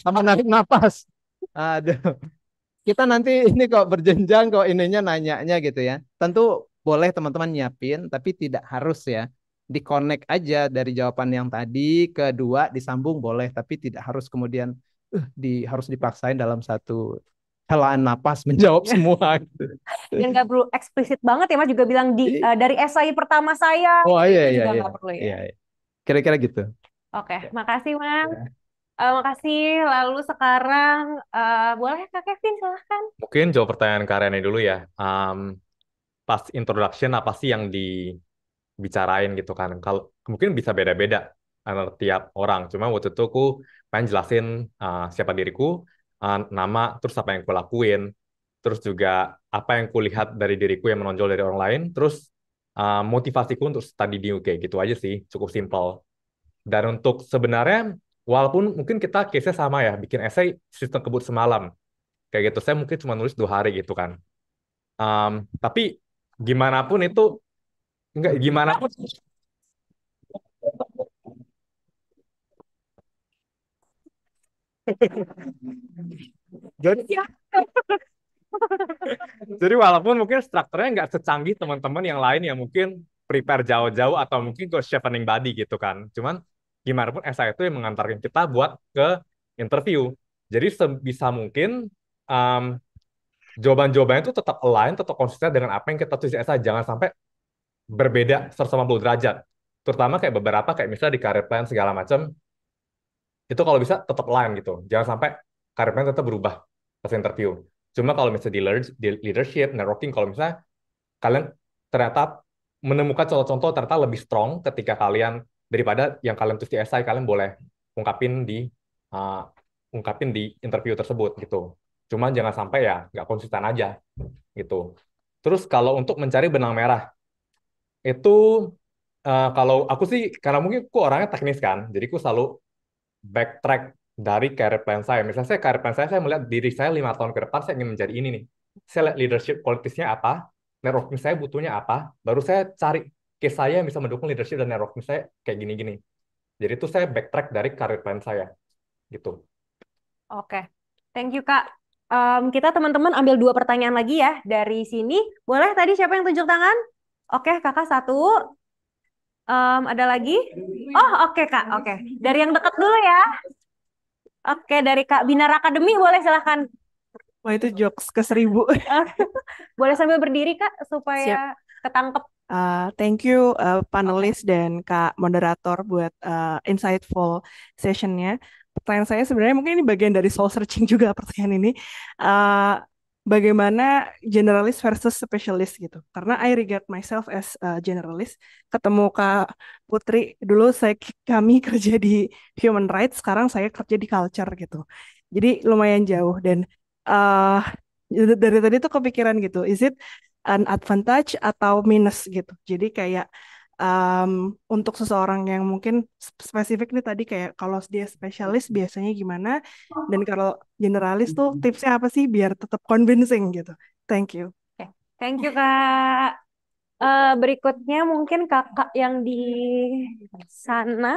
tanpa narik napas. Aduh. Kita nanti ini kok berjenjang kok ininya nanyanya gitu ya. Tentu boleh teman-teman nyiapin tapi tidak harus ya. Di connect aja dari jawaban yang tadi kedua disambung boleh tapi tidak harus kemudian uh, di harus dipaksain dalam satu helaan napas menjawab *laughs* semua gitu. Dan nggak perlu eksplisit banget ya Mas juga bilang di uh, dari esai pertama saya. Oh iya iya. Juga iya, iya, perlu ya. Iya, iya. Kira-kira gitu. Oke, okay. Ya. makasih Mang. Ya. Uh, makasih. Lalu sekarang uh, boleh Kak Kevin silahkan. Mungkin jawab pertanyaan karyanya dulu ya. Um, pas introduction apa sih yang dibicarain gitu kan? Kalau mungkin bisa beda-beda antara tiap orang. Cuma waktu itu aku pengen jelasin uh, siapa diriku, uh, nama, terus apa yang aku lakuin, terus juga apa yang kulihat dari diriku yang menonjol dari orang lain, terus uh, motivasiku untuk study di UK gitu aja sih cukup simple dan untuk sebenarnya walaupun mungkin kita case-nya sama ya bikin essay sistem kebut semalam kayak gitu saya mungkin cuma nulis dua hari gitu kan um, tapi gimana pun itu enggak gimana pun Jadi *laughs* Jadi walaupun mungkin strukturnya nggak secanggih teman-teman yang lain yang mungkin prepare jauh-jauh atau mungkin ke sharpening body gitu kan. Cuman gimana pun esai itu yang mengantarkan kita buat ke interview. Jadi sebisa mungkin um, jawaban-jawabannya itu tetap align, tetap konsisten dengan apa yang kita tulis di esai. Jangan sampai berbeda 180 derajat. Terutama kayak beberapa kayak misalnya di career plan segala macam. Itu kalau bisa tetap align gitu. Jangan sampai career plan tetap berubah pas interview Cuma kalau misalnya di, leadership, networking, kalau misalnya kalian ternyata menemukan contoh-contoh ternyata lebih strong ketika kalian daripada yang kalian tulis di SI, kalian boleh ungkapin di uh, ungkapin di interview tersebut gitu. Cuman jangan sampai ya nggak konsisten aja gitu. Terus kalau untuk mencari benang merah itu uh, kalau aku sih karena mungkin aku orangnya teknis kan, jadi aku selalu backtrack dari career plan saya. Misalnya saya career plan saya, saya melihat diri saya lima tahun ke depan saya ingin menjadi ini nih. Saya lihat leadership politisnya apa, networking saya butuhnya apa, baru saya cari case saya yang bisa mendukung leadership dan networking saya kayak gini-gini. Jadi itu saya backtrack dari career plan saya, gitu. Oke, okay. thank you kak. Um, kita teman-teman ambil dua pertanyaan lagi ya dari sini. Boleh tadi siapa yang tunjuk tangan? Oke, okay, kakak satu. Um, ada lagi? Oh, oke okay, kak. Oke, okay. dari yang dekat dulu ya. Oke, dari Kak Binar Akademi boleh silahkan. Wah itu jokes ke seribu. *laughs* Oh, boleh sambil berdiri Kak supaya Siap. ketangkep. Uh, thank you uh, panelis dan Kak moderator buat uh, insightful sessionnya. Pertanyaan saya sebenarnya mungkin ini bagian dari soul searching juga *laughs* pertanyaan ini. Uh, bagaimana generalist versus specialist gitu. Karena I regard myself as a generalist. Ketemu Kak Putri dulu saya kami *laughs* kerja di human rights, sekarang saya kerja di culture gitu. Jadi lumayan jauh dan uh, dari tadi tuh kepikiran gitu, is it an advantage atau minus gitu. Jadi kayak um, untuk seseorang yang mungkin spesifik nih tadi kayak kalau dia spesialis biasanya gimana dan oh. kalau generalis tuh hmm. tipsnya apa sih biar tetap convincing gitu. Thank you. Thank you kak. Uh, berikutnya mungkin kakak yang di sana.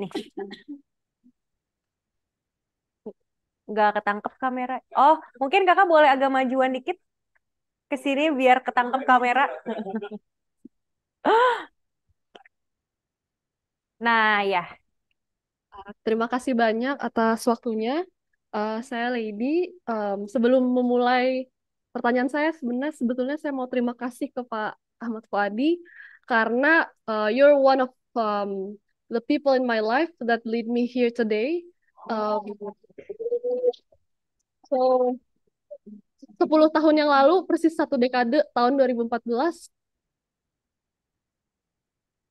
Nih nggak ketangkep kamera. Oh, mungkin kakak boleh agak majuan dikit ke sini biar ketangkep kamera. *gasps* nah, ya. Ah, terima kasih banyak atas waktunya. Uh, saya Lady. Um, sebelum memulai pertanyaan saya, sebenarnya sebetulnya saya mau terima kasih ke Pak Ahmad Fuadi karena uh, you're one of um, the people in my life that lead me here today. Um, so 10 tahun yang lalu, persis satu dekade, tahun 2014,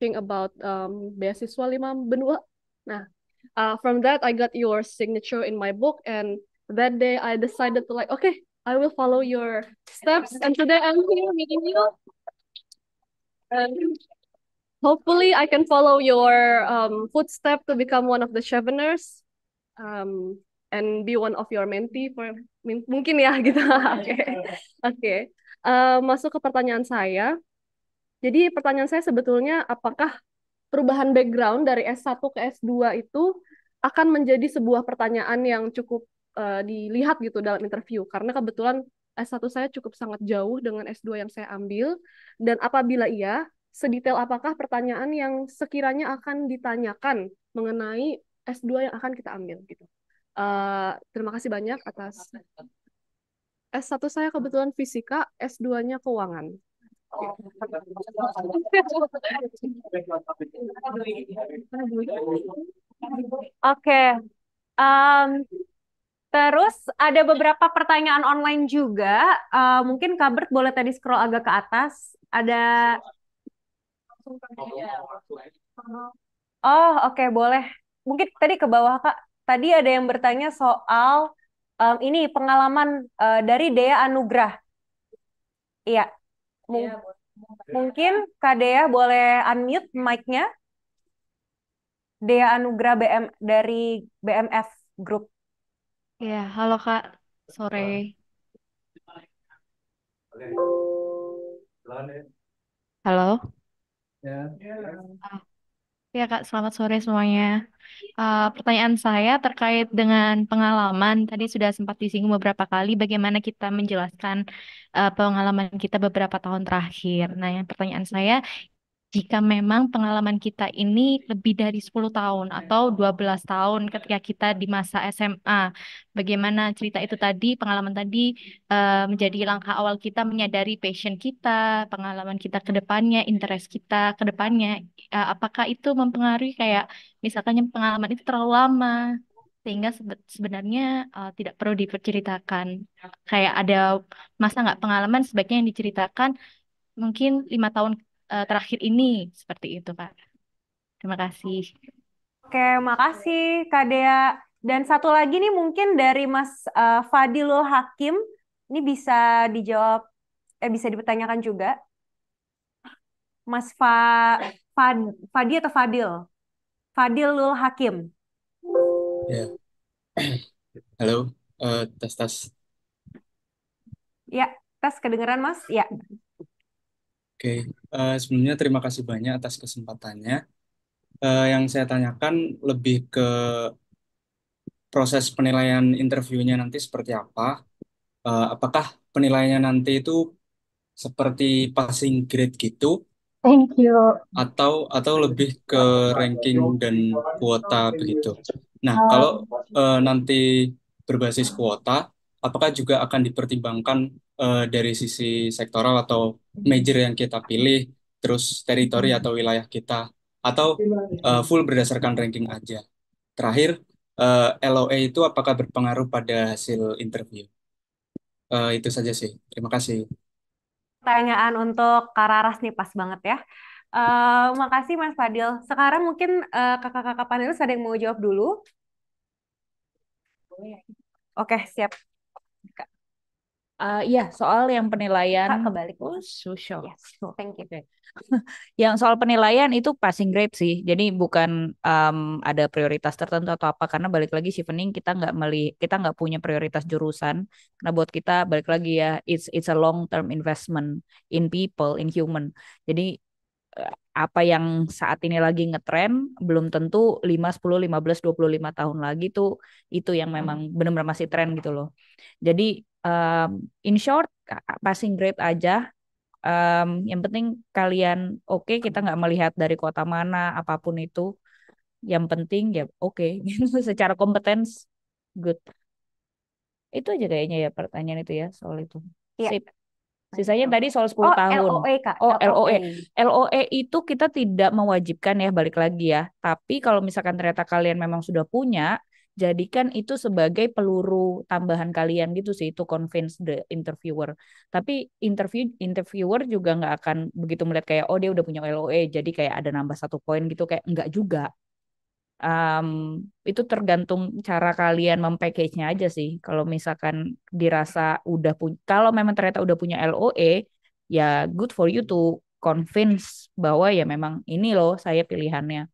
think about um, beasiswa lima benua. Nah, uh, from that I got your signature in my book, and that day I decided to like, okay, I will follow your steps, and today I'm here meeting you. And hopefully, I can follow your um, footstep to become one of the cheveners. Um, and be one of your mentee for mungkin ya *laughs* gitu. *laughs* Oke. Oke. Okay. Uh, eh, masuk ke pertanyaan saya. Jadi pertanyaan saya sebetulnya apakah perubahan background dari S1 ke S2 itu akan menjadi sebuah pertanyaan yang cukup uh, dilihat gitu dalam interview karena kebetulan S1 saya cukup sangat jauh dengan S2 yang saya ambil dan apabila iya sedetail apakah pertanyaan yang sekiranya akan ditanyakan mengenai S2 yang akan kita ambil gitu. Eh, terima kasih banyak atas S1 saya kebetulan fisika, S2-nya keuangan. Oke. Okay. Um, terus ada beberapa pertanyaan online juga. Uh, mungkin Kabert boleh tadi scroll agak ke atas. Ada Oh, oke, okay, boleh. Mungkin tadi ke bawah, Kak. Tadi ada yang bertanya soal um, ini pengalaman uh, dari Dea Anugrah. Iya. iya mung ya, mungkin Kak Dea boleh unmute mic-nya. Dea Anugrah BM dari BMF Group. Ya, halo Kak. Sore. Halo. Halo. Ya. ya. Ah, Ya Kak, selamat sore semuanya. Uh, pertanyaan saya terkait dengan pengalaman. Tadi sudah sempat disinggung beberapa kali bagaimana kita menjelaskan uh, pengalaman kita beberapa tahun terakhir. Nah, yang pertanyaan saya, jika memang pengalaman kita ini lebih dari 10 tahun atau 12 tahun ketika kita di masa SMA. Bagaimana cerita itu tadi, pengalaman tadi uh, menjadi langkah awal kita menyadari passion kita, pengalaman kita ke depannya, interest kita ke depannya. Uh, apakah itu mempengaruhi kayak misalkan pengalaman itu terlalu lama sehingga sebenarnya uh, tidak perlu diperceritakan. Kayak ada masa nggak pengalaman sebaiknya yang diceritakan mungkin lima tahun uh, terakhir ini seperti itu pak, Terima kasih. Oke, makasih Kak Dea. Dan satu lagi nih mungkin dari Mas uh, Fadilul Hakim, ini bisa dijawab, eh bisa dipertanyakan juga. Mas Fa, Fa, Fadi atau Fadil? Fadilul Hakim. Ya. Halo, uh, eh, tes tes. Ya, tes kedengeran Mas? Ya. Oke, uh, sebelumnya terima kasih banyak atas kesempatannya. Uh, yang saya tanyakan lebih ke proses penilaian interviewnya nanti seperti apa. Uh, apakah penilaiannya nanti itu seperti passing grade gitu, Thank you. atau atau lebih ke ranking dan kuota begitu. Nah, kalau uh, nanti berbasis kuota, apakah juga akan dipertimbangkan uh, dari sisi sektoral atau major yang kita pilih, terus teritori atau wilayah kita, atau uh, full berdasarkan ranking aja. Terakhir, uh, eh, LOE itu apakah berpengaruh pada hasil interview? Uh, itu saja sih. Terima kasih. Pertanyaan untuk Kararas nih pas banget ya. Uh, makasih Mas Fadil. Sekarang mungkin uh, kakak-kakak panelis ada yang mau jawab dulu. Oke, okay, siap. Uh, iya soal yang penilaian Kak, kebalik. Oh, Yes, thank you. Okay. *laughs* yang soal penilaian itu passing grade sih. Jadi bukan um, ada prioritas tertentu atau apa karena balik lagi pening kita nggak meli kita nggak punya prioritas jurusan. Nah, buat kita balik lagi ya it's it's a long term investment in people, in human. Jadi eh, apa yang saat ini lagi ngetren belum tentu 5, 10, 15, 25 tahun lagi tuh itu yang hmm. memang benar-benar masih tren gitu loh. Jadi um, in short passing grade aja. Um, yang penting kalian oke okay, kita nggak melihat dari kota mana apapun itu. Yang penting ya oke okay. Gitu. *laughs* secara kompetens good. Itu aja kayaknya ya pertanyaan itu ya soal itu. Iya. Sip. Sisanya gitu. tadi soal 10 oh, tahun. LOE Kak. Oh, LOE. LOE e itu kita tidak mewajibkan ya balik lagi ya. Tapi kalau misalkan ternyata kalian memang sudah punya, jadikan itu sebagai peluru tambahan kalian gitu sih itu convince the interviewer. Tapi interview interviewer juga nggak akan begitu melihat kayak oh dia udah punya LOE jadi kayak ada nambah satu poin gitu kayak enggak juga um, itu tergantung cara kalian mempackage-nya aja sih. Kalau misalkan dirasa udah punya, kalau memang ternyata udah punya LOE, ya good for you to convince bahwa ya memang ini loh saya pilihannya.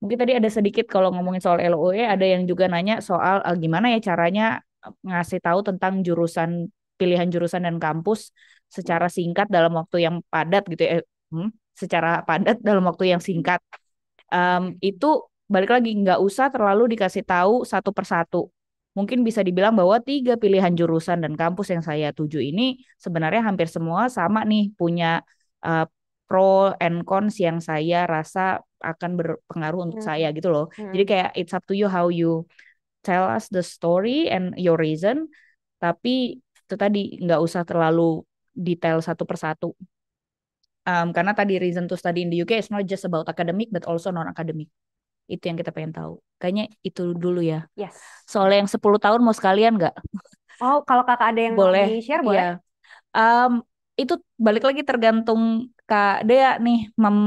Mungkin tadi ada sedikit kalau ngomongin soal LOE, ada yang juga nanya soal uh, gimana ya caranya eh, ngasih tahu tentang jurusan pilihan jurusan dan kampus secara singkat dalam waktu yang padat gitu ya. Eh, hmm, secara padat dalam waktu yang singkat. Um, itu balik lagi nggak usah terlalu dikasih tahu satu persatu. Mungkin bisa dibilang bahwa tiga pilihan jurusan dan kampus yang saya tuju ini sebenarnya hampir semua sama nih punya uh, pro and cons yang saya rasa akan berpengaruh untuk hmm. saya gitu loh. Hmm. Jadi kayak it's up to you how you tell us the story and your reason. Tapi itu tadi nggak usah terlalu detail satu persatu. Um, karena tadi reason to study in the UK is not just about academic but also non academic. Itu yang kita pengen tahu. Kayaknya itu dulu ya. Yes. Soalnya yang 10 tahun mau sekalian nggak? Oh, kalau kakak ada yang boleh. di share iya. boleh. Ya. Um, itu balik lagi tergantung Kak Dea nih mem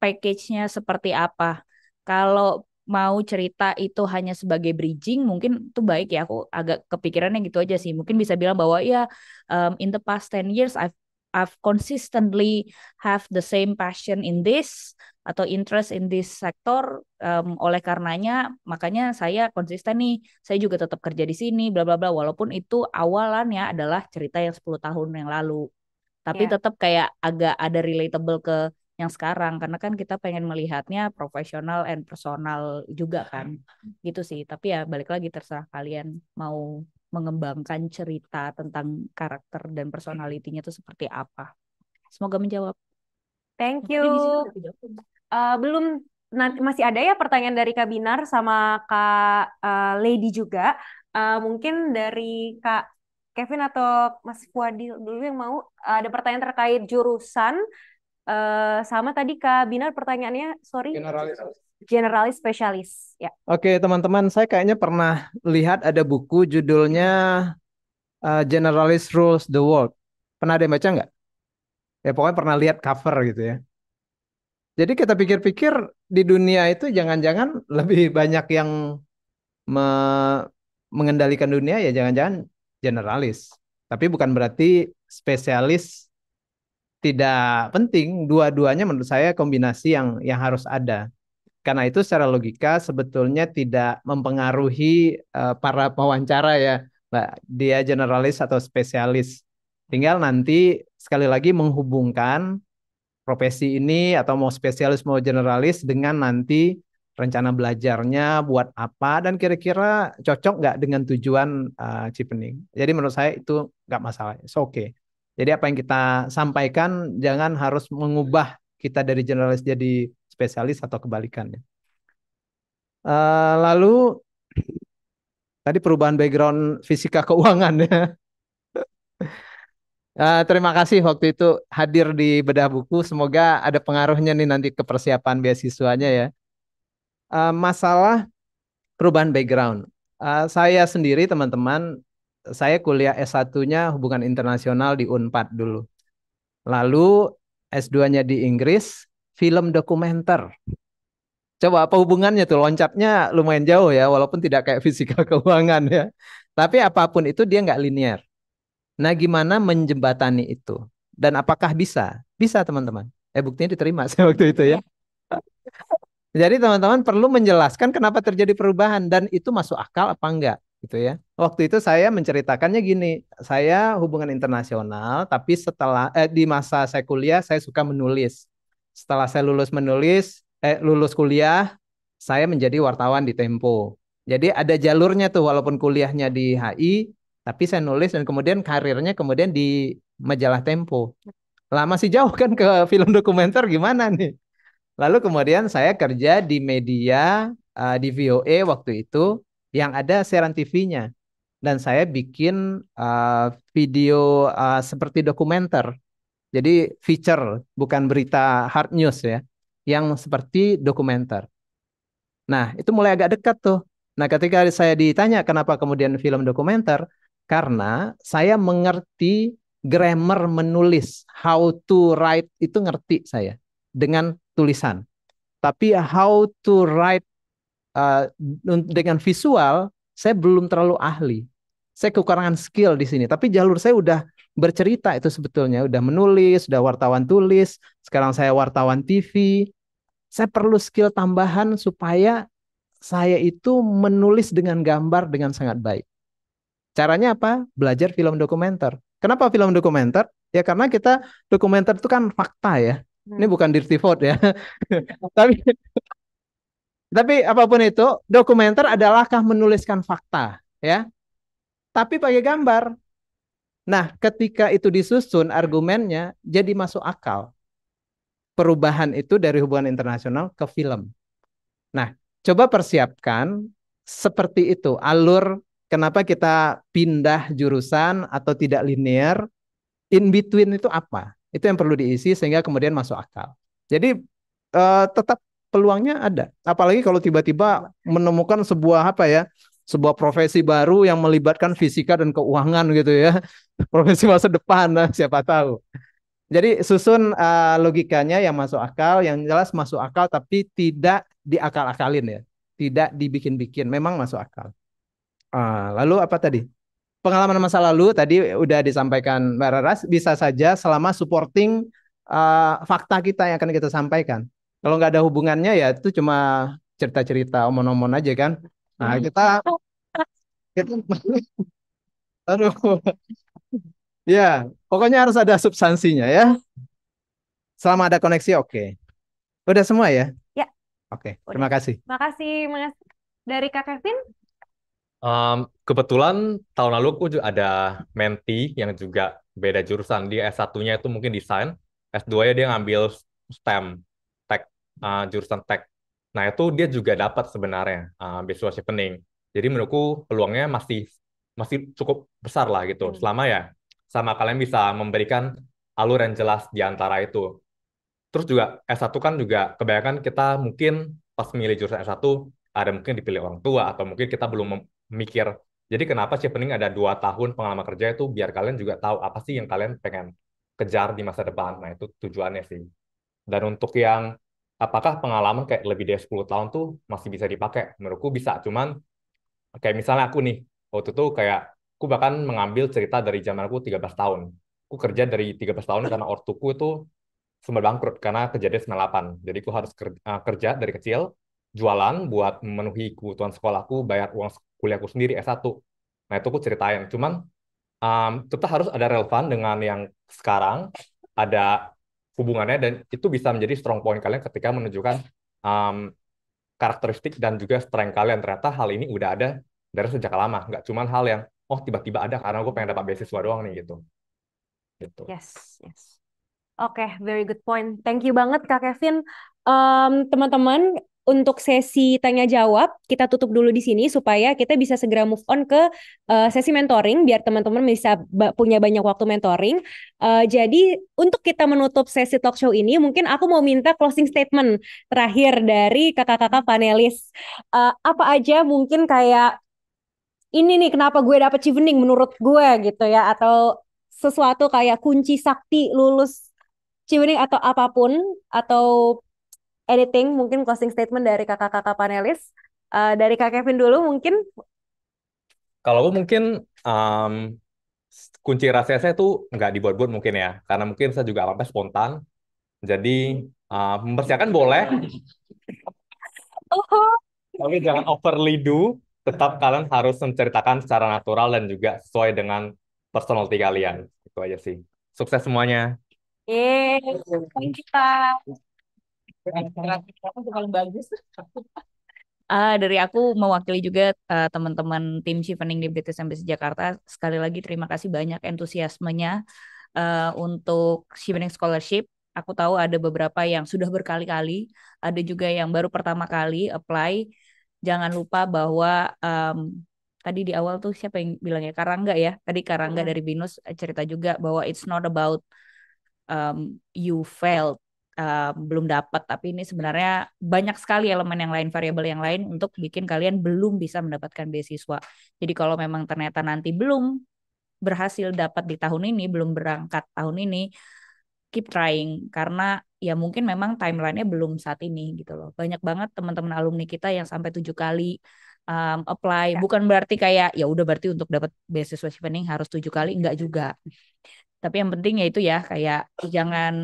package-nya seperti apa. Kalau mau cerita itu hanya sebagai bridging mungkin itu baik ya aku agak kepikirannya gitu aja sih mungkin bisa bilang bahwa ya um, in the past 10 years I've I've consistently have the same passion in this atau interest in this sector um, oleh karenanya makanya saya konsisten nih saya juga tetap kerja di sini bla bla bla walaupun itu awalannya adalah cerita yang 10 tahun yang lalu tapi yeah. tetap kayak agak ada relatable ke yang sekarang karena kan kita pengen melihatnya profesional and personal juga kan gitu sih tapi ya balik lagi terserah kalian mau mengembangkan cerita tentang karakter dan personalitinya itu seperti apa semoga menjawab thank you Uh, belum nanti masih ada ya pertanyaan dari Kak Binar sama Kak uh, Lady juga. Uh, mungkin dari Kak Kevin atau Mas Fuadi dulu yang mau uh, ada pertanyaan terkait jurusan uh, sama tadi Kak Binar pertanyaannya sorry generalis generalis spesialis ya. Oke, teman-teman, saya kayaknya pernah lihat ada buku judulnya uh, Generalis Rules the World. Pernah ada yang baca nggak? Ya pokoknya pernah lihat cover gitu ya. Jadi kita pikir-pikir di dunia itu jangan-jangan lebih banyak yang me mengendalikan dunia ya jangan-jangan generalis. Tapi bukan berarti spesialis tidak penting. Dua-duanya menurut saya kombinasi yang yang harus ada. Karena itu secara logika sebetulnya tidak mempengaruhi uh, para pewawancara ya, Mbak. Dia generalis atau spesialis. Tinggal nanti sekali lagi menghubungkan profesi ini atau mau spesialis mau generalis dengan nanti rencana belajarnya buat apa dan kira-kira cocok nggak dengan tujuan uh, eh, Cipening. Jadi menurut saya itu nggak masalah, oke. okay. Jadi apa yang kita sampaikan jangan harus mengubah kita dari generalis jadi spesialis atau kebalikannya. Uh, lalu tadi perubahan background fisika keuangan ya. *laughs* Uh, terima kasih waktu itu hadir di bedah buku. Semoga ada pengaruhnya nih nanti ke persiapan beasiswanya ya. Uh, masalah perubahan background. Uh, saya sendiri teman-teman, saya kuliah S1-nya hubungan internasional di Unpad dulu. Lalu S2-nya di Inggris, film dokumenter. Coba apa hubungannya tuh? Loncatnya lumayan jauh ya, walaupun tidak kayak *laughs* fisika keuangan ya. Tapi apapun itu dia nggak linear Nah, gimana menjembatani itu? Dan apakah bisa? Bisa, teman-teman. Eh, buktinya diterima *laughs* saya waktu itu ya. Jadi teman-teman perlu menjelaskan kenapa terjadi perubahan dan itu masuk akal apa enggak gitu ya. Waktu itu saya menceritakannya gini, saya hubungan internasional tapi setelah eh, di masa saya kuliah saya suka menulis. Setelah saya lulus menulis, eh lulus kuliah, saya menjadi wartawan di Tempo. Jadi ada jalurnya tuh walaupun kuliahnya di HI, tapi saya nulis dan kemudian karirnya kemudian di majalah Tempo. Lama sih jauh kan ke film dokumenter gimana nih. Lalu kemudian saya kerja di media uh, di VOA e waktu itu yang ada siaran TV-nya dan saya bikin uh, video uh, seperti dokumenter. Jadi feature bukan berita hard news ya, yang seperti dokumenter. Nah, itu mulai agak dekat tuh. Nah, ketika saya ditanya kenapa kemudian film dokumenter, karena saya mengerti grammar menulis, how to write itu ngerti saya dengan tulisan. Tapi how to write uh, dengan visual saya belum terlalu ahli. Saya kekurangan skill di sini, tapi jalur saya udah bercerita itu sebetulnya, udah menulis, udah wartawan tulis, sekarang saya wartawan TV. Saya perlu skill tambahan supaya saya itu menulis dengan gambar dengan sangat baik. Caranya apa? Belajar film dokumenter. Kenapa film dokumenter? Ya karena kita dokumenter itu kan fakta ya. Hmm. Ini bukan dirty vote ya. *laughs* tapi tapi apapun itu, dokumenter adalah menuliskan fakta ya. Tapi pakai gambar. Nah, ketika itu disusun argumennya jadi masuk akal. Perubahan itu dari hubungan internasional ke film. Nah, coba persiapkan seperti itu alur kenapa kita pindah jurusan atau tidak linear, in between itu apa? Itu yang perlu diisi sehingga kemudian masuk akal. Jadi uh, tetap peluangnya ada. Apalagi kalau tiba-tiba menemukan sebuah apa ya, sebuah profesi baru yang melibatkan fisika dan keuangan gitu ya, *laughs* profesi masa depan lah, siapa tahu. Jadi susun uh, logikanya yang masuk akal, yang jelas masuk akal tapi tidak diakal-akalin ya, tidak dibikin-bikin, memang masuk akal. Ah, lalu apa tadi? Pengalaman masa lalu tadi udah disampaikan Mbak Raras, bisa saja selama supporting uh, fakta kita yang akan kita sampaikan. Kalau nggak ada hubungannya ya itu cuma cerita-cerita omon-omon aja kan. Nah hmm. kita kita *laughs* aduh ya pokoknya harus ada substansinya ya. Selama ada koneksi oke. Okay. Udah semua ya? Ya. Oke, okay, terima kasih. Terima kasih Mas. Dari Kak Kevin, Um, kebetulan tahun lalu aku juga ada menti yang juga beda jurusan. Dia S1-nya itu mungkin desain, S2-nya dia ngambil STEM, tech, uh, jurusan tech. Nah, itu dia juga dapat sebenarnya uh, beasiswa pening. Jadi menurutku peluangnya masih masih cukup besar lah gitu. Hmm. Selama ya sama kalian bisa memberikan alur yang jelas di antara itu. Terus juga S1 kan juga kebanyakan kita mungkin pas milih jurusan S1 ada mungkin dipilih orang tua atau mungkin kita belum mikir. Jadi kenapa sih penting ada dua tahun pengalaman kerja itu biar kalian juga tahu apa sih yang kalian pengen kejar di masa depan. Nah itu tujuannya sih. Dan untuk yang apakah pengalaman kayak lebih dari 10 tahun tuh masih bisa dipakai? Menurutku bisa, cuman kayak misalnya aku nih, waktu itu kayak aku bahkan mengambil cerita dari zaman aku 13 tahun. Aku kerja dari 13 tahun karena ortuku itu sempat bangkrut karena kejadian 98. Jadi aku harus kerja, eh, kerja dari kecil, jualan buat memenuhi kebutuhan sekolahku, bayar uang kuliahku sendiri S1. Nah itu aku ceritain. Cuman um, tetap harus ada relevan dengan yang sekarang, ada hubungannya dan itu bisa menjadi strong point kalian ketika menunjukkan um, karakteristik dan juga strength kalian. Ternyata hal ini udah ada dari sejak lama, nggak cuma hal yang oh tiba-tiba ada karena gue pengen dapat beasiswa doang nih gitu. gitu. Yes, yes. Oke, okay, very good point. Thank you banget Kak Kevin. Um, teman-teman, untuk sesi tanya jawab kita tutup dulu di sini supaya kita bisa segera move on ke uh, sesi mentoring biar teman-teman bisa ba punya banyak waktu mentoring. Uh, jadi untuk kita menutup sesi talk show ini mungkin aku mau minta closing statement terakhir dari kakak-kakak panelis. Uh, apa aja mungkin kayak ini nih kenapa gue dapet chevening menurut gue gitu ya atau sesuatu kayak kunci sakti lulus chevening atau apapun atau anything mungkin closing statement dari kakak-kakak panelis uh, dari kak Kevin dulu mungkin kalau gue mungkin um, kunci rahasia saya tuh nggak dibuat-buat mungkin ya karena mungkin saya juga alamnya spontan jadi uh, mempersiapkan boleh oh. tapi jangan overly do tetap kalian harus menceritakan secara natural dan juga sesuai dengan personality kalian itu aja sih sukses semuanya Yeay, thank you, bagus Uh, dari aku mewakili juga uh, teman-teman tim Shivening di BTS MBC Jakarta. Sekali lagi terima kasih banyak entusiasmenya uh, untuk Shivening Scholarship. Aku tahu ada beberapa yang sudah berkali-kali, ada juga yang baru pertama kali apply. Jangan lupa bahwa um, tadi di awal tuh siapa yang bilangnya Karangga ya? Tadi Karangga hmm. dari Binus cerita juga bahwa it's not about um, you failed, Eh, belum dapat tapi ini sebenarnya banyak sekali elemen yang lain variabel yang lain untuk bikin kalian belum bisa mendapatkan beasiswa jadi kalau memang ternyata nanti belum berhasil dapat di tahun ini belum berangkat tahun ini keep trying karena ya mungkin memang timelinenya belum saat ini gitu loh banyak banget teman-teman alumni kita yang sampai tujuh kali um, apply ya. bukan berarti kayak ya udah berarti untuk dapat beasiswa shipping harus tujuh kali enggak juga tapi yang penting ya itu ya kayak jangan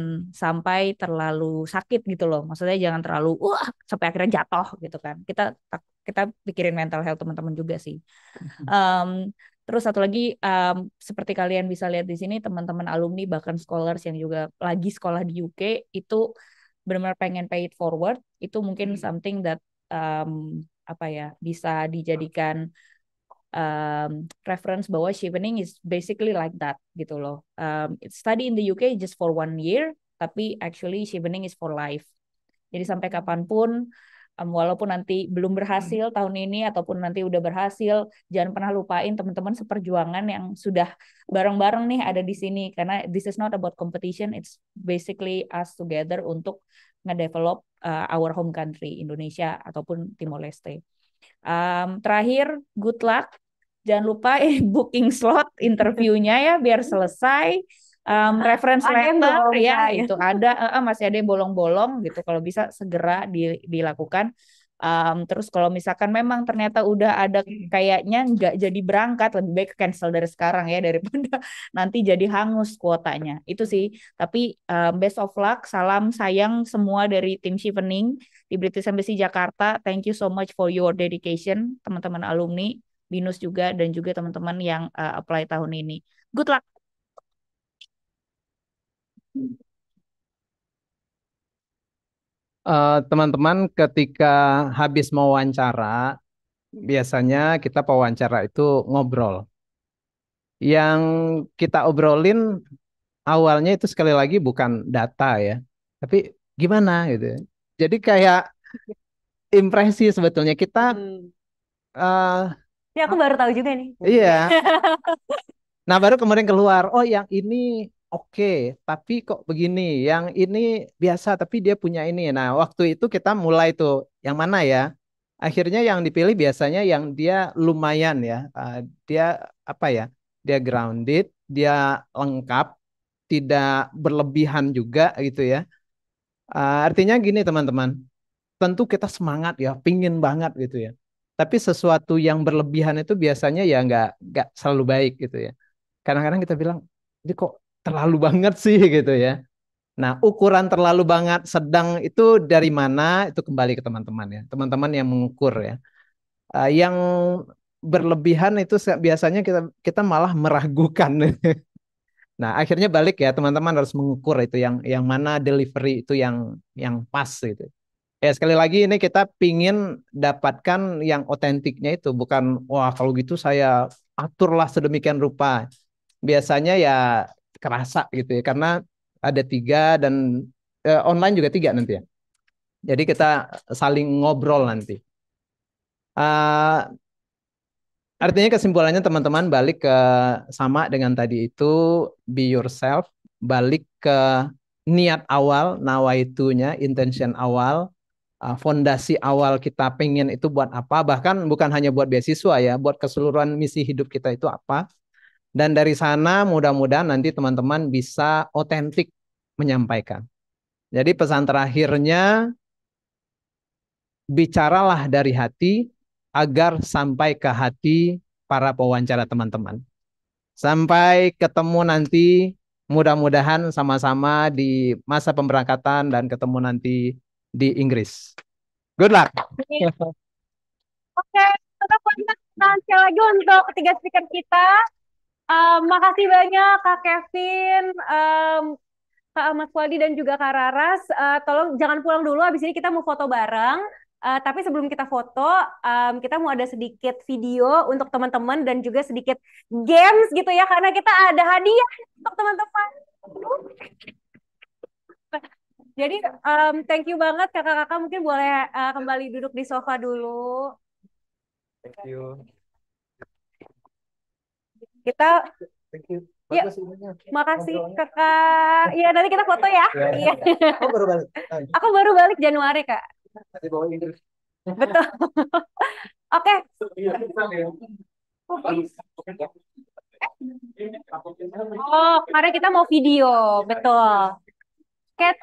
sampai terlalu sakit gitu loh maksudnya jangan terlalu wah sampai akhirnya jatuh gitu kan kita kita pikirin mental health teman-teman juga sih um, terus satu lagi um, seperti kalian bisa lihat di sini teman-teman alumni bahkan scholars yang juga lagi sekolah di UK itu benar-benar pengen pay it forward itu mungkin mm-hmm. something that um, apa ya bisa dijadikan um, reference bahwa shivening is basically like that gitu loh. Um, study in the UK just for one year, tapi actually shivening is for life. Jadi sampai kapanpun, um, walaupun nanti belum berhasil tahun ini ataupun nanti udah berhasil, jangan pernah lupain teman-teman seperjuangan yang sudah bareng-bareng nih ada di sini karena this is not about competition, it's basically us together untuk ngedevelop uh, our home country Indonesia ataupun Timor Leste. Um, terakhir, good luck. Jangan lupa *laughs* eh, booking slot interviewnya ya biar hmm. selesai. Um, reference letter ya, ya itu ada uh, masih ada yang bolong-bolong gitu kalau bisa segera di, dilakukan Um, terus kalau misalkan memang ternyata udah ada hmm. kayaknya nggak jadi berangkat, lebih baik cancel dari sekarang ya *laughs* daripada nanti jadi hangus kuotanya. Itu sih. Tapi um, best of luck, salam sayang semua dari tim Shivening di British Embassy Jakarta. Thank you so much for your dedication, teman-teman alumni, binus juga dan juga teman-teman yang uh, apply tahun ini. Good luck. Eh, teman-teman uh, ketika habis mau wawancara biasanya kita pewawancara itu ngobrol. Yang kita obrolin awalnya itu sekali lagi bukan data ya, tapi gimana gitu. Jadi kayak impresi sebetulnya kita hmm. uh, ya aku baru tahu juga nih. Iya. *laughs* nah, baru kemarin keluar, oh yang ini oke, tapi kok begini, yang ini biasa tapi dia punya ini. Nah, waktu itu kita mulai tuh yang mana ya? Akhirnya yang dipilih biasanya yang dia lumayan ya, uh, dia apa ya? Dia grounded, dia lengkap, tidak berlebihan juga gitu ya. Uh, artinya gini teman-teman, tentu kita semangat ya, pingin banget gitu ya. Tapi sesuatu yang berlebihan itu biasanya ya nggak nggak selalu baik gitu ya. Kadang-kadang kita bilang, ini kok terlalu banget sih gitu ya. Nah, ukuran terlalu banget sedang itu dari mana? Itu kembali ke teman-teman ya. Teman-teman yang mengukur ya. Uh, yang berlebihan itu biasanya kita kita malah meragukan. *laughs* nah, akhirnya balik ya, teman-teman harus mengukur itu yang yang mana delivery itu yang yang pas gitu. Ya sekali lagi ini kita pingin dapatkan yang otentiknya itu bukan wah kalau gitu saya aturlah sedemikian rupa. Biasanya ya kerasa gitu ya karena ada tiga dan eh, online juga tiga nanti ya jadi kita saling ngobrol nanti uh, artinya kesimpulannya teman-teman balik ke sama dengan tadi itu be yourself balik ke niat awal nawaitunya intention awal uh, fondasi awal kita pengen itu buat apa bahkan bukan hanya buat beasiswa ya buat keseluruhan misi hidup kita itu apa dan dari sana mudah-mudahan nanti teman-teman bisa otentik menyampaikan. Jadi pesan terakhirnya, bicaralah dari hati agar sampai ke hati para pewawancara teman-teman. Sampai ketemu nanti, mudah-mudahan sama-sama di masa pemberangkatan dan ketemu nanti di Inggris. Good luck. Oke, okay. sekali lagi untuk ketiga speaker kita. Um, makasih banyak Kak Kevin, um, Kak Ahmad Fuadi dan juga Kak Raras. Uh, tolong jangan pulang dulu, Abis ini kita mau foto bareng. Uh, tapi sebelum kita foto, um, kita mau ada sedikit video untuk teman-teman dan juga sedikit games gitu ya, karena kita ada hadiah untuk teman-teman. Jadi um, thank you banget kakak-kakak mungkin boleh uh, kembali duduk di sofa dulu. Thank you. Kita Thank you. ya. Makasih kakak. Iya nanti kita foto ya. Iya. iya. Aku baru balik. Aku baru balik Januari kak. bawa Inggris. Betul. *laughs* Oke. Iya, oh, karena oh, kita mau video, betul. Cat,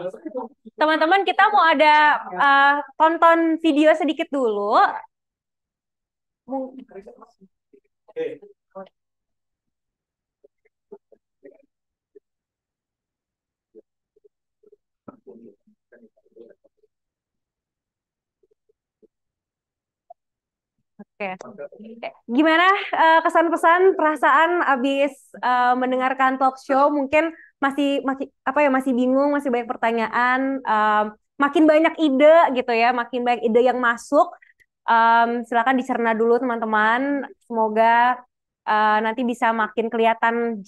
teman-teman kita mau ada uh, tonton video sedikit dulu. Mungkin. Oke. Okay. Gimana uh, kesan-pesan perasaan abis uh, mendengarkan talk show? Mungkin masih masih apa ya masih bingung, masih banyak pertanyaan, um, makin banyak ide gitu ya, makin banyak ide yang masuk. Um, silakan dicerna dulu teman-teman. Semoga uh, nanti bisa makin kelihatan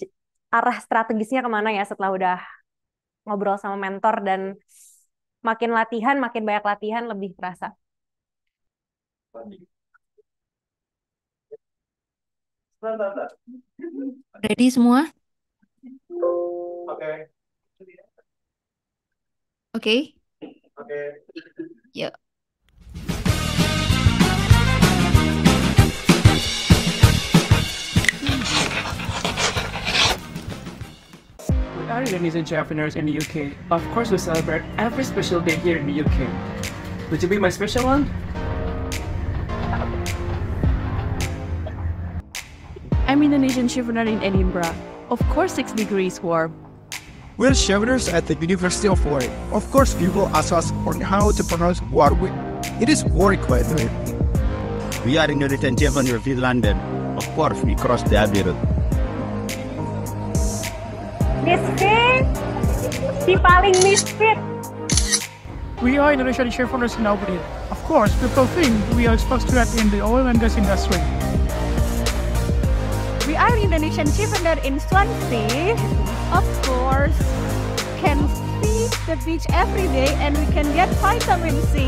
arah strategisnya kemana ya setelah udah ngobrol sama mentor dan makin latihan, makin banyak latihan lebih terasa. Thank Ready semua? Okay. Okay. Okay. Yeah. We are Indonesian entrepreneurs in the UK. Of course, we celebrate every special day here in the UK. Would you be my special one? I'm Indonesian chiffoner in Edinburgh. Of course 6 degrees warm. We're chiffoners at the University of Warwick. Of course people ask us on how to pronounce Warwick. It is Warwick by the way. We are in the return chiffoner of London. Of course we cross the Abbey Road. Misfit! Si paling misfit! We are Indonesian chiffoners in Aberdeen. Of course, people think we are supposed to that in the oil and gas industry. Indonesian Chiefender in Swansea, of course, can see the beach every day and we can get vitamin C.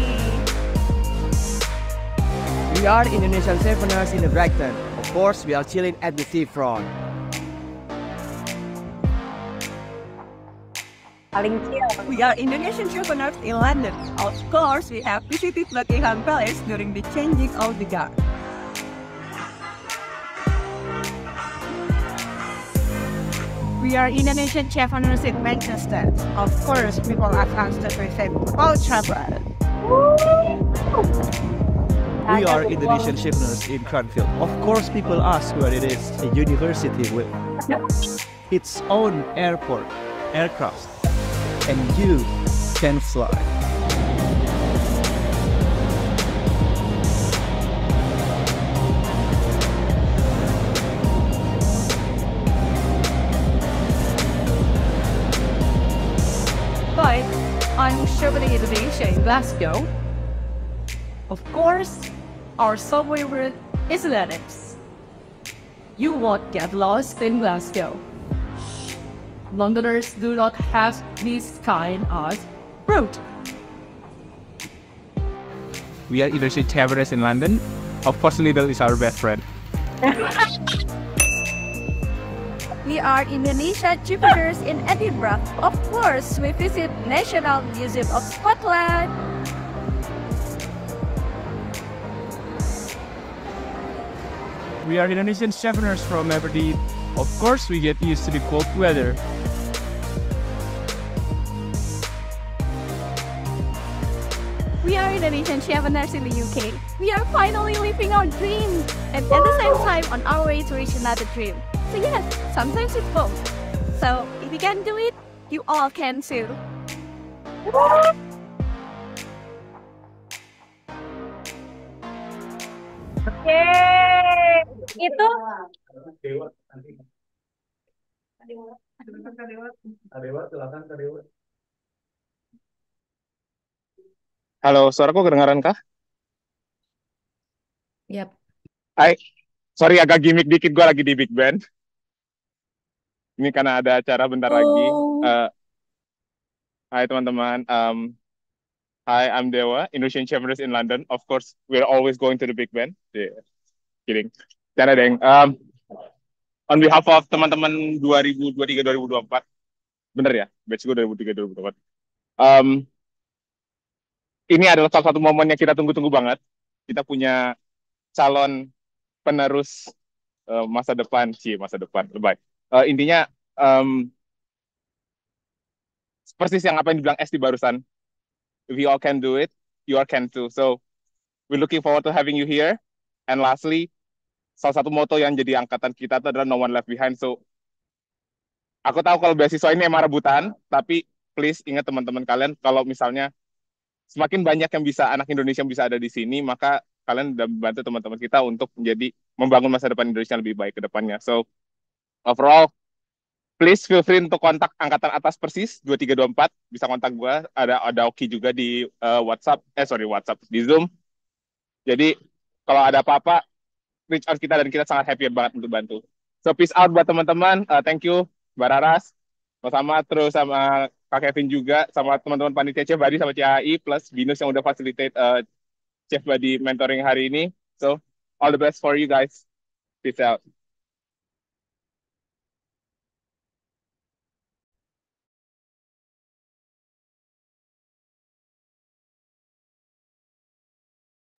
We are Indonesian Chiefeners in the Brighton. Of course, we are chilling at the seafront. We are Indonesian Chiefeners in London. Of course, we have visited Buckingham Palace during the changing of the guard. We are Indonesian chef owners in Manchester. Of course, people are constantly saying, oh, travel. We are Indonesian chef in Cranfield. Of course, people ask where it is. A university with its own airport, aircraft, and you can fly. Germany Indonesia in Glasgow. Of course, our subway route is Lennox. You won't get lost in Glasgow. Londoners do not have this kind of route. We are either travelers in London. Of course, Lidl is our best friend. *laughs* We are Indonesia Jupiters in Edinburgh. Of course, we visit National Museum of Scotland. We are Indonesian chefeners from Aberdeen. Of course, we get used to the cold weather. We are Indonesian chefeners in the UK. We are finally living our dreams and at the same time on our way to reach another dream. So yes, sometimes it's both. So if you can do it, you all can too. Oke, Itu Halo, Halo, suaraku kedengaran kah? Yap. Hai, sorry agak gimmick dikit, gue lagi di Big Band ini karena ada acara bentar oh. lagi. Uh, eh, hai teman-teman. Um, hi, I'm Dewa, Indonesian Chambers in London. Of course, we're always going to the Big Ben. Yeah. Kidding. ada deng. Um, on behalf of teman-teman 2023 2024. Bener ya? Batch gue 2023 2024. Um, ini adalah salah satu momen yang kita tunggu-tunggu banget. Kita punya calon penerus uh, masa depan, sih masa depan, baik uh, intinya um, persis yang apa yang dibilang Esti barusan. We all can do it, you all can too. So we're looking forward to having you here. And lastly, salah satu moto yang jadi angkatan kita itu adalah no one left behind. So aku tahu kalau beasiswa ini emang rebutan, tapi please ingat teman-teman kalian kalau misalnya semakin banyak yang bisa anak Indonesia yang bisa ada di sini, maka kalian udah membantu teman-teman kita untuk menjadi membangun masa depan Indonesia lebih baik ke depannya. So overall please feel free untuk kontak angkatan atas persis 2324 bisa kontak gue ada ada Oki juga di uh, WhatsApp eh sorry WhatsApp di Zoom jadi kalau ada apa-apa reach out kita dan kita sangat happy banget untuk bantu so peace out buat teman-teman uh, thank you Bararas Raras sama terus sama Kak Kevin juga sama teman-teman panitia Chef Badi sama Cai plus Binus yang udah facilitate uh, Chef Badi mentoring hari ini so all the best for you guys peace out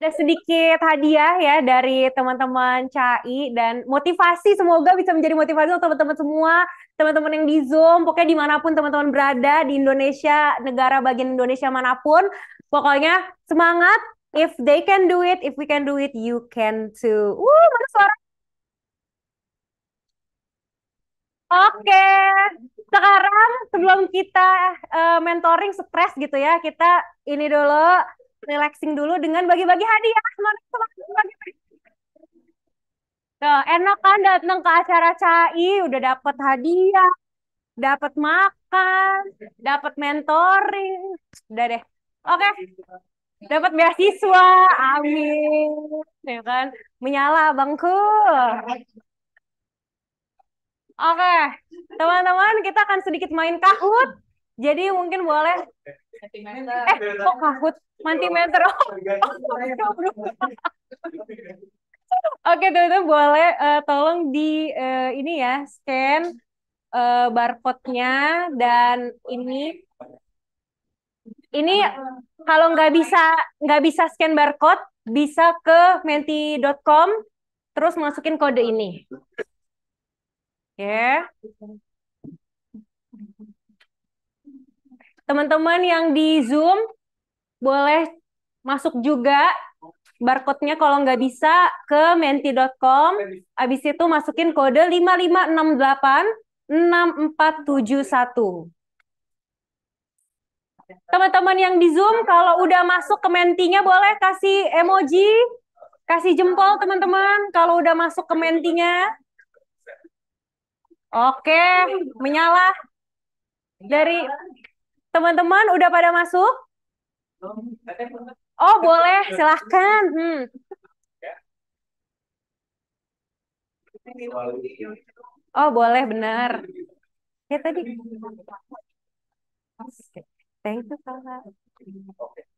ada sedikit hadiah ya dari teman-teman CAI dan motivasi semoga bisa menjadi motivasi untuk teman-teman semua, teman-teman yang di Zoom, pokoknya dimanapun teman-teman berada di Indonesia, negara bagian Indonesia manapun, pokoknya semangat. If they can do it, if we can do it, you can too. Uh, mana suara? Oke, okay. sekarang sebelum kita uh, mentoring stress gitu ya, kita ini dulu relaxing dulu dengan bagi-bagi hadiah. Semangat, semangat, semangat. Tuh, enak kan datang ke acara CAI, udah dapet hadiah, dapet makan, dapet mentoring. Udah deh. Oke. Okay. Dapat beasiswa. Amin. Ya kan? Menyala bangku. Oke, okay. teman-teman kita akan sedikit main kahut. Jadi mungkin boleh. Eh, kok kakut? Oh, *laughs* Oke, teman-teman boleh uh, tolong di uh, ini ya, scan uh, barcode-nya dan ini ini kalau nggak bisa nggak bisa scan barcode bisa ke menti.com terus masukin kode ini. Ya. Yeah. Teman-teman yang di Zoom boleh masuk juga barcode-nya kalau nggak bisa ke menti.com. Habis itu masukin kode 5568 6471. Teman-teman yang di Zoom kalau udah masuk ke mentinya boleh kasih emoji, kasih jempol teman-teman kalau udah masuk ke mentinya. Oke, menyala. Dari Teman-teman udah pada masuk? Oh, oh boleh, silahkan. Hmm. Oh, boleh, benar. Ya tadi. Thank you, kak terima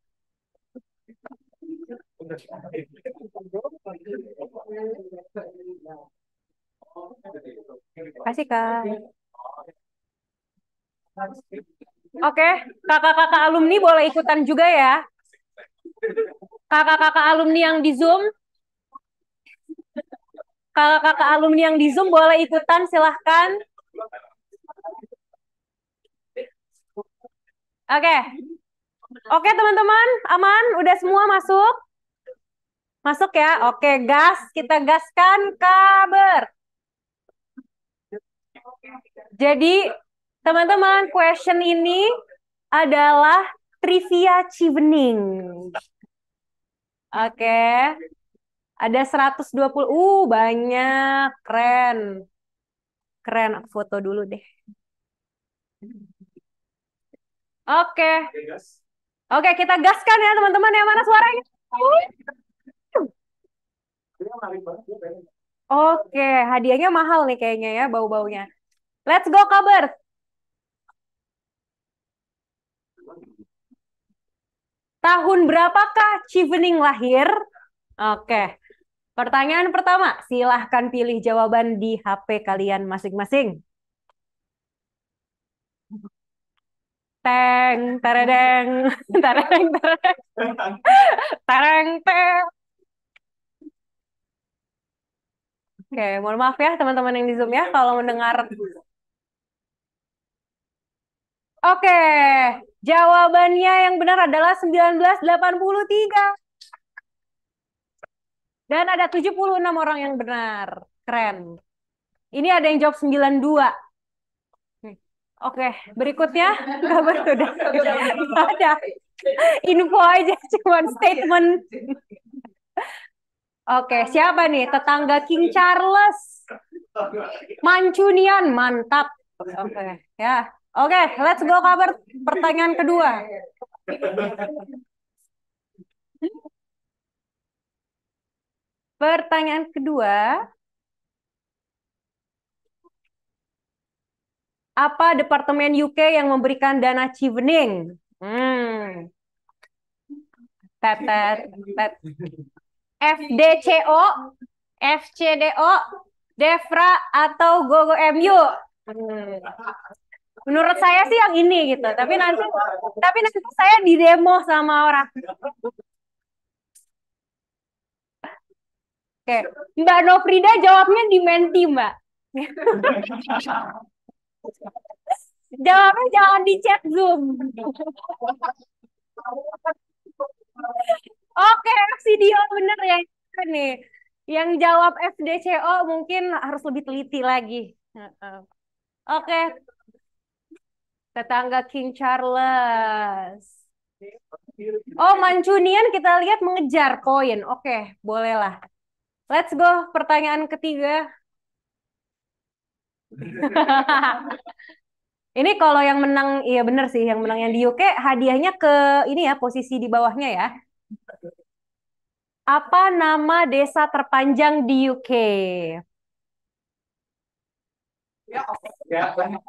Kasih, Kak. Oke, okay. kakak-kakak alumni boleh ikutan juga ya. Kakak-kakak alumni yang di Zoom, kakak-kakak alumni yang di Zoom boleh ikutan, silahkan. Oke, okay. oke okay, teman-teman, aman, udah semua masuk, masuk ya. Oke, okay, gas, kita gaskan kabar. Jadi Teman-teman, question ini adalah trivia Cibening. Oke. Okay. Ada 120. Uh, banyak. Keren. Keren, foto dulu deh. Oke. Okay. Oke, okay, kita gaskan ya teman-teman. Yang mana suaranya? Oke, hadiahnya mahal nih kayaknya ya bau-baunya. Let's go, kabar. Tahun berapakah Chevening lahir? Oke. Pertanyaan pertama, silahkan pilih jawaban di HP kalian masing-masing. Teng, teredeng, *laughs* tereng, tereng, tereng, Oke, mohon maaf ya teman-teman yang di Zoom ya kalau mendengar. Oke, Jawabannya yang benar adalah 1983. Dan ada 76 orang yang benar. Keren. Ini ada yang jawab 92. Oke, berikutnya kabar sudah ada info aja cuman statement. Oke, siapa nih tetangga King Charles? Mancunian, mantap. Oke, ya. Oke, okay, let's go cover pertanyaan kedua. Pertanyaan kedua. Apa Departemen UK yang memberikan dana chevening? Hmm. Tetet, tet. FDCO, FCDO, Defra atau Gogo MU? Hmm menurut saya sih yang ini gitu iya, tapi nanti tapi nanti saya di demo sama orang oke mbak Nofrida jawabnya di menti mbak *laughs* jawabnya jangan di chat zoom oke aksi dia bener ya nih yang jawab FDCO mungkin harus lebih teliti lagi. Oke, okay. Tetangga King Charles. Oh, Mancunian kita lihat mengejar poin. Oke, bolehlah. Let's go, pertanyaan ketiga. *laughs* ini kalau yang menang, iya benar sih, yang menang yang di UK hadiahnya ke ini ya, posisi di bawahnya ya. Apa nama desa terpanjang di UK? Ya, ya. uh,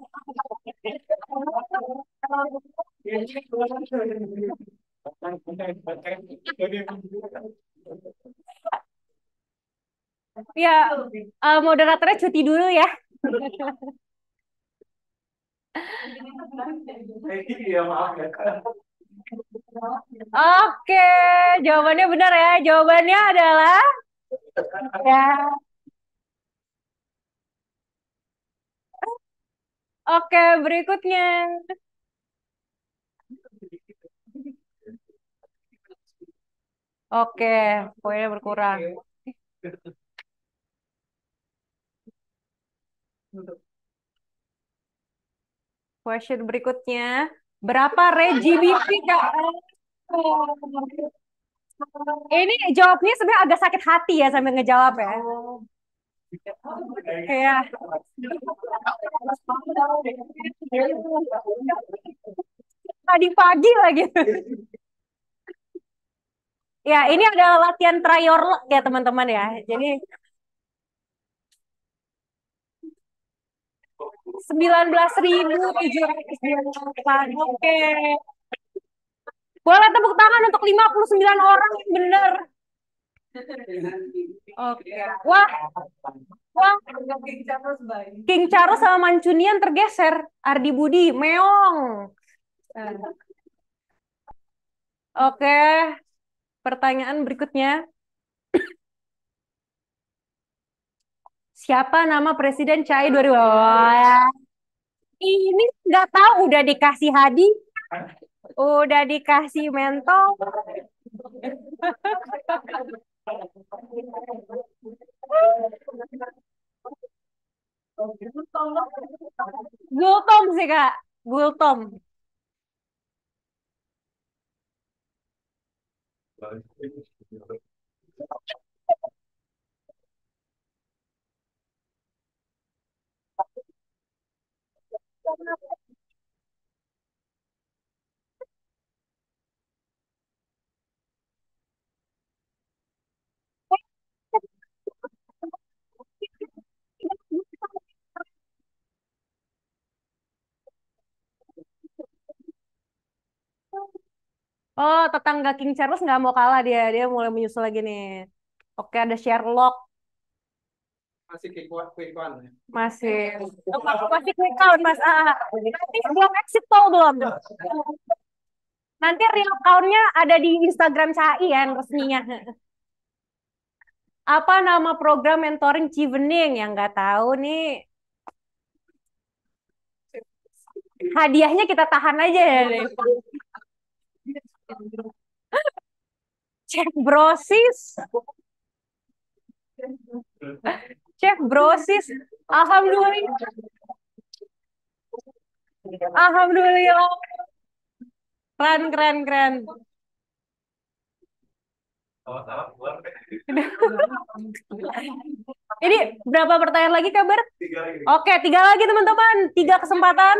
moderatornya cuti dulu ya. Oke, jawabannya benar ya. Jawabannya adalah ya. Oke, berikutnya. Oke, poinnya berkurang. Question berikutnya, berapa RGBP Kak? Ini jawabnya sebenarnya agak sakit hati ya sambil ngejawab ya kayak tadi pagi lagi ya ini ada latihan trial ya teman-teman ya jadi 19.700. oke boleh tepuk tangan untuk 59 orang bener Oke. Okay. Iya. Wah. Wah. King Charles sama Mancunian tergeser. Ardi Budi, meong. Nah. Oke. Okay. Pertanyaan berikutnya. Siapa nama Presiden CAI 2000? Wah. Ini nggak tahu udah dikasih hadi, udah dikasih mentol. Gultom sih kak, Gultom. Thank you. Oh, tetangga King Charles nggak mau kalah dia. Dia mulai menyusul lagi nih. Oke, ada Sherlock. Masih quick one, quick one. Masih. masih oh, quick count, Mas ah, ah. Nanti belum exit tol belum. Nanti real countnya ada di Instagram CHI ya, resminya. *laughs* Apa nama program mentoring Civening yang nggak tahu nih? Hadiahnya kita tahan aja ya. Deh. Chef Brosis. Chef Brosis. Alhamdulillah. Alhamdulillah. Keren, keren, keren. Ini berapa pertanyaan lagi kabar? Oke, tiga lagi teman-teman. Tiga kesempatan.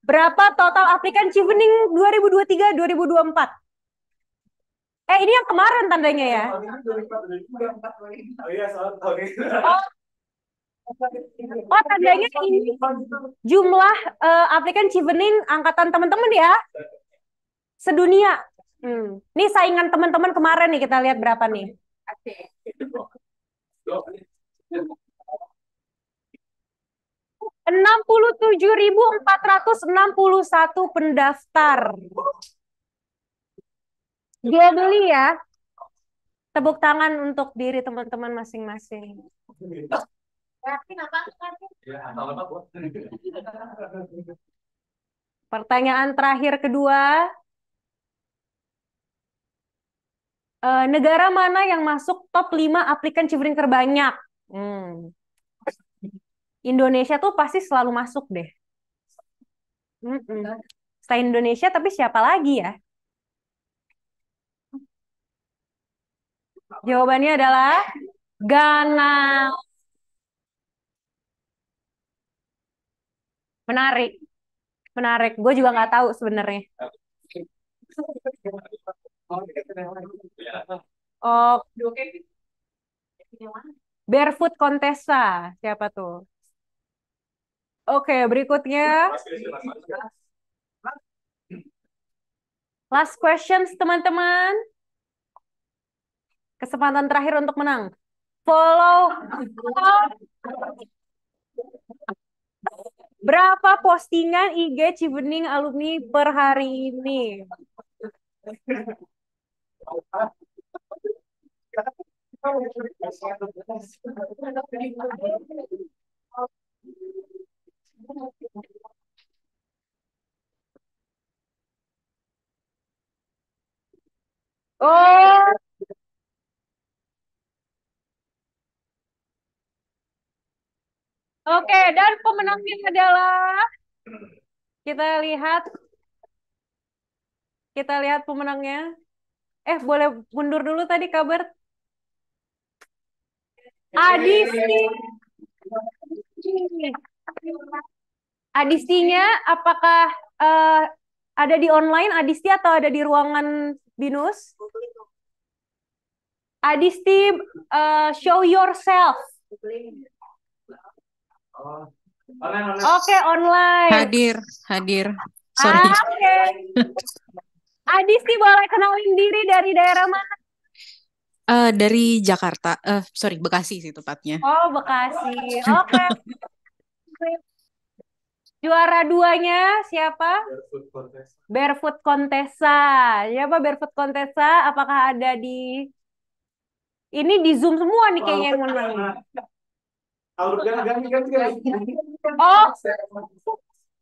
Berapa total aplikan Civening 2023-2024? Eh ini yang kemarin tandanya ya? Oh iya, oh, oh. tandanya ini jumlah uh, aplikan Civening angkatan teman-teman ya sedunia. Hmm. Ini saingan teman-teman kemarin nih kita lihat berapa nih. 67.461 pendaftar. Dia beli ya. Tepuk tangan untuk diri teman-teman masing-masing. Pertanyaan terakhir kedua. Uh, negara mana yang masuk top 5 aplikan Civirin terbanyak? Hmm. Indonesia tuh pasti selalu masuk deh. Mm-mm. Selain Indonesia, tapi siapa lagi ya? Jawabannya adalah Ghana. Menarik, menarik. Gue juga nggak tahu sebenarnya. Oh, barefoot contessa siapa tuh? Oke, berikutnya. Last questions, teman-teman. Kesempatan terakhir untuk menang. Follow. Berapa postingan IG Cibening alumni per hari ini? Oh, Oke, dan pemenangnya adalah kita lihat kita lihat pemenangnya. Eh, boleh mundur dulu tadi kabar. Adisi. Adistinya apakah uh, ada di online Adisti atau ada di ruangan Binus? Adisti, uh, show yourself. Oke, okay, online. Hadir, hadir. Sorry. Ah, Okay. Adisti boleh kenalin diri dari daerah mana? Uh, dari Jakarta, uh, sorry Bekasi sih tepatnya. Oh Bekasi, oke. Okay. *laughs* Juara duanya siapa? Barefoot Contessa. Barefoot Contessa. Siapa Barefoot Contessa? Apakah ada di ini di Zoom semua nih kayaknya yang menang. ganti ganti ganti. Oh.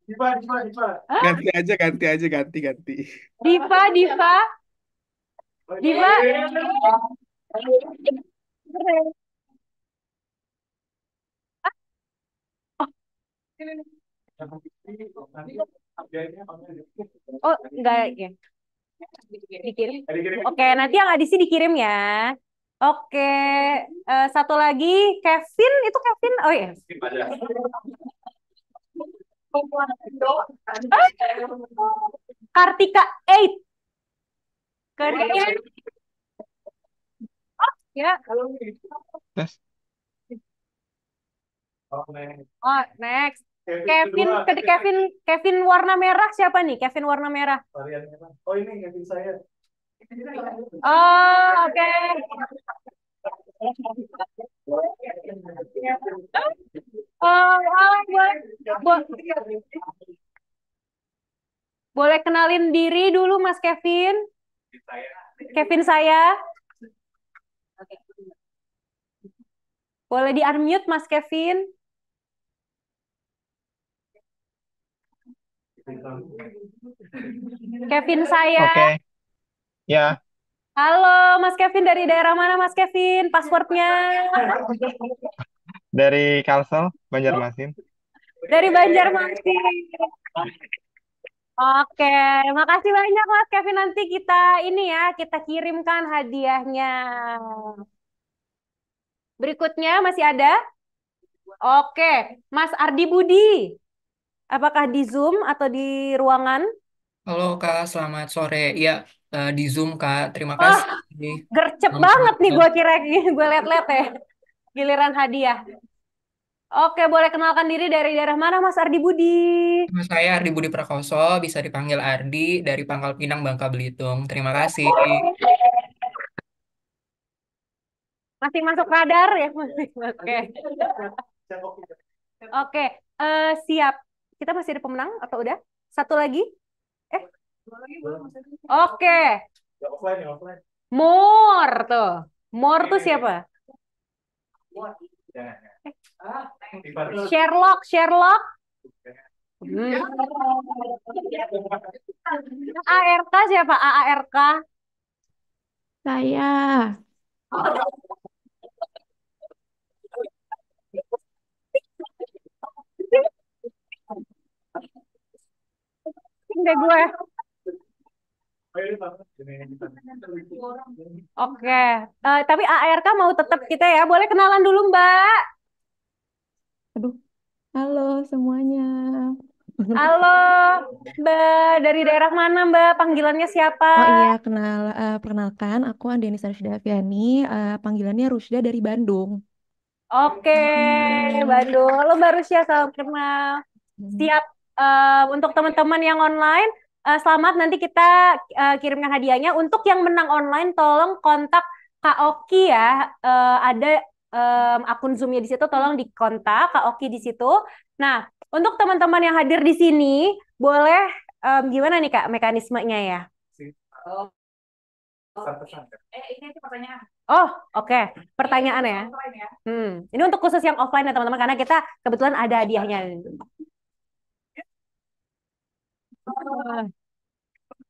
Diva, Diva, Diva. Ganti aja, ganti aja, ganti, ganti. Diva, Diva. Diva. Oh. Iya. Oh, enggak ya. Dikirim. Oke, nanti yang adisi dikirim ya. Oke, uh, satu lagi Kevin itu Kevin. Oh iya. *laughs* Kartika 8. Kartika. Oh, ya. Tes. Oh, next. Oh, Kevin, Kevin Kevin, Kevin warna merah siapa nih? Kevin warna merah. Varian merah. Oh ini Kevin saya. Oh oke. Okay. Oh, oh boleh, boleh. Boleh kenalin diri dulu Mas Kevin. Kevin saya. Boleh di unmute Mas Kevin. Kevin saya. Oke. Okay. Ya. Halo, Mas Kevin dari daerah mana Mas Kevin? Passwordnya? Dari Kalsel, Banjarmasin. Dari Banjarmasin. Oke, terima kasih banyak Mas Kevin. Nanti kita ini ya, kita kirimkan hadiahnya. Berikutnya masih ada? Oke, Mas Ardi Budi. Apakah di Zoom atau di ruangan? Halo Kak, selamat sore. Iya, uh, di Zoom Kak. Terima oh, kasih. Gercep selamat banget nih gue kira *laughs* gue liat-liat ya. Giliran hadiah. Oke, boleh kenalkan diri dari daerah mana Mas Ardi Budi? Mas saya Ardi Budi Prakoso, bisa dipanggil Ardi dari Pangkal Pinang, Bangka Belitung. Terima kasih. Masih masuk radar ya? *laughs* Masih. Oke. Oke, uh, siap. Kita masih ada pemenang atau udah? Satu lagi? Eh? Oke. Okay. More tuh. More tuh iya, iya, siapa? Sherlock, Sherlock. Hmm. Iya. ARK siapa? AARK? Saya. *laughs* pusing deh gue. Oke, okay. uh, eh, tapi ARK mau tetap kita ya. Boleh kenalan dulu Mbak. Aduh, halo semuanya. Halo Mbak, dari daerah mana Mbak? Panggilannya siapa? Oh iya, kenal, uh, perkenalkan aku Andenis Sarsida Afiani, uh, panggilannya Rusda dari Bandung. Oke, okay. Bandung. Halo Mbak siap salam kenal. Hmm. Siap uh, untuk teman-teman yang online uh, selamat nanti kita uh, kirimkan hadiahnya untuk yang menang online tolong kontak Kak Oki ya uh, ada um, akun Zoomnya di situ tolong dikontak Kak Oki di situ. Nah, untuk teman-teman yang hadir di sini boleh um, gimana nih Kak mekanismenya ya? Oh, Oh, oke. Okay. Pertanyaan ya. Hmm. Ini untuk khusus yang offline ya teman-teman karena kita kebetulan ada hadiahnya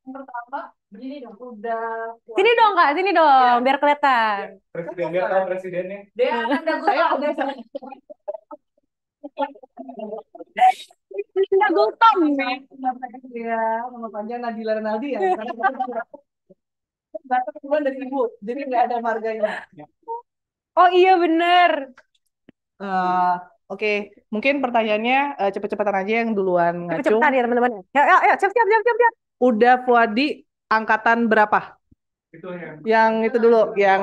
pertama gini dong udah sini dong kak sini dong ya. biar kelihatan ya. presiden biar tahu presidennya dia akan dagu Nggak gotong nih. Ya, nama panjang Nadila Renaldi ya. bapak keluar dari ibu, jadi nggak ada marganya. Oh iya bener. Uh, Oke, mungkin pertanyaannya uh, cepet-cepetan aja yang duluan ngacung. cepetan ya teman-teman. Ya, ya, ya, siap, siap, siap, siap. Udah Fuadi angkatan berapa? Itu yang, yang itu dulu, yang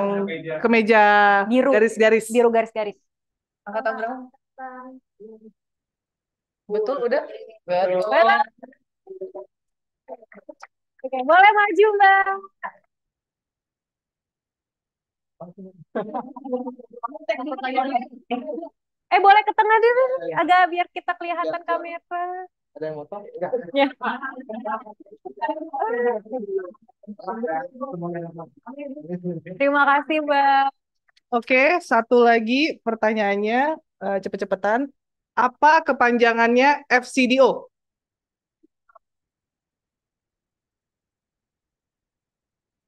kemeja, biru garis-garis. Biru garis-garis. Angkatan berapa? Angkatan. Betul, udah? Betul. Oke, boleh maju, Mbak. *laughs* Eh boleh ke tengah dulu, ya. agak biar kita kelihatan ya, kamera. Ada yang motor? Enggak. Ya. Terima kasih, Mbak. Oke, satu lagi pertanyaannya uh, cepet-cepetan. Apa kepanjangannya FCDO?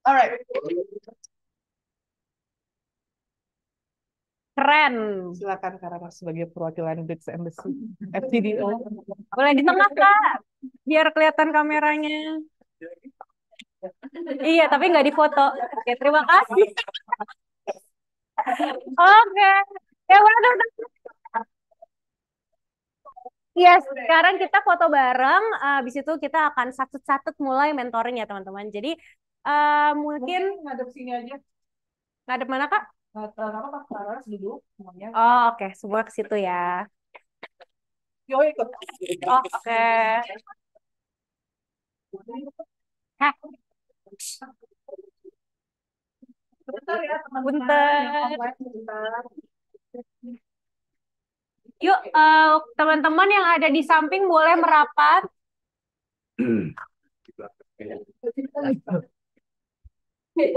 Alright. Keren. Silakan karena sebagai perwakilan Brits Embassy *laughs* FCDO. Boleh di tengah Kak, biar kelihatan kameranya. iya, tapi nggak difoto. Oke, terima kasih. *laughs* Oke. Ya, waduh. Yes, iya, sekarang kita foto bareng. Habis itu kita akan satu-satu mulai mentoring ya, teman-teman. Jadi, uh, mungkin... Mungkin ngadep sini aja. Ngadep mana, Kak? terutama eh, pas taruh gitu, duduk semuanya oh oke okay. semua ke situ ya yo ikut oke okay. Hah. Bentar ya teman-teman. Bentar. Yuk, uh, teman-teman yang ada di samping boleh merapat. *clears throat* Ini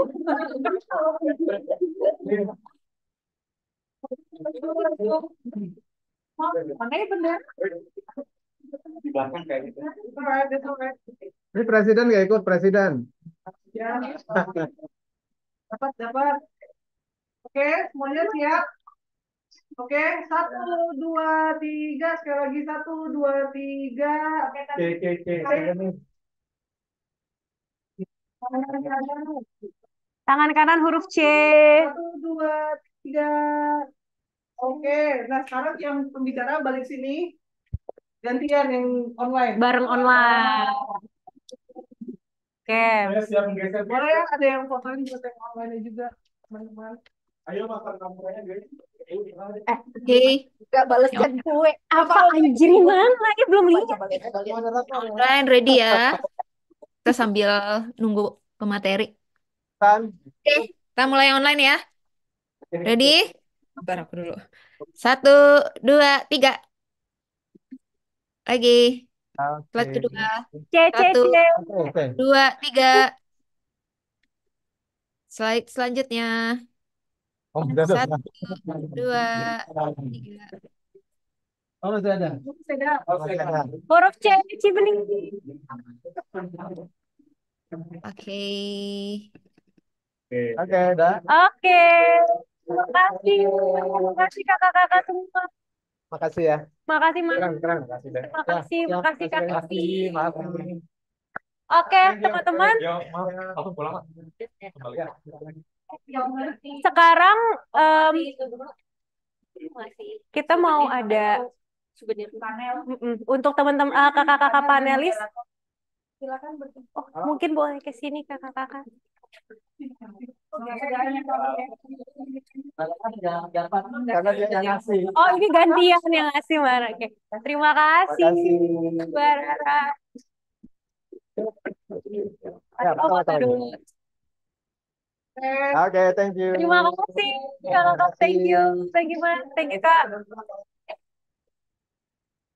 presiden nggak ikut presiden. Ya. dapat dapat. Oke, semuanya siap. Oke, satu, dua, tiga. Sekali lagi satu, dua, tiga. Oke, Oke, oke, oke. Tangan kanan huruf C. Satu, dua, tiga. Oke, nah sekarang yang pembicara balik sini. Gantian yang online. Bareng online. Oke. Saya siap ya, ada yang fotoin buat yang online juga, teman-teman. Ayo makan kameranya guys. Eh, oke gak balas kan gue. Apa anjir mana? Ya belum lihat. Online ready ya. Kita sambil nunggu ke materi. Kan. Oke, kita mulai online ya. Ready? Bentar aku dulu. Satu, dua, tiga. Lagi. Okay. Slide kedua. Satu, dua, tiga. Slide selanjutnya. Oh, Satu, dua, tiga. Oh, sudah ada. Sudah. Oh, sudah. Oh, Huruf C, Cibeling. Oke. Oke, okay, udah. Oke. Terima kasih. Terima kasih kakak-kakak semua. Makasih ya. Makasih, Mas. Terang, terang. Makasih, deh. Makasih, ya, makasih, Kak Kasih. Maaf. Oke, teman-teman. Ya, maaf. Aku pulang, Kembali. Sekarang um, kita mau ada sebenarnya. Panel. Untuk teman-teman uh, kakak-kakak panelis. Silakan bertemu. Oh, mungkin boleh ke sini kakak-kakak. Oh ini gantian yang ngasih Mbak Oke. Terima kasih. Mbak ya, Oke, okay, thank you. Terima kasih. Thank you. Thank you, Mas. Thank you, Kak.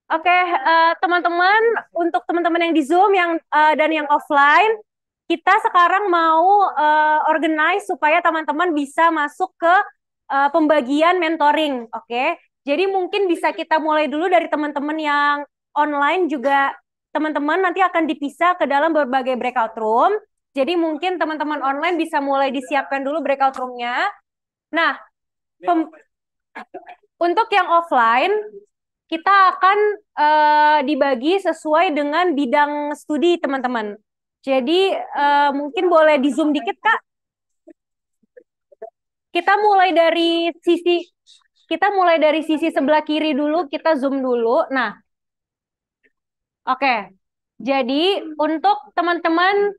Oke, okay, uh, eh, teman-teman, untuk teman-teman yang di Zoom yang uh, dan yang offline, kita sekarang mau uh, organize supaya teman-teman bisa masuk ke uh, pembagian mentoring, oke? Okay? Jadi mungkin bisa kita mulai dulu dari teman-teman yang online juga teman-teman nanti akan dipisah ke dalam berbagai breakout room. Jadi mungkin teman-teman online bisa mulai disiapkan dulu breakout roomnya. Nah, untuk yang offline, kita akan uh, dibagi sesuai dengan bidang studi teman-teman. Jadi uh, mungkin boleh di zoom dikit kak. Kita mulai dari sisi kita mulai dari sisi sebelah kiri dulu, kita zoom dulu. Nah, oke. Okay. Jadi untuk teman-teman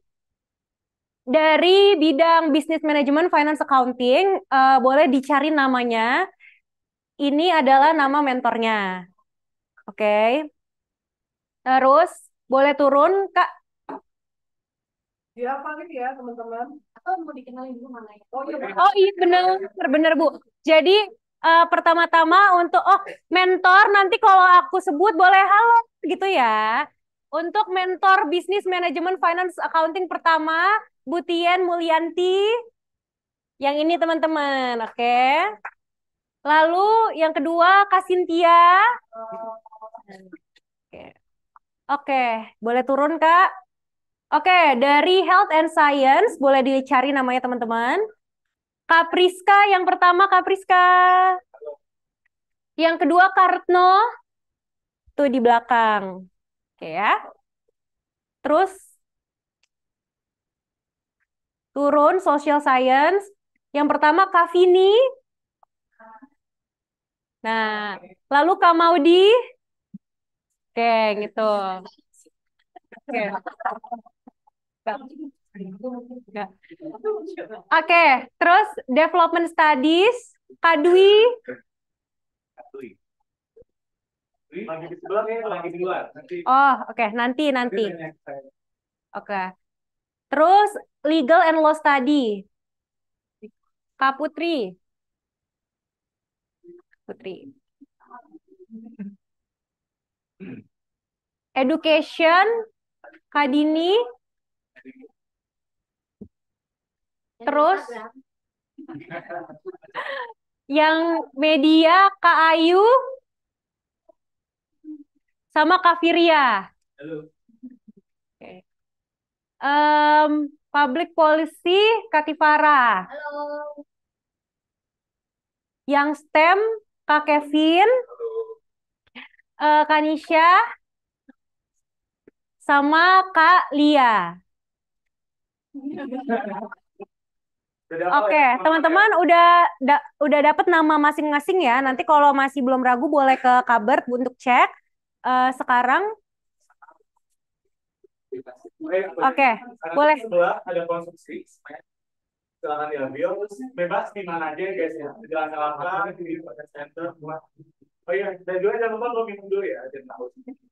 dari bidang business management, finance accounting, uh, boleh dicari namanya. Ini adalah nama mentornya. Oke. Okay. Terus boleh turun, Kak? Ya, paling gitu ya, teman-teman. Atau mau dikenalin dulu mana ya? Oh iya, oh, iya, benar, benar Bu. Jadi uh, pertama-tama untuk oh mentor nanti kalau aku sebut boleh halo gitu ya. Untuk mentor bisnis manajemen finance accounting pertama, Butien Mulyanti. Yang ini teman-teman, oke. Okay. Lalu yang kedua Kasintia. Oh. Oke. Oke, boleh turun Kak? Oke, dari Health and Science boleh dicari namanya teman-teman. Kapriska yang pertama Kapriska. Yang kedua Kartno. Tuh di belakang. Oke ya. Terus turun social science. Yang pertama Kavini. Nah, lalu Kak Kamaudi. Oke, gitu. Oke. Oke, terus development studies, Kak Dwi. Lagi di sebelah, lagi di luar. Oh, oke, okay. nanti nanti. Oke. Okay. Terus legal and law study. Kak Putri. Putri. Education, Kadini, Terus yang media Kak Ayu sama Kak Firia. Halo. Um, public policy Kak Tifara. Halo. Yang STEM Kak Kevin. Halo uh, eh, Kanisha sama Kak Lia. Oke, okay. teman-teman ya? udah da udah dapat nama masing-masing ya. Nanti kalau masih belum ragu boleh ke kabar untuk cek. Uh, sekarang Oke, okay. boleh. Ada konstruksi. silakan diambil. Bebas di mana aja guys ya. Jangan salah di center. buat Oh iya, dan juga jangan lupa minum dulu ya, jangan tahu.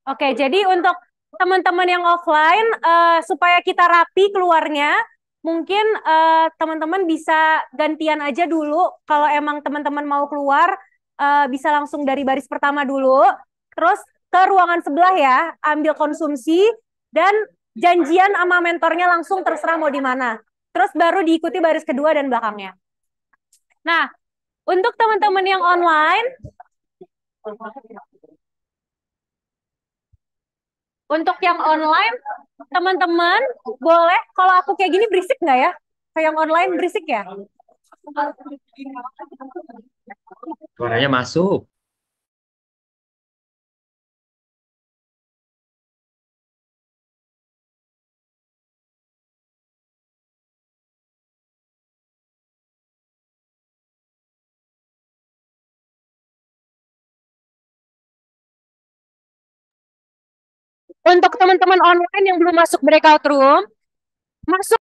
Oke, jadi untuk teman-teman yang offline uh, supaya kita rapi keluarnya, mungkin uh, teman-teman bisa gantian aja dulu kalau emang teman-teman mau keluar uh, bisa langsung dari baris pertama dulu, terus ke ruangan sebelah ya, ambil konsumsi dan janjian sama mentornya langsung terserah mau di mana. Terus baru diikuti baris kedua dan belakangnya. Nah, untuk teman-teman yang online, untuk yang online, teman-teman boleh kalau aku kayak gini berisik nggak ya? Kayak yang online berisik ya? Suaranya masuk. untuk teman-teman online yang belum masuk breakout room, masuk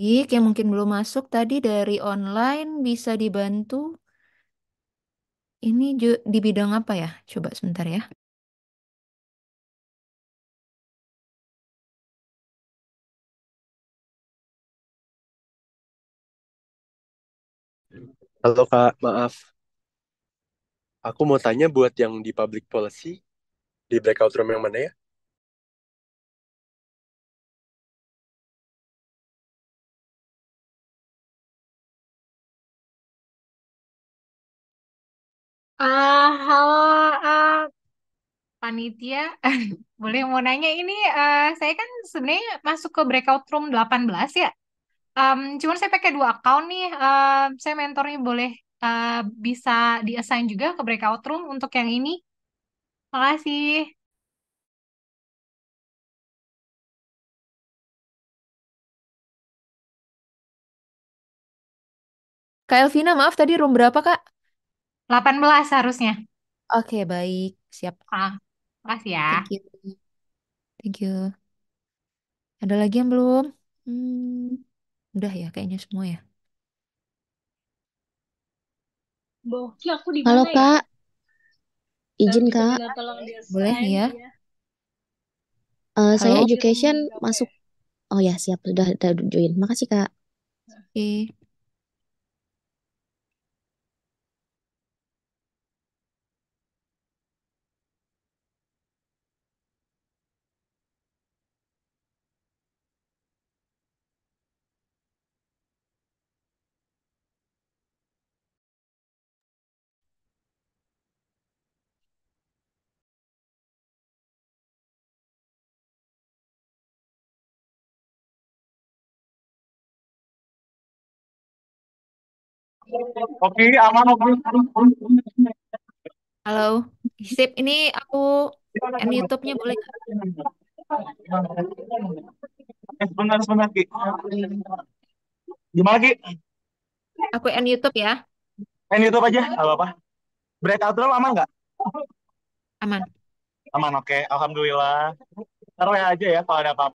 Baik, yang mungkin belum masuk tadi dari online bisa dibantu. Ini di bidang apa ya? Coba sebentar ya. Halo Kak, maaf. Aku mau tanya buat yang di public policy, di breakout room yang mana ya? Ah, halo, uh, panitia. *laughs* Boleh mau nanya ini, uh, saya kan sebenarnya masuk ke breakout room 18 ya? Um, cuman saya pakai dua account nih. Uh, saya mentornya boleh uh, bisa diassign juga ke breakout room untuk yang ini. Makasih. Kak Elvina, maaf tadi room berapa, Kak? 18 harusnya. Oke, baik. Siap. Ah, makasih ya. Thank you. Thank you. Ada lagi yang belum? Hmm. Udah ya, kayaknya semua ya. Boki, aku di Halo mana ya? Kak, izin Bisa Kak. minta tolong Boleh, boleh ya. ya? Uh, saya Halo? education masuk. Oh ya siap sudah sudah join. Makasih Kak. Oke. Oke, aman Oke Halo, sip. Ini aku ini YouTube-nya boleh Eh, sebentar, sebentar, Ki. Gimana, Ki? Aku end YouTube ya. End YouTube aja, nggak apa-apa. Breakout dulu aman nggak? Aman. Aman, oke. Okay. Alhamdulillah. Taruh aja ya kalau ada apa-apa.